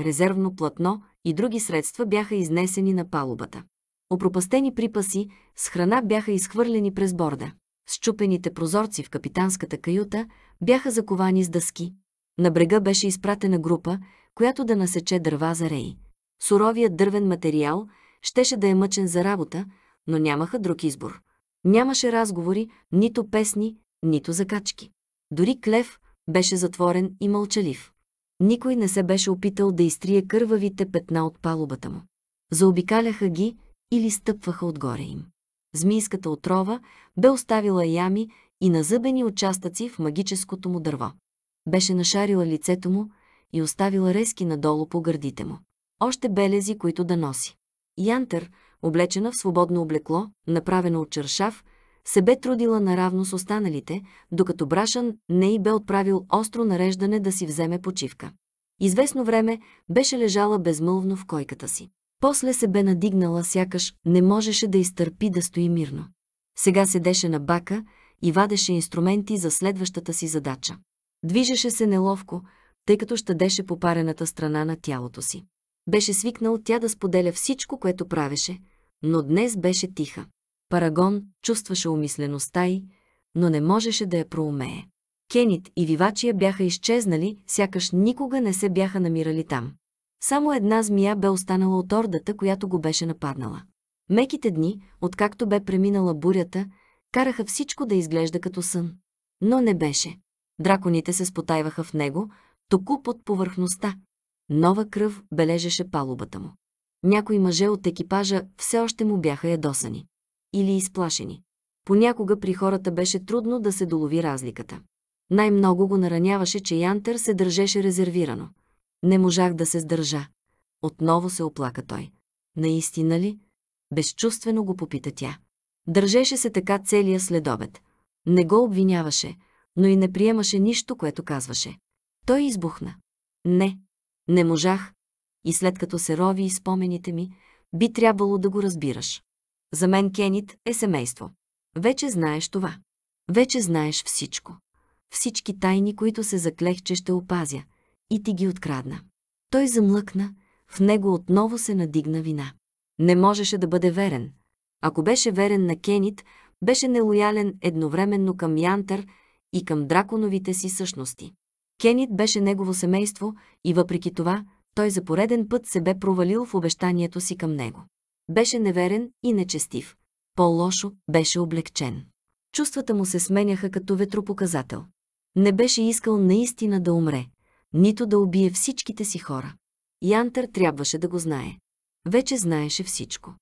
[SPEAKER 1] резервно платно и други средства бяха изнесени на палубата. Опропастени припаси с храна бяха изхвърлени през борда. Счупените прозорци в капитанската каюта бяха заковани с дъски. На брега беше изпратена група, която да насече дърва за рей. Суровият дървен материал щеше да е мъчен за работа, но нямаха друг избор. Нямаше разговори, нито песни, нито закачки. Дори Клев беше затворен и мълчалив. Никой не се беше опитал да изтрие кървавите петна от палубата му. Заобикаляха ги или стъпваха отгоре им змийската отрова бе оставила ями и назъбени участъци в магическото му дърво. Беше нашарила лицето му и оставила резки надолу по гърдите му. Още белези, които да носи. Янтър, облечена в свободно облекло, направено от чершав, се бе трудила наравно с останалите, докато Брашан не й бе отправил остро нареждане да си вземе почивка. Известно време беше лежала безмълвно в койката си. После се бе надигнала, сякаш не можеше да изтърпи да стои мирно. Сега седеше на бака и вадеше инструменти за следващата си задача. Движеше се неловко, тъй като щадеше попарената страна на тялото си. Беше свикнал тя да споделя всичко, което правеше, но днес беше тиха. Парагон чувстваше умислеността й, но не можеше да я проумее. Кенит и Вивачия бяха изчезнали, сякаш никога не се бяха намирали там. Само една змия бе останала от ордата, която го беше нападнала. Меките дни, откакто бе преминала бурята, караха всичко да изглежда като сън. Но не беше. Драконите се спотайваха в него, току под повърхността. Нова кръв бележеше палубата му. Някои мъже от екипажа все още му бяха ядосани. Или изплашени. Понякога при хората беше трудно да се долови разликата. Най-много го нараняваше, че Янтър се държеше резервирано. Не можах да се сдържа. Отново се оплака той. Наистина ли? Безчувствено го попита тя. Държеше се така целия следобед. Не го обвиняваше, но и не приемаше нищо, което казваше. Той избухна. Не, не можах. И след като се рови и спомените ми, би трябвало да го разбираш. За мен Кенит е семейство. Вече знаеш това. Вече знаеш всичко. Всички тайни, които се заклех, че ще опазя и ти ги открадна. Той замлъкна, в него отново се надигна вина. Не можеше да бъде верен. Ако беше верен на Кенит, беше нелоялен едновременно към Янтър и към драконовите си същности. Кенит беше негово семейство и въпреки това той за пореден път се бе провалил в обещанието си към него. Беше неверен и нечестив. По-лошо беше облегчен. Чувствата му се сменяха като ветропоказател. Не беше искал наистина да умре нито да убие всичките си хора. Янтър трябваше да го знае. Вече знаеше всичко.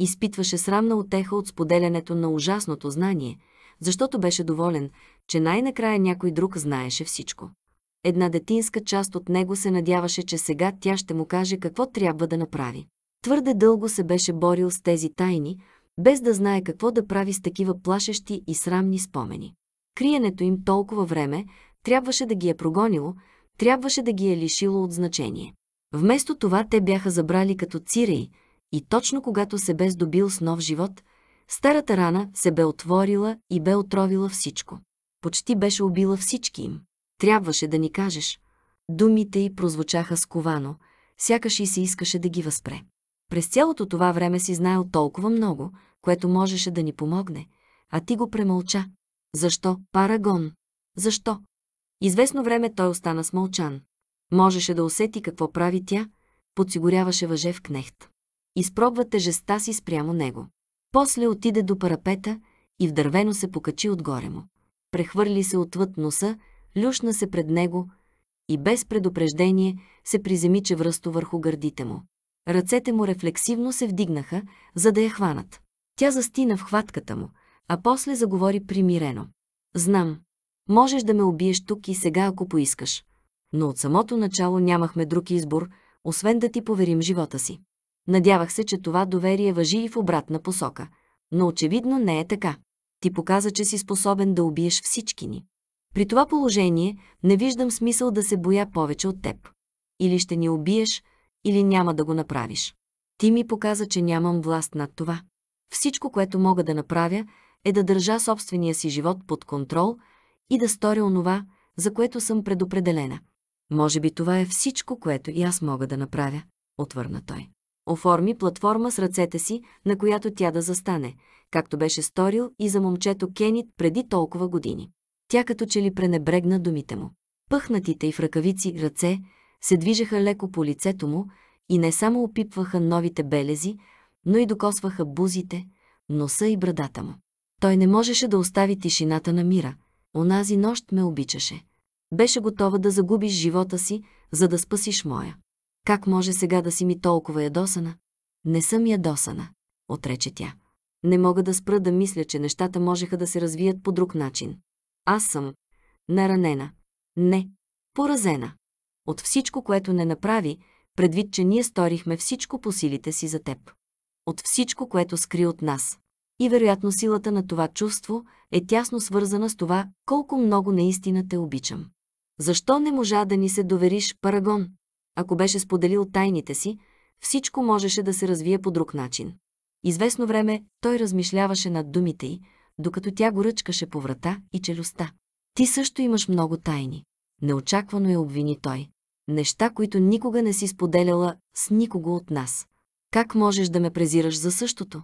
[SPEAKER 1] Изпитваше срамна отеха от споделянето на ужасното знание, защото беше доволен, че най-накрая някой друг знаеше всичко. Една детинска част от него се надяваше, че сега тя ще му каже какво трябва да направи. Твърде дълго се беше борил с тези тайни, без да знае какво да прави с такива плашещи и срамни спомени. Криенето им толкова време трябваше да ги е прогонило, трябваше да ги е лишило от значение. Вместо това те бяха забрали като цирей и точно когато се бе здобил с нов живот, старата рана се бе отворила и бе отровила всичко. Почти беше убила всички им. Трябваше да ни кажеш. Думите й прозвучаха сковано, сякаш и се искаше да ги възпре. През цялото това време си знаел толкова много, което можеше да ни помогне, а ти го премълча. Защо, Парагон? Защо, Известно време той остана смълчан. Можеше да усети какво прави тя, подсигуряваше въже в кнехт. Изпробва тежеста си спрямо него. После отиде до парапета и вдървено се покачи отгоре му. Прехвърли се отвъд носа, люшна се пред него и без предупреждение се приземи чевръсто върху гърдите му. Ръцете му рефлексивно се вдигнаха, за да я хванат. Тя застина в хватката му, а после заговори примирено. Знам, Можеш да ме убиеш тук и сега, ако поискаш. Но от самото начало нямахме друг избор, освен да ти поверим живота си. Надявах се, че това доверие въжи и в обратна посока. Но очевидно не е така. Ти показа, че си способен да убиеш всички ни. При това положение не виждам смисъл да се боя повече от теб. Или ще ни убиеш, или няма да го направиш. Ти ми показа, че нямам власт над това. Всичко, което мога да направя, е да държа собствения си живот под контрол – и да сторя онова, за което съм предопределена. Може би това е всичко, което и аз мога да направя, отвърна той. Оформи платформа с ръцете си, на която тя да застане, както беше сторил и за момчето Кенит преди толкова години. Тя като че ли пренебрегна думите му. Пъхнатите и в ръкавици ръце се движеха леко по лицето му и не само опипваха новите белези, но и докосваха бузите, носа и брадата му. Той не можеше да остави тишината на мира – Онази нощ ме обичаше. Беше готова да загубиш живота си, за да спасиш моя. Как може сега да си ми толкова ядосана? Не съм ядосана, отрече тя. Не мога да спра да мисля, че нещата можеха да се развият по друг начин. Аз съм наранена. Не, поразена. От всичко, което не направи, предвид, че ние сторихме всичко по силите си за теб. От всичко, което скри от нас. И вероятно силата на това чувство, е тясно свързана с това, колко много наистина те обичам. Защо не можа да ни се довериш, Парагон? Ако беше споделил тайните си, всичко можеше да се развие по друг начин. Известно време той размишляваше над думите й, докато тя го ръчкаше по врата и челюстта. Ти също имаш много тайни. Неочаквано я обвини той. Неща, които никога не си споделяла с никого от нас. Как можеш да ме презираш за същото?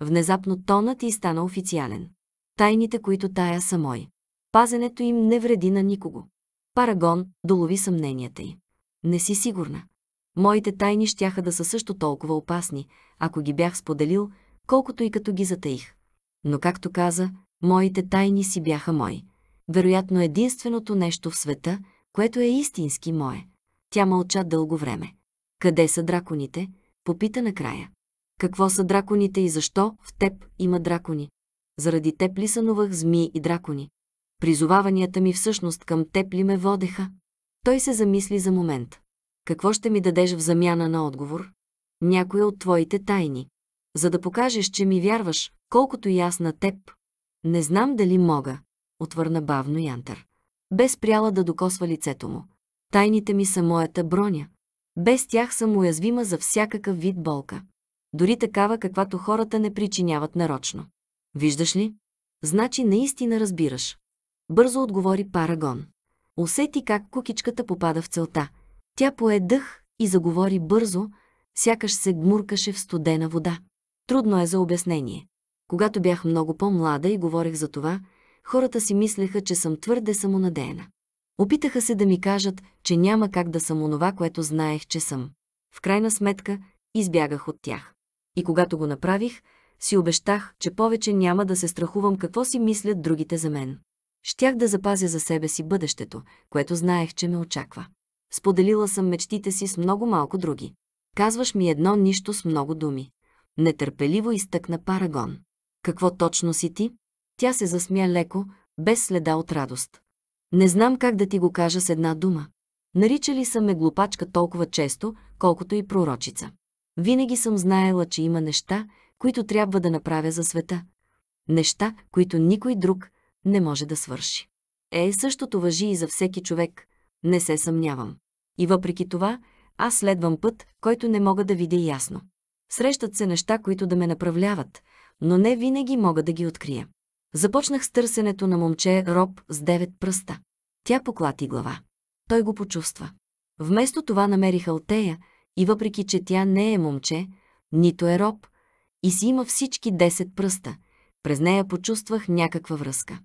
[SPEAKER 1] Внезапно тонът ти стана официален. Тайните, които тая са мои. Пазенето им не вреди на никого. Парагон долови съмненията й. Не си сигурна. Моите тайни щяха да са също толкова опасни, ако ги бях споделил, колкото и като ги затаих. Но както каза, моите тайни си бяха мои. Вероятно единственото нещо в света, което е истински мое. Тя мълча дълго време. Къде са драконите? Попита накрая. Какво са драконите и защо в теб има дракони? заради теб ли сънувах змии и дракони? Призоваванията ми всъщност към теб ли ме водеха? Той се замисли за момент. Какво ще ми дадеш в замяна на отговор? Някоя от твоите тайни. За да покажеш, че ми вярваш, колкото и аз на теб. Не знам дали мога, отвърна бавно Янтър. Без пряла да докосва лицето му. Тайните ми са моята броня. Без тях съм уязвима за всякакъв вид болка. Дори такава, каквато хората не причиняват нарочно. Виждаш ли? Значи наистина разбираш. Бързо отговори Парагон. Усети как кукичката попада в целта. Тя пое дъх и заговори бързо, сякаш се гмуркаше в студена вода. Трудно е за обяснение. Когато бях много по-млада и говорех за това, хората си мислеха, че съм твърде самонадеяна. Опитаха се да ми кажат, че няма как да съм онова, което знаех, че съм. В крайна сметка, избягах от тях. И когато го направих, си обещах, че повече няма да се страхувам какво си мислят другите за мен. Щях да запазя за себе си бъдещето, което знаех, че ме очаква. Споделила съм мечтите си с много малко други. Казваш ми едно нищо с много думи. Нетърпеливо изтъкна Парагон. Какво точно си ти? Тя се засмя леко, без следа от радост. Не знам как да ти го кажа с една дума. Наричали съм ме глупачка толкова често, колкото и пророчица. Винаги съм знаела, че има неща, които трябва да направя за света. Неща, които никой друг не може да свърши. Е, същото въжи и за всеки човек. Не се съмнявам. И въпреки това, аз следвам път, който не мога да видя ясно. Срещат се неща, които да ме направляват, но не винаги мога да ги открия. Започнах с търсенето на момче Роб с девет пръста. Тя поклати глава. Той го почувства. Вместо това намериха Алтея и въпреки, че тя не е момче, нито е Роб, и си има всички 10 пръста. През нея почувствах някаква връзка.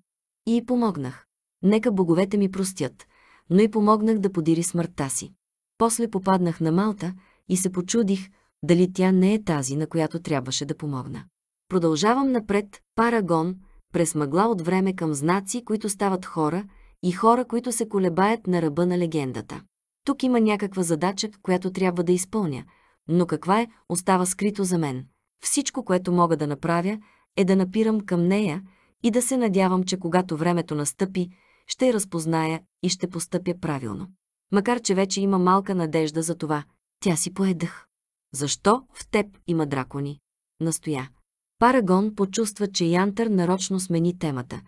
[SPEAKER 1] И й помогнах. Нека боговете ми простят, но и помогнах да подири смъртта си. После попаднах на Малта и се почудих, дали тя не е тази, на която трябваше да помогна. Продължавам напред, парагон, през мъгла от време към знаци, които стават хора и хора, които се колебаят на ръба на легендата. Тук има някаква задача, която трябва да изпълня, но каква е, остава скрито за мен. Всичко, което мога да направя, е да напирам към нея и да се надявам, че когато времето настъпи, ще я разпозная и ще постъпя правилно. Макар, че вече има малка надежда за това, тя си поедах. Защо в теб има дракони? Настоя. Парагон почувства, че Янтър нарочно смени темата,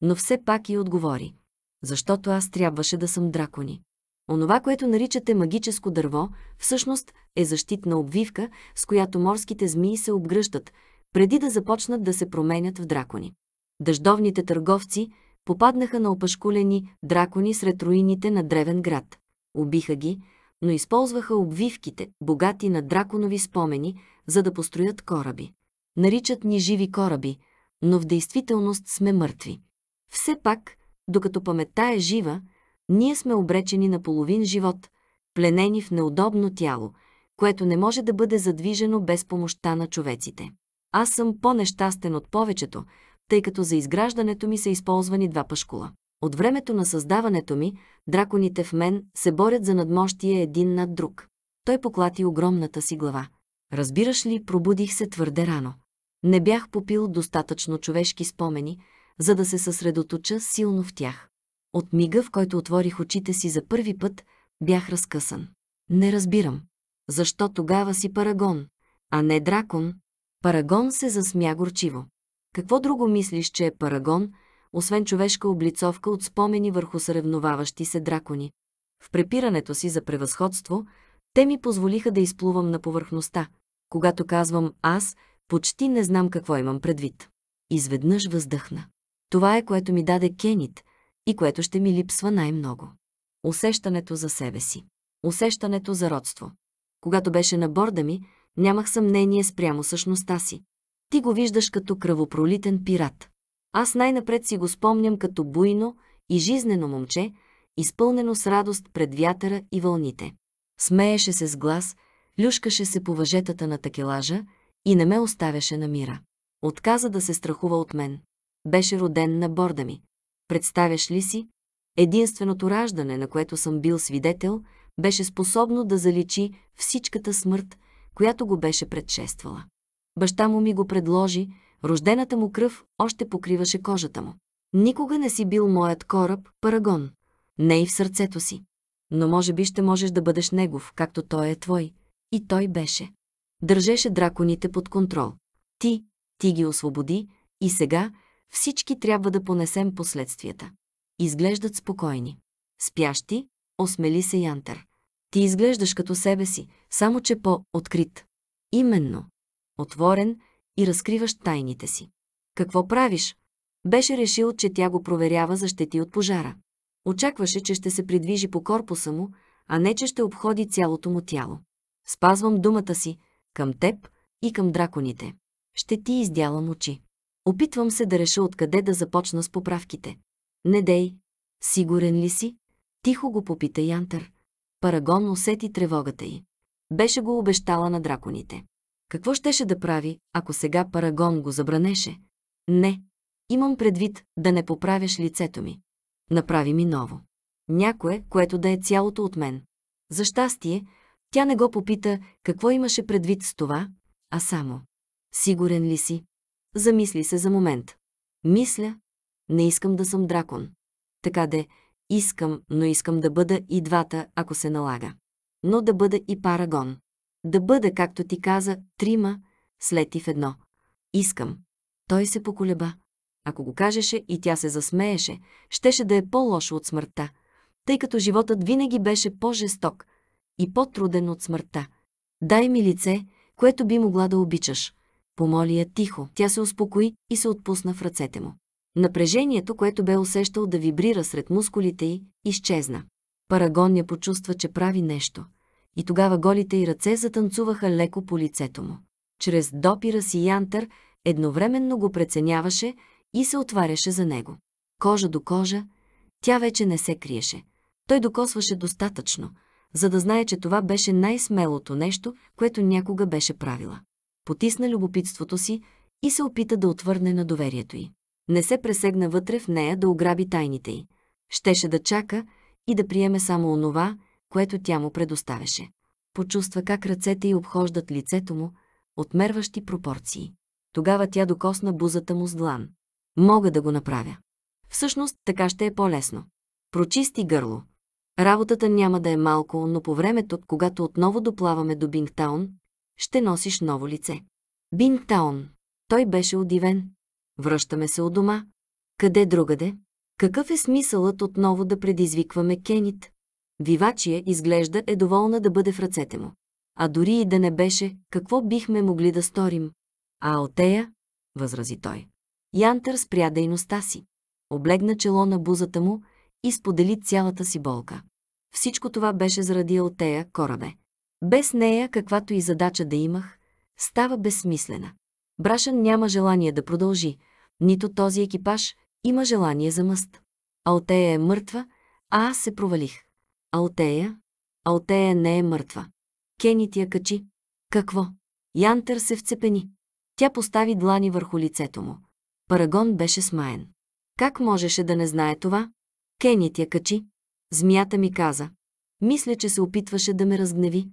[SPEAKER 1] но все пак и отговори. Защото аз трябваше да съм дракони. Онова, което наричате магическо дърво, всъщност е защитна обвивка, с която морските змии се обгръщат, преди да започнат да се променят в дракони. Дъждовните търговци попаднаха на опашкулени дракони сред руините на древен град. Убиха ги, но използваха обвивките, богати на драконови спомени, за да построят кораби. Наричат ни живи кораби, но в действителност сме мъртви. Все пак, докато паметта е жива, ние сме обречени на половин живот, пленени в неудобно тяло, което не може да бъде задвижено без помощта на човеците. Аз съм по-нещастен от повечето, тъй като за изграждането ми са използвани два пашкула. От времето на създаването ми, драконите в мен се борят за надмощие един над друг. Той поклати огромната си глава. Разбираш ли, пробудих се твърде рано. Не бях попил достатъчно човешки спомени, за да се съсредоточа силно в тях. От мига, в който отворих очите си за първи път, бях разкъсан. Не разбирам. Защо тогава си парагон, а не дракон? Парагон се засмя горчиво. Какво друго мислиш, че е парагон, освен човешка облицовка от спомени върху съревноваващи се дракони? В препирането си за превъзходство, те ми позволиха да изплувам на повърхността. Когато казвам «аз», почти не знам какво имам предвид. Изведнъж въздъхна. Това е което ми даде Кенит, и което ще ми липсва най-много. Усещането за себе си. Усещането за родство. Когато беше на борда ми, нямах съмнение спрямо същността си. Ти го виждаш като кръвопролитен пират. Аз най-напред си го спомням като буйно и жизнено момче, изпълнено с радост пред вятъра и вълните. Смееше се с глас, люшкаше се по въжетата на такелажа и не ме оставяше на мира. Отказа да се страхува от мен. Беше роден на борда ми. Представяш ли си? Единственото раждане, на което съм бил свидетел, беше способно да заличи всичката смърт, която го беше предшествала. Баща му ми го предложи, рождената му кръв още покриваше кожата му. Никога не си бил моят кораб, парагон. Не и в сърцето си. Но може би ще можеш да бъдеш негов, както той е твой. И той беше. Държеше драконите под контрол. Ти, ти ги освободи и сега всички трябва да понесем последствията. Изглеждат спокойни. Спящи, осмели се Янтер. Ти изглеждаш като себе си, само че по-открит. Именно. Отворен и разкриваш тайните си. Какво правиш? Беше решил, че тя го проверява за щети от пожара. Очакваше, че ще се придвижи по корпуса му, а не че ще обходи цялото му тяло. Спазвам думата си, към теб и към драконите. Ще ти издялам очи. Опитвам се да реша откъде да започна с поправките. Не дей. Сигурен ли си? Тихо го попита Янтър. Парагон усети тревогата й. Беше го обещала на драконите. Какво щеше да прави, ако сега Парагон го забранеше? Не. Имам предвид да не поправяш лицето ми. Направи ми ново. Някое, което да е цялото от мен. За щастие, тя не го попита какво имаше предвид с това, а само. Сигурен ли си? замисли се за момент. Мисля, не искам да съм дракон. Така де, искам, но искам да бъда и двата, ако се налага. Но да бъда и парагон. Да бъда, както ти каза, трима, след и в едно. Искам. Той се поколеба. Ако го кажеше и тя се засмееше, щеше да е по-лошо от смъртта, тъй като животът винаги беше по-жесток и по-труден от смъртта. Дай ми лице, което би могла да обичаш помоли я тихо. Тя се успокои и се отпусна в ръцете му. Напрежението, което бе усещал да вибрира сред мускулите й, изчезна. Парагон я почувства, че прави нещо. И тогава голите й ръце затанцуваха леко по лицето му. Чрез допира си янтър едновременно го преценяваше и се отваряше за него. Кожа до кожа, тя вече не се криеше. Той докосваше достатъчно, за да знае, че това беше най-смелото нещо, което някога беше правила потисна любопитството си и се опита да отвърне на доверието й. Не се пресегна вътре в нея да ограби тайните й. Щеше да чака и да приеме само онова, което тя му предоставяше. Почувства как ръцете й обхождат лицето му, отмерващи пропорции. Тогава тя докосна бузата му с длан. Мога да го направя. Всъщност, така ще е по-лесно. Прочисти гърло. Работата няма да е малко, но по времето, когато отново доплаваме до Бингтаун, ще носиш ново лице. Бинтаун. Той беше удивен. Връщаме се от дома. Къде другаде? Какъв е смисълът отново да предизвикваме Кенит? Вивачия изглежда е доволна да бъде в ръцете му. А дори и да не беше, какво бихме могли да сторим? А Алтея? Възрази той. Янтър спря дейността си. Облегна чело на бузата му и сподели цялата си болка. Всичко това беше заради Алтея корабе. Без нея, каквато и задача да имах, става безсмислена. Брашан няма желание да продължи, нито този екипаж има желание за мъст. Алтея е мъртва, а аз се провалих. Алтея? Алтея не е мъртва. Кенит я качи. Какво? Янтър се вцепени. Тя постави длани върху лицето му. Парагон беше смаен. Как можеше да не знае това? Кенит я качи. Змията ми каза. Мисля, че се опитваше да ме разгневи.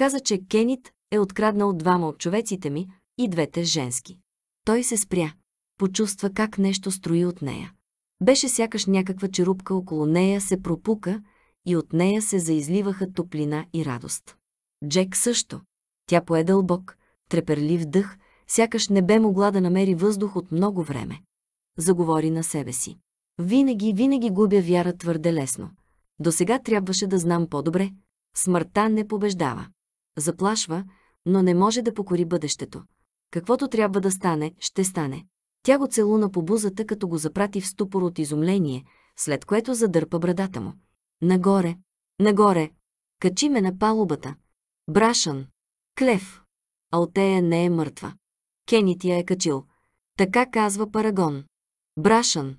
[SPEAKER 1] Каза, че Кенит е откраднал двама от човеците ми и двете женски. Той се спря. Почувства как нещо строи от нея. Беше сякаш някаква черупка около нея се пропука и от нея се заизливаха топлина и радост. Джек също. Тя пое дълбок, треперлив дъх, сякаш не бе могла да намери въздух от много време. Заговори на себе си. Винаги, винаги губя вяра твърде лесно. До сега трябваше да знам по-добре. Смъртта не побеждава заплашва, но не може да покори бъдещето. Каквото трябва да стане, ще стане. Тя го целуна по бузата, като го запрати в ступор от изумление, след което задърпа брадата му. Нагоре, нагоре, качи ме на палубата. Брашън, клев. Алтея не е мъртва. Кенит я е качил. Така казва Парагон. Брашън,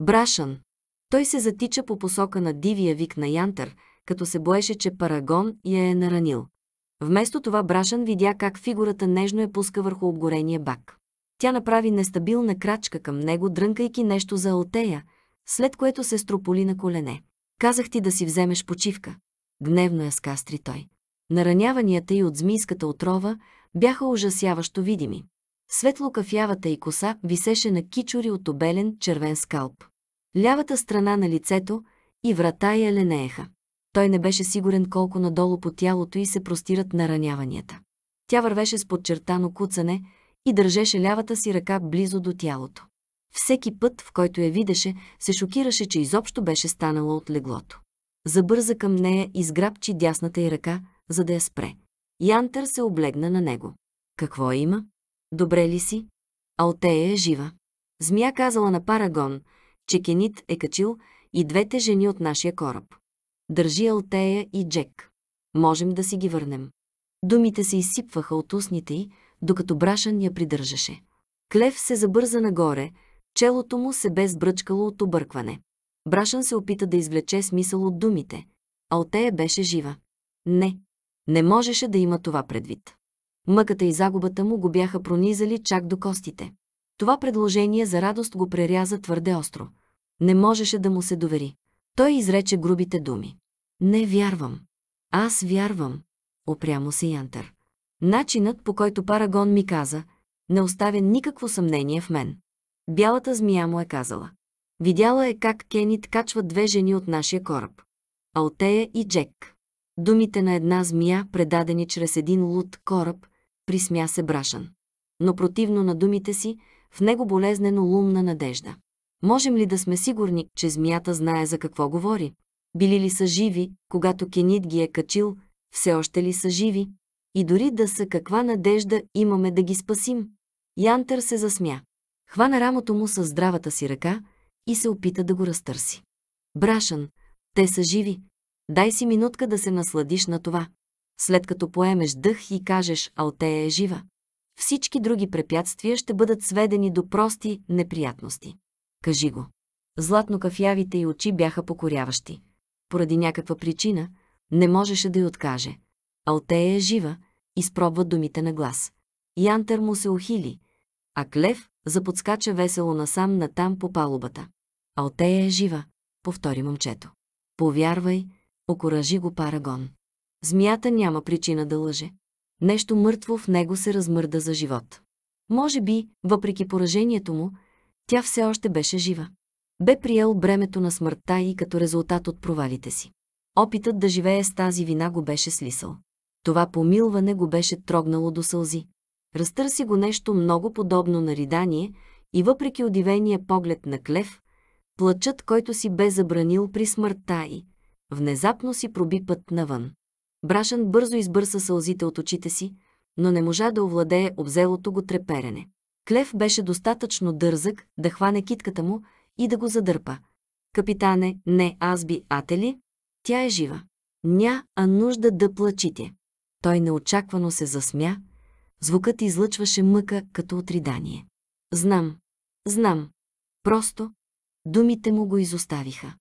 [SPEAKER 1] Брашан. Той се затича по посока на дивия вик на Янтър, като се боеше, че Парагон я е наранил. Вместо това Брашан видя как фигурата нежно е пуска върху обгорения бак. Тя направи нестабилна крачка към него, дрънкайки нещо за алтея, след което се строполи на колене. Казах ти да си вземеш почивка. Гневно я скастри той. Нараняванията и от змийската отрова бяха ужасяващо видими. Светло кафявата и коса висеше на кичури от обелен червен скалп. Лявата страна на лицето и врата я ленееха. Той не беше сигурен колко надолу по тялото й се простират нараняванията. Тя вървеше с подчертано куцане и държеше лявата си ръка близо до тялото. Всеки път, в който я видеше, се шокираше, че изобщо беше станала от леглото. Забърза към нея и сграбчи дясната й ръка, за да я спре. Янтър се облегна на него. Какво има? Добре ли си? Алтея е жива. Змия казала на Парагон, че Кенит е качил и двете жени от нашия кораб. Държи Алтея и Джек. Можем да си ги върнем. Думите се изсипваха от устните й, докато Брашан я придържаше. Клев се забърза нагоре, челото му се бе сбръчкало от объркване. Брашан се опита да извлече смисъл от думите. Алтея беше жива. Не, не можеше да има това предвид. Мъката и загубата му го бяха пронизали чак до костите. Това предложение за радост го преряза твърде остро. Не можеше да му се довери. Той изрече грубите думи. Не вярвам. Аз вярвам, опрямо се Янтър. Начинът, по който Парагон ми каза, не оставя никакво съмнение в мен. Бялата змия му е казала. Видяла е как Кенит качва две жени от нашия кораб. Алтея и Джек. Думите на една змия, предадени чрез един луд кораб, присмя се брашан. Но противно на думите си, в него болезнено лумна надежда. Можем ли да сме сигурни, че змията знае за какво говори? Били ли са живи, когато Кенит ги е качил, все още ли са живи? И дори да са каква надежда имаме да ги спасим? Янтър се засмя. Хвана рамото му със здравата си ръка и се опита да го разтърси. Брашан, те са живи. Дай си минутка да се насладиш на това. След като поемеш дъх и кажеш «Алтея е жива», всички други препятствия ще бъдат сведени до прости неприятности. Кажи го. Златно кафявите и очи бяха покоряващи поради някаква причина, не можеше да й откаже. Алтея е жива, изпробва думите на глас. Янтер му се ухили, а Клев заподскача весело насам натам по палубата. Алтея е жива, повтори момчето. Повярвай, окоръжи го Парагон. Змията няма причина да лъже. Нещо мъртво в него се размърда за живот. Може би, въпреки поражението му, тя все още беше жива бе приел бремето на смъртта и като резултат от провалите си. Опитът да живее с тази вина го беше слисал. Това помилване го беше трогнало до сълзи. Разтърси го нещо много подобно на ридание и въпреки удивения поглед на Клев, плачът, който си бе забранил при смъртта и, внезапно си проби път навън. Брашан бързо избърса сълзите от очите си, но не можа да овладее обзелото го треперене. Клев беше достатъчно дързък да хване китката му и да го задърпа. Капитане, не аз би атели? тя е жива. Ня, а нужда да плачите. Той неочаквано се засмя. Звукът излъчваше мъка като отридание. Знам, знам. Просто думите му го изоставиха.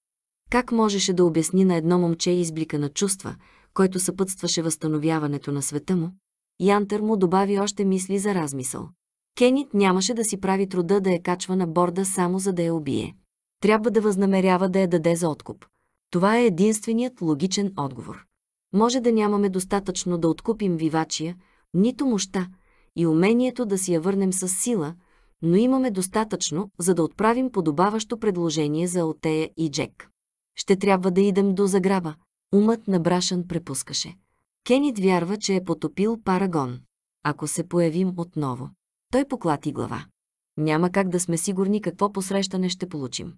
[SPEAKER 1] Как можеше да обясни на едно момче изблика на чувства, който съпътстваше възстановяването на света му? Янтър му добави още мисли за размисъл. Кенит нямаше да си прави труда да я качва на борда само за да я убие. Трябва да възнамерява да я даде за откуп. Това е единственият логичен отговор. Може да нямаме достатъчно да откупим вивачия, нито мощта и умението да си я върнем с сила, но имаме достатъчно, за да отправим подобаващо предложение за Отея и Джек. Ще трябва да идем до заграба. Умът на Брашан препускаше. Кенит вярва, че е потопил Парагон. Ако се появим отново. Той поклати глава. Няма как да сме сигурни какво посрещане ще получим.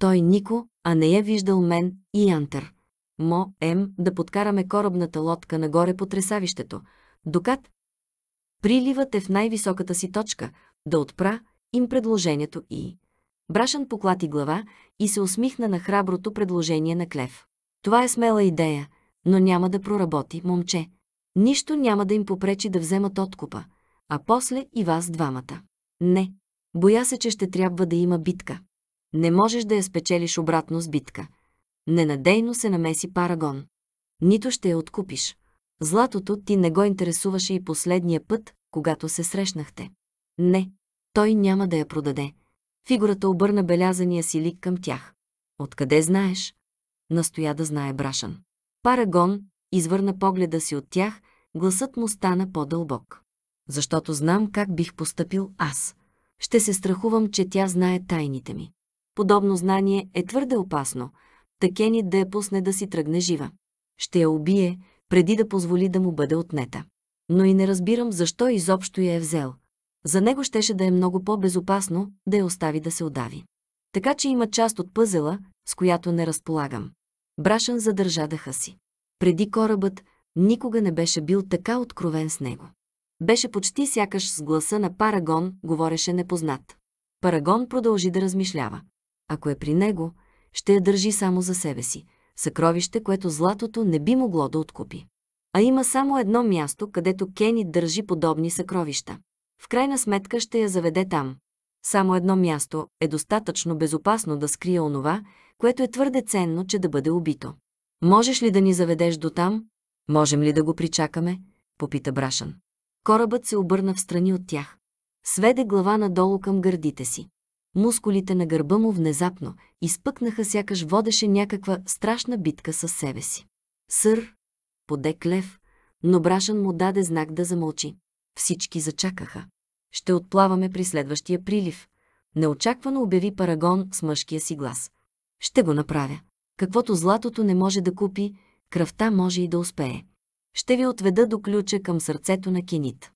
[SPEAKER 1] Той Нико, а не е виждал мен и Антър. Мо, ем, да подкараме корабната лодка нагоре по тресавището. Докат приливът е в най-високата си точка, да отпра им предложението и... Брашан поклати глава и се усмихна на храброто предложение на Клев. Това е смела идея, но няма да проработи, момче. Нищо няма да им попречи да вземат откупа а после и вас двамата. Не, боя се, че ще трябва да има битка. Не можеш да я спечелиш обратно с битка. Ненадейно се намеси Парагон. Нито ще я откупиш. Златото ти не го интересуваше и последния път, когато се срещнахте. Не, той няма да я продаде. Фигурата обърна белязания си лик към тях. Откъде знаеш? Настоя да знае Брашан. Парагон извърна погледа си от тях, гласът му стана по-дълбок защото знам как бих постъпил аз. Ще се страхувам, че тя знае тайните ми. Подобно знание е твърде опасно. Такенит да я пусне да си тръгне жива. Ще я убие, преди да позволи да му бъде отнета. Но и не разбирам защо изобщо я е взел. За него щеше да е много по-безопасно да я остави да се удави. Така че има част от пъзела, с която не разполагам. Брашан задържа дъха си. Преди корабът никога не беше бил така откровен с него. Беше почти сякаш с гласа на Парагон, говореше непознат. Парагон продължи да размишлява. Ако е при него, ще я държи само за себе си, съкровище, което златото не би могло да откупи. А има само едно място, където Кени държи подобни съкровища. В крайна сметка ще я заведе там. Само едно място е достатъчно безопасно да скрие онова, което е твърде ценно, че да бъде убито. Можеш ли да ни заведеш до там? Можем ли да го причакаме? Попита Брашан. Корабът се обърна в страни от тях. Сведе глава надолу към гърдите си. Мускулите на гърба му внезапно изпъкнаха, сякаш водеше някаква страшна битка със себе си. Сър, поде клев, но Брашан му даде знак да замълчи. Всички зачакаха. Ще отплаваме при следващия прилив. Неочаквано обяви Парагон с мъжкия си глас. Ще го направя. Каквото златото не може да купи, кръвта може и да успее ще ви отведа до ключа към сърцето на кенит.